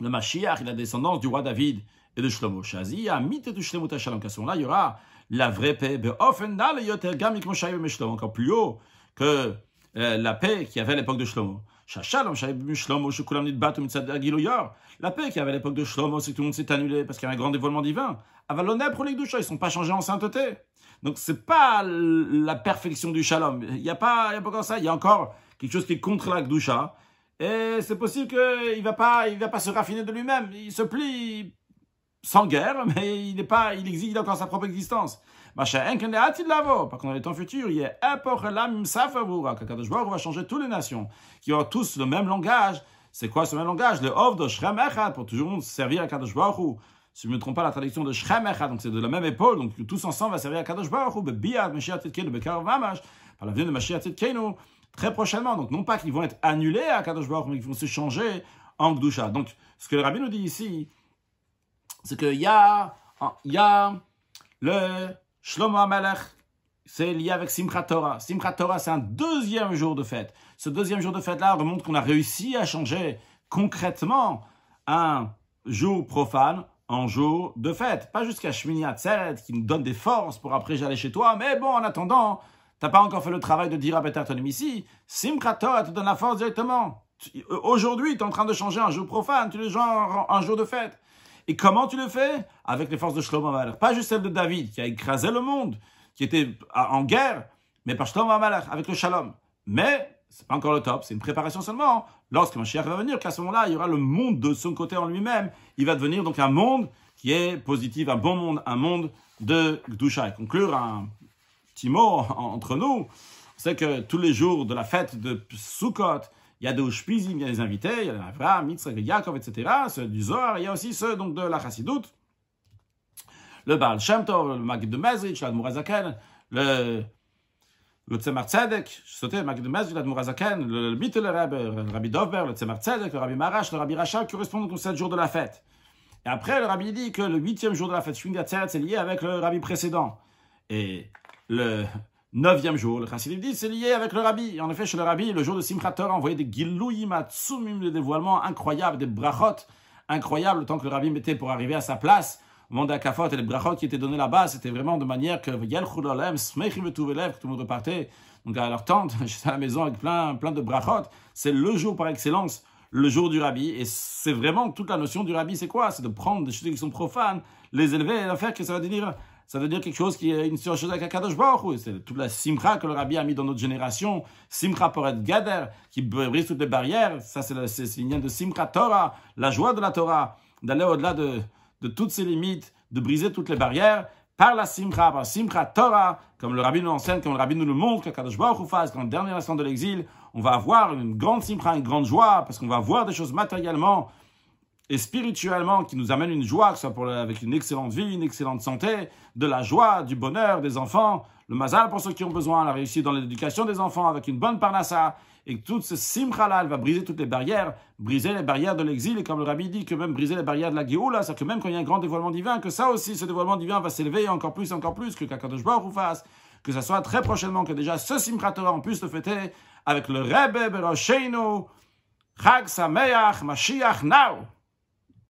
le Mashiach est la descendance du roi David et de Shlomo. a mite du Shlomo Tashalom. Qu'à ce moment-là, il y aura la vraie paix. Beofen dal yoter gamik Moshe Shlomo. Encore plus haut que euh, la paix qui avait à l'époque de Shlomo. La paix qu'il y avait à l'époque de Shlomo, c'est que tout le monde s'est annulé parce qu'il y a un grand dévoilement divin. Avalonep, Gdusha, ils ne sont pas changés en sainteté. Donc c'est pas la perfection du shalom. Il n'y a, pas, a pas encore ça. Il y a encore quelque chose qui est contre la Gdusha. Et c'est possible qu'il ne va, pas, il va pas se raffiner de lui-même. Il se plie sans guerre, mais il n'est pas, il exige encore sa propre existence. Par contre, dans les temps futurs, il y a Kakadosh hein, Baruch va changer toutes les nations, qui auront tous le même langage. C'est quoi ce même langage Le of Shrem Echad, pour toujours servir à Kadosh Baruch si je ne me trompe pas, la traduction de Shrem donc c'est de la même épaule, donc tous ensemble va servir à Kadosh Baruch Hu, par la venue de Mashiach Titkenu, très prochainement. Donc non pas qu'ils vont être annulés à Kadosh Baruch mais qu'ils vont se changer en Gdusha. Donc ce que le rabbi nous dit ici, c'est qu'il y a, il y a le, Shlomo Amalek, c'est lié avec Simchat Torah. Simchat Torah, c'est un deuxième jour de fête. Ce deuxième jour de fête-là montre qu'on a réussi à changer concrètement un jour profane en jour de fête. Pas jusqu'à Shmini Atzeret qui nous donne des forces pour après j'allais chez toi, mais bon, en attendant, t'as pas encore fait le travail de dire à Peter ici, Simchat Torah te donne la force directement. Euh, aujourd'hui, tu es en train de changer un jour profane, tu le genre un jour de fête. Et comment tu le fais Avec les forces de Shlomo Pas juste celle de David, qui a écrasé le monde, qui était en guerre, mais par Shlomo Amalek, avec le Shalom. Mais c'est pas encore le top, c'est une préparation seulement. Hein. Lorsque Mashiach va venir, qu'à ce moment-là, il y aura le monde de son côté en lui-même. Il va devenir donc un monde qui est positif, un bon monde, un monde de Gdusha. Et conclure un petit mot entre nous, c'est que tous les jours de la fête de Sukkot, il y a des il y a les invités, il y a Avraham, Mitzrayim, Yaakov, etc., ceux du zor, il y a aussi ceux donc, de la Chassidoute, le Baal Shem Tov, le Magid de Mezrich, l'Admourazaken, le, le Tzemar Tzedek, je le Magid de Mezrich, l'Admourazaken, le, le Mittel Rebbe, le Rabbi Dovber, le Tzemar Tzedek, le Rabbi Marash, le Rabbi Rachel, qui correspondent aux sept jours de la fête. Et après, le Rabbi dit que le huitième jour de la fête c'est lié avec le Rabbi précédent. Et le, Neuvième jour, le chassidim dit, c'est lié avec le rabbi. En effet, chez le rabbi, le jour de Simchat Torah envoyait des gilouim matsumim, des dévoilements incroyables, des brachot incroyables, Tant que le rabbi mettait pour arriver à sa place. Le Kafot et les brachot qui étaient donnés là-bas, c'était vraiment de manière que Yelchul Smechim et que tout le monde repartait, donc à leur tente, j'étais à la maison avec plein, plein de brachot. C'est le jour par excellence, le jour du rabbi. Et c'est vraiment toute la notion du rabbi, c'est quoi C'est de prendre des choses qui sont profanes, les élever et faire que ça va devenir ça veut dire quelque chose qui est une seule chose avec Kadosh Baruch C'est toute la simcha que le rabbi a mis dans notre génération. Simcha pour être gader, qui brise toutes les barrières. Ça, c'est le de simcha Torah, la joie de la Torah, d'aller au-delà de, toutes ses limites, de briser toutes les barrières par la simcha, par simcha Torah, comme le rabbi nous enseigne, comme le rabbi nous le montre, Kadosh Baruch fasse qu'en dernier instant de l'exil, on va avoir une grande simcha, une grande joie, parce qu'on va voir des choses matériellement et spirituellement qui nous amène une joie, que ce soit avec une excellente vie, une excellente santé, de la joie, du bonheur des enfants, le mazal pour ceux qui ont besoin, la réussite dans l'éducation des enfants avec une bonne parnassa, et que toute ce simcha-là, va briser toutes les barrières, briser les barrières de l'exil, et comme le rabbi dit, que même briser les barrières de la guéoula, c'est-à-dire que même quand il y a un grand dévoilement divin, que ça aussi, ce dévoilement divin va s'élever encore plus, encore plus, que Kakadosh Baruch fasse, que ça soit très prochainement, que déjà ce simcha Torah, en puisse le fêter avec le Rebbe Berosheinu, Chag Mashiach Now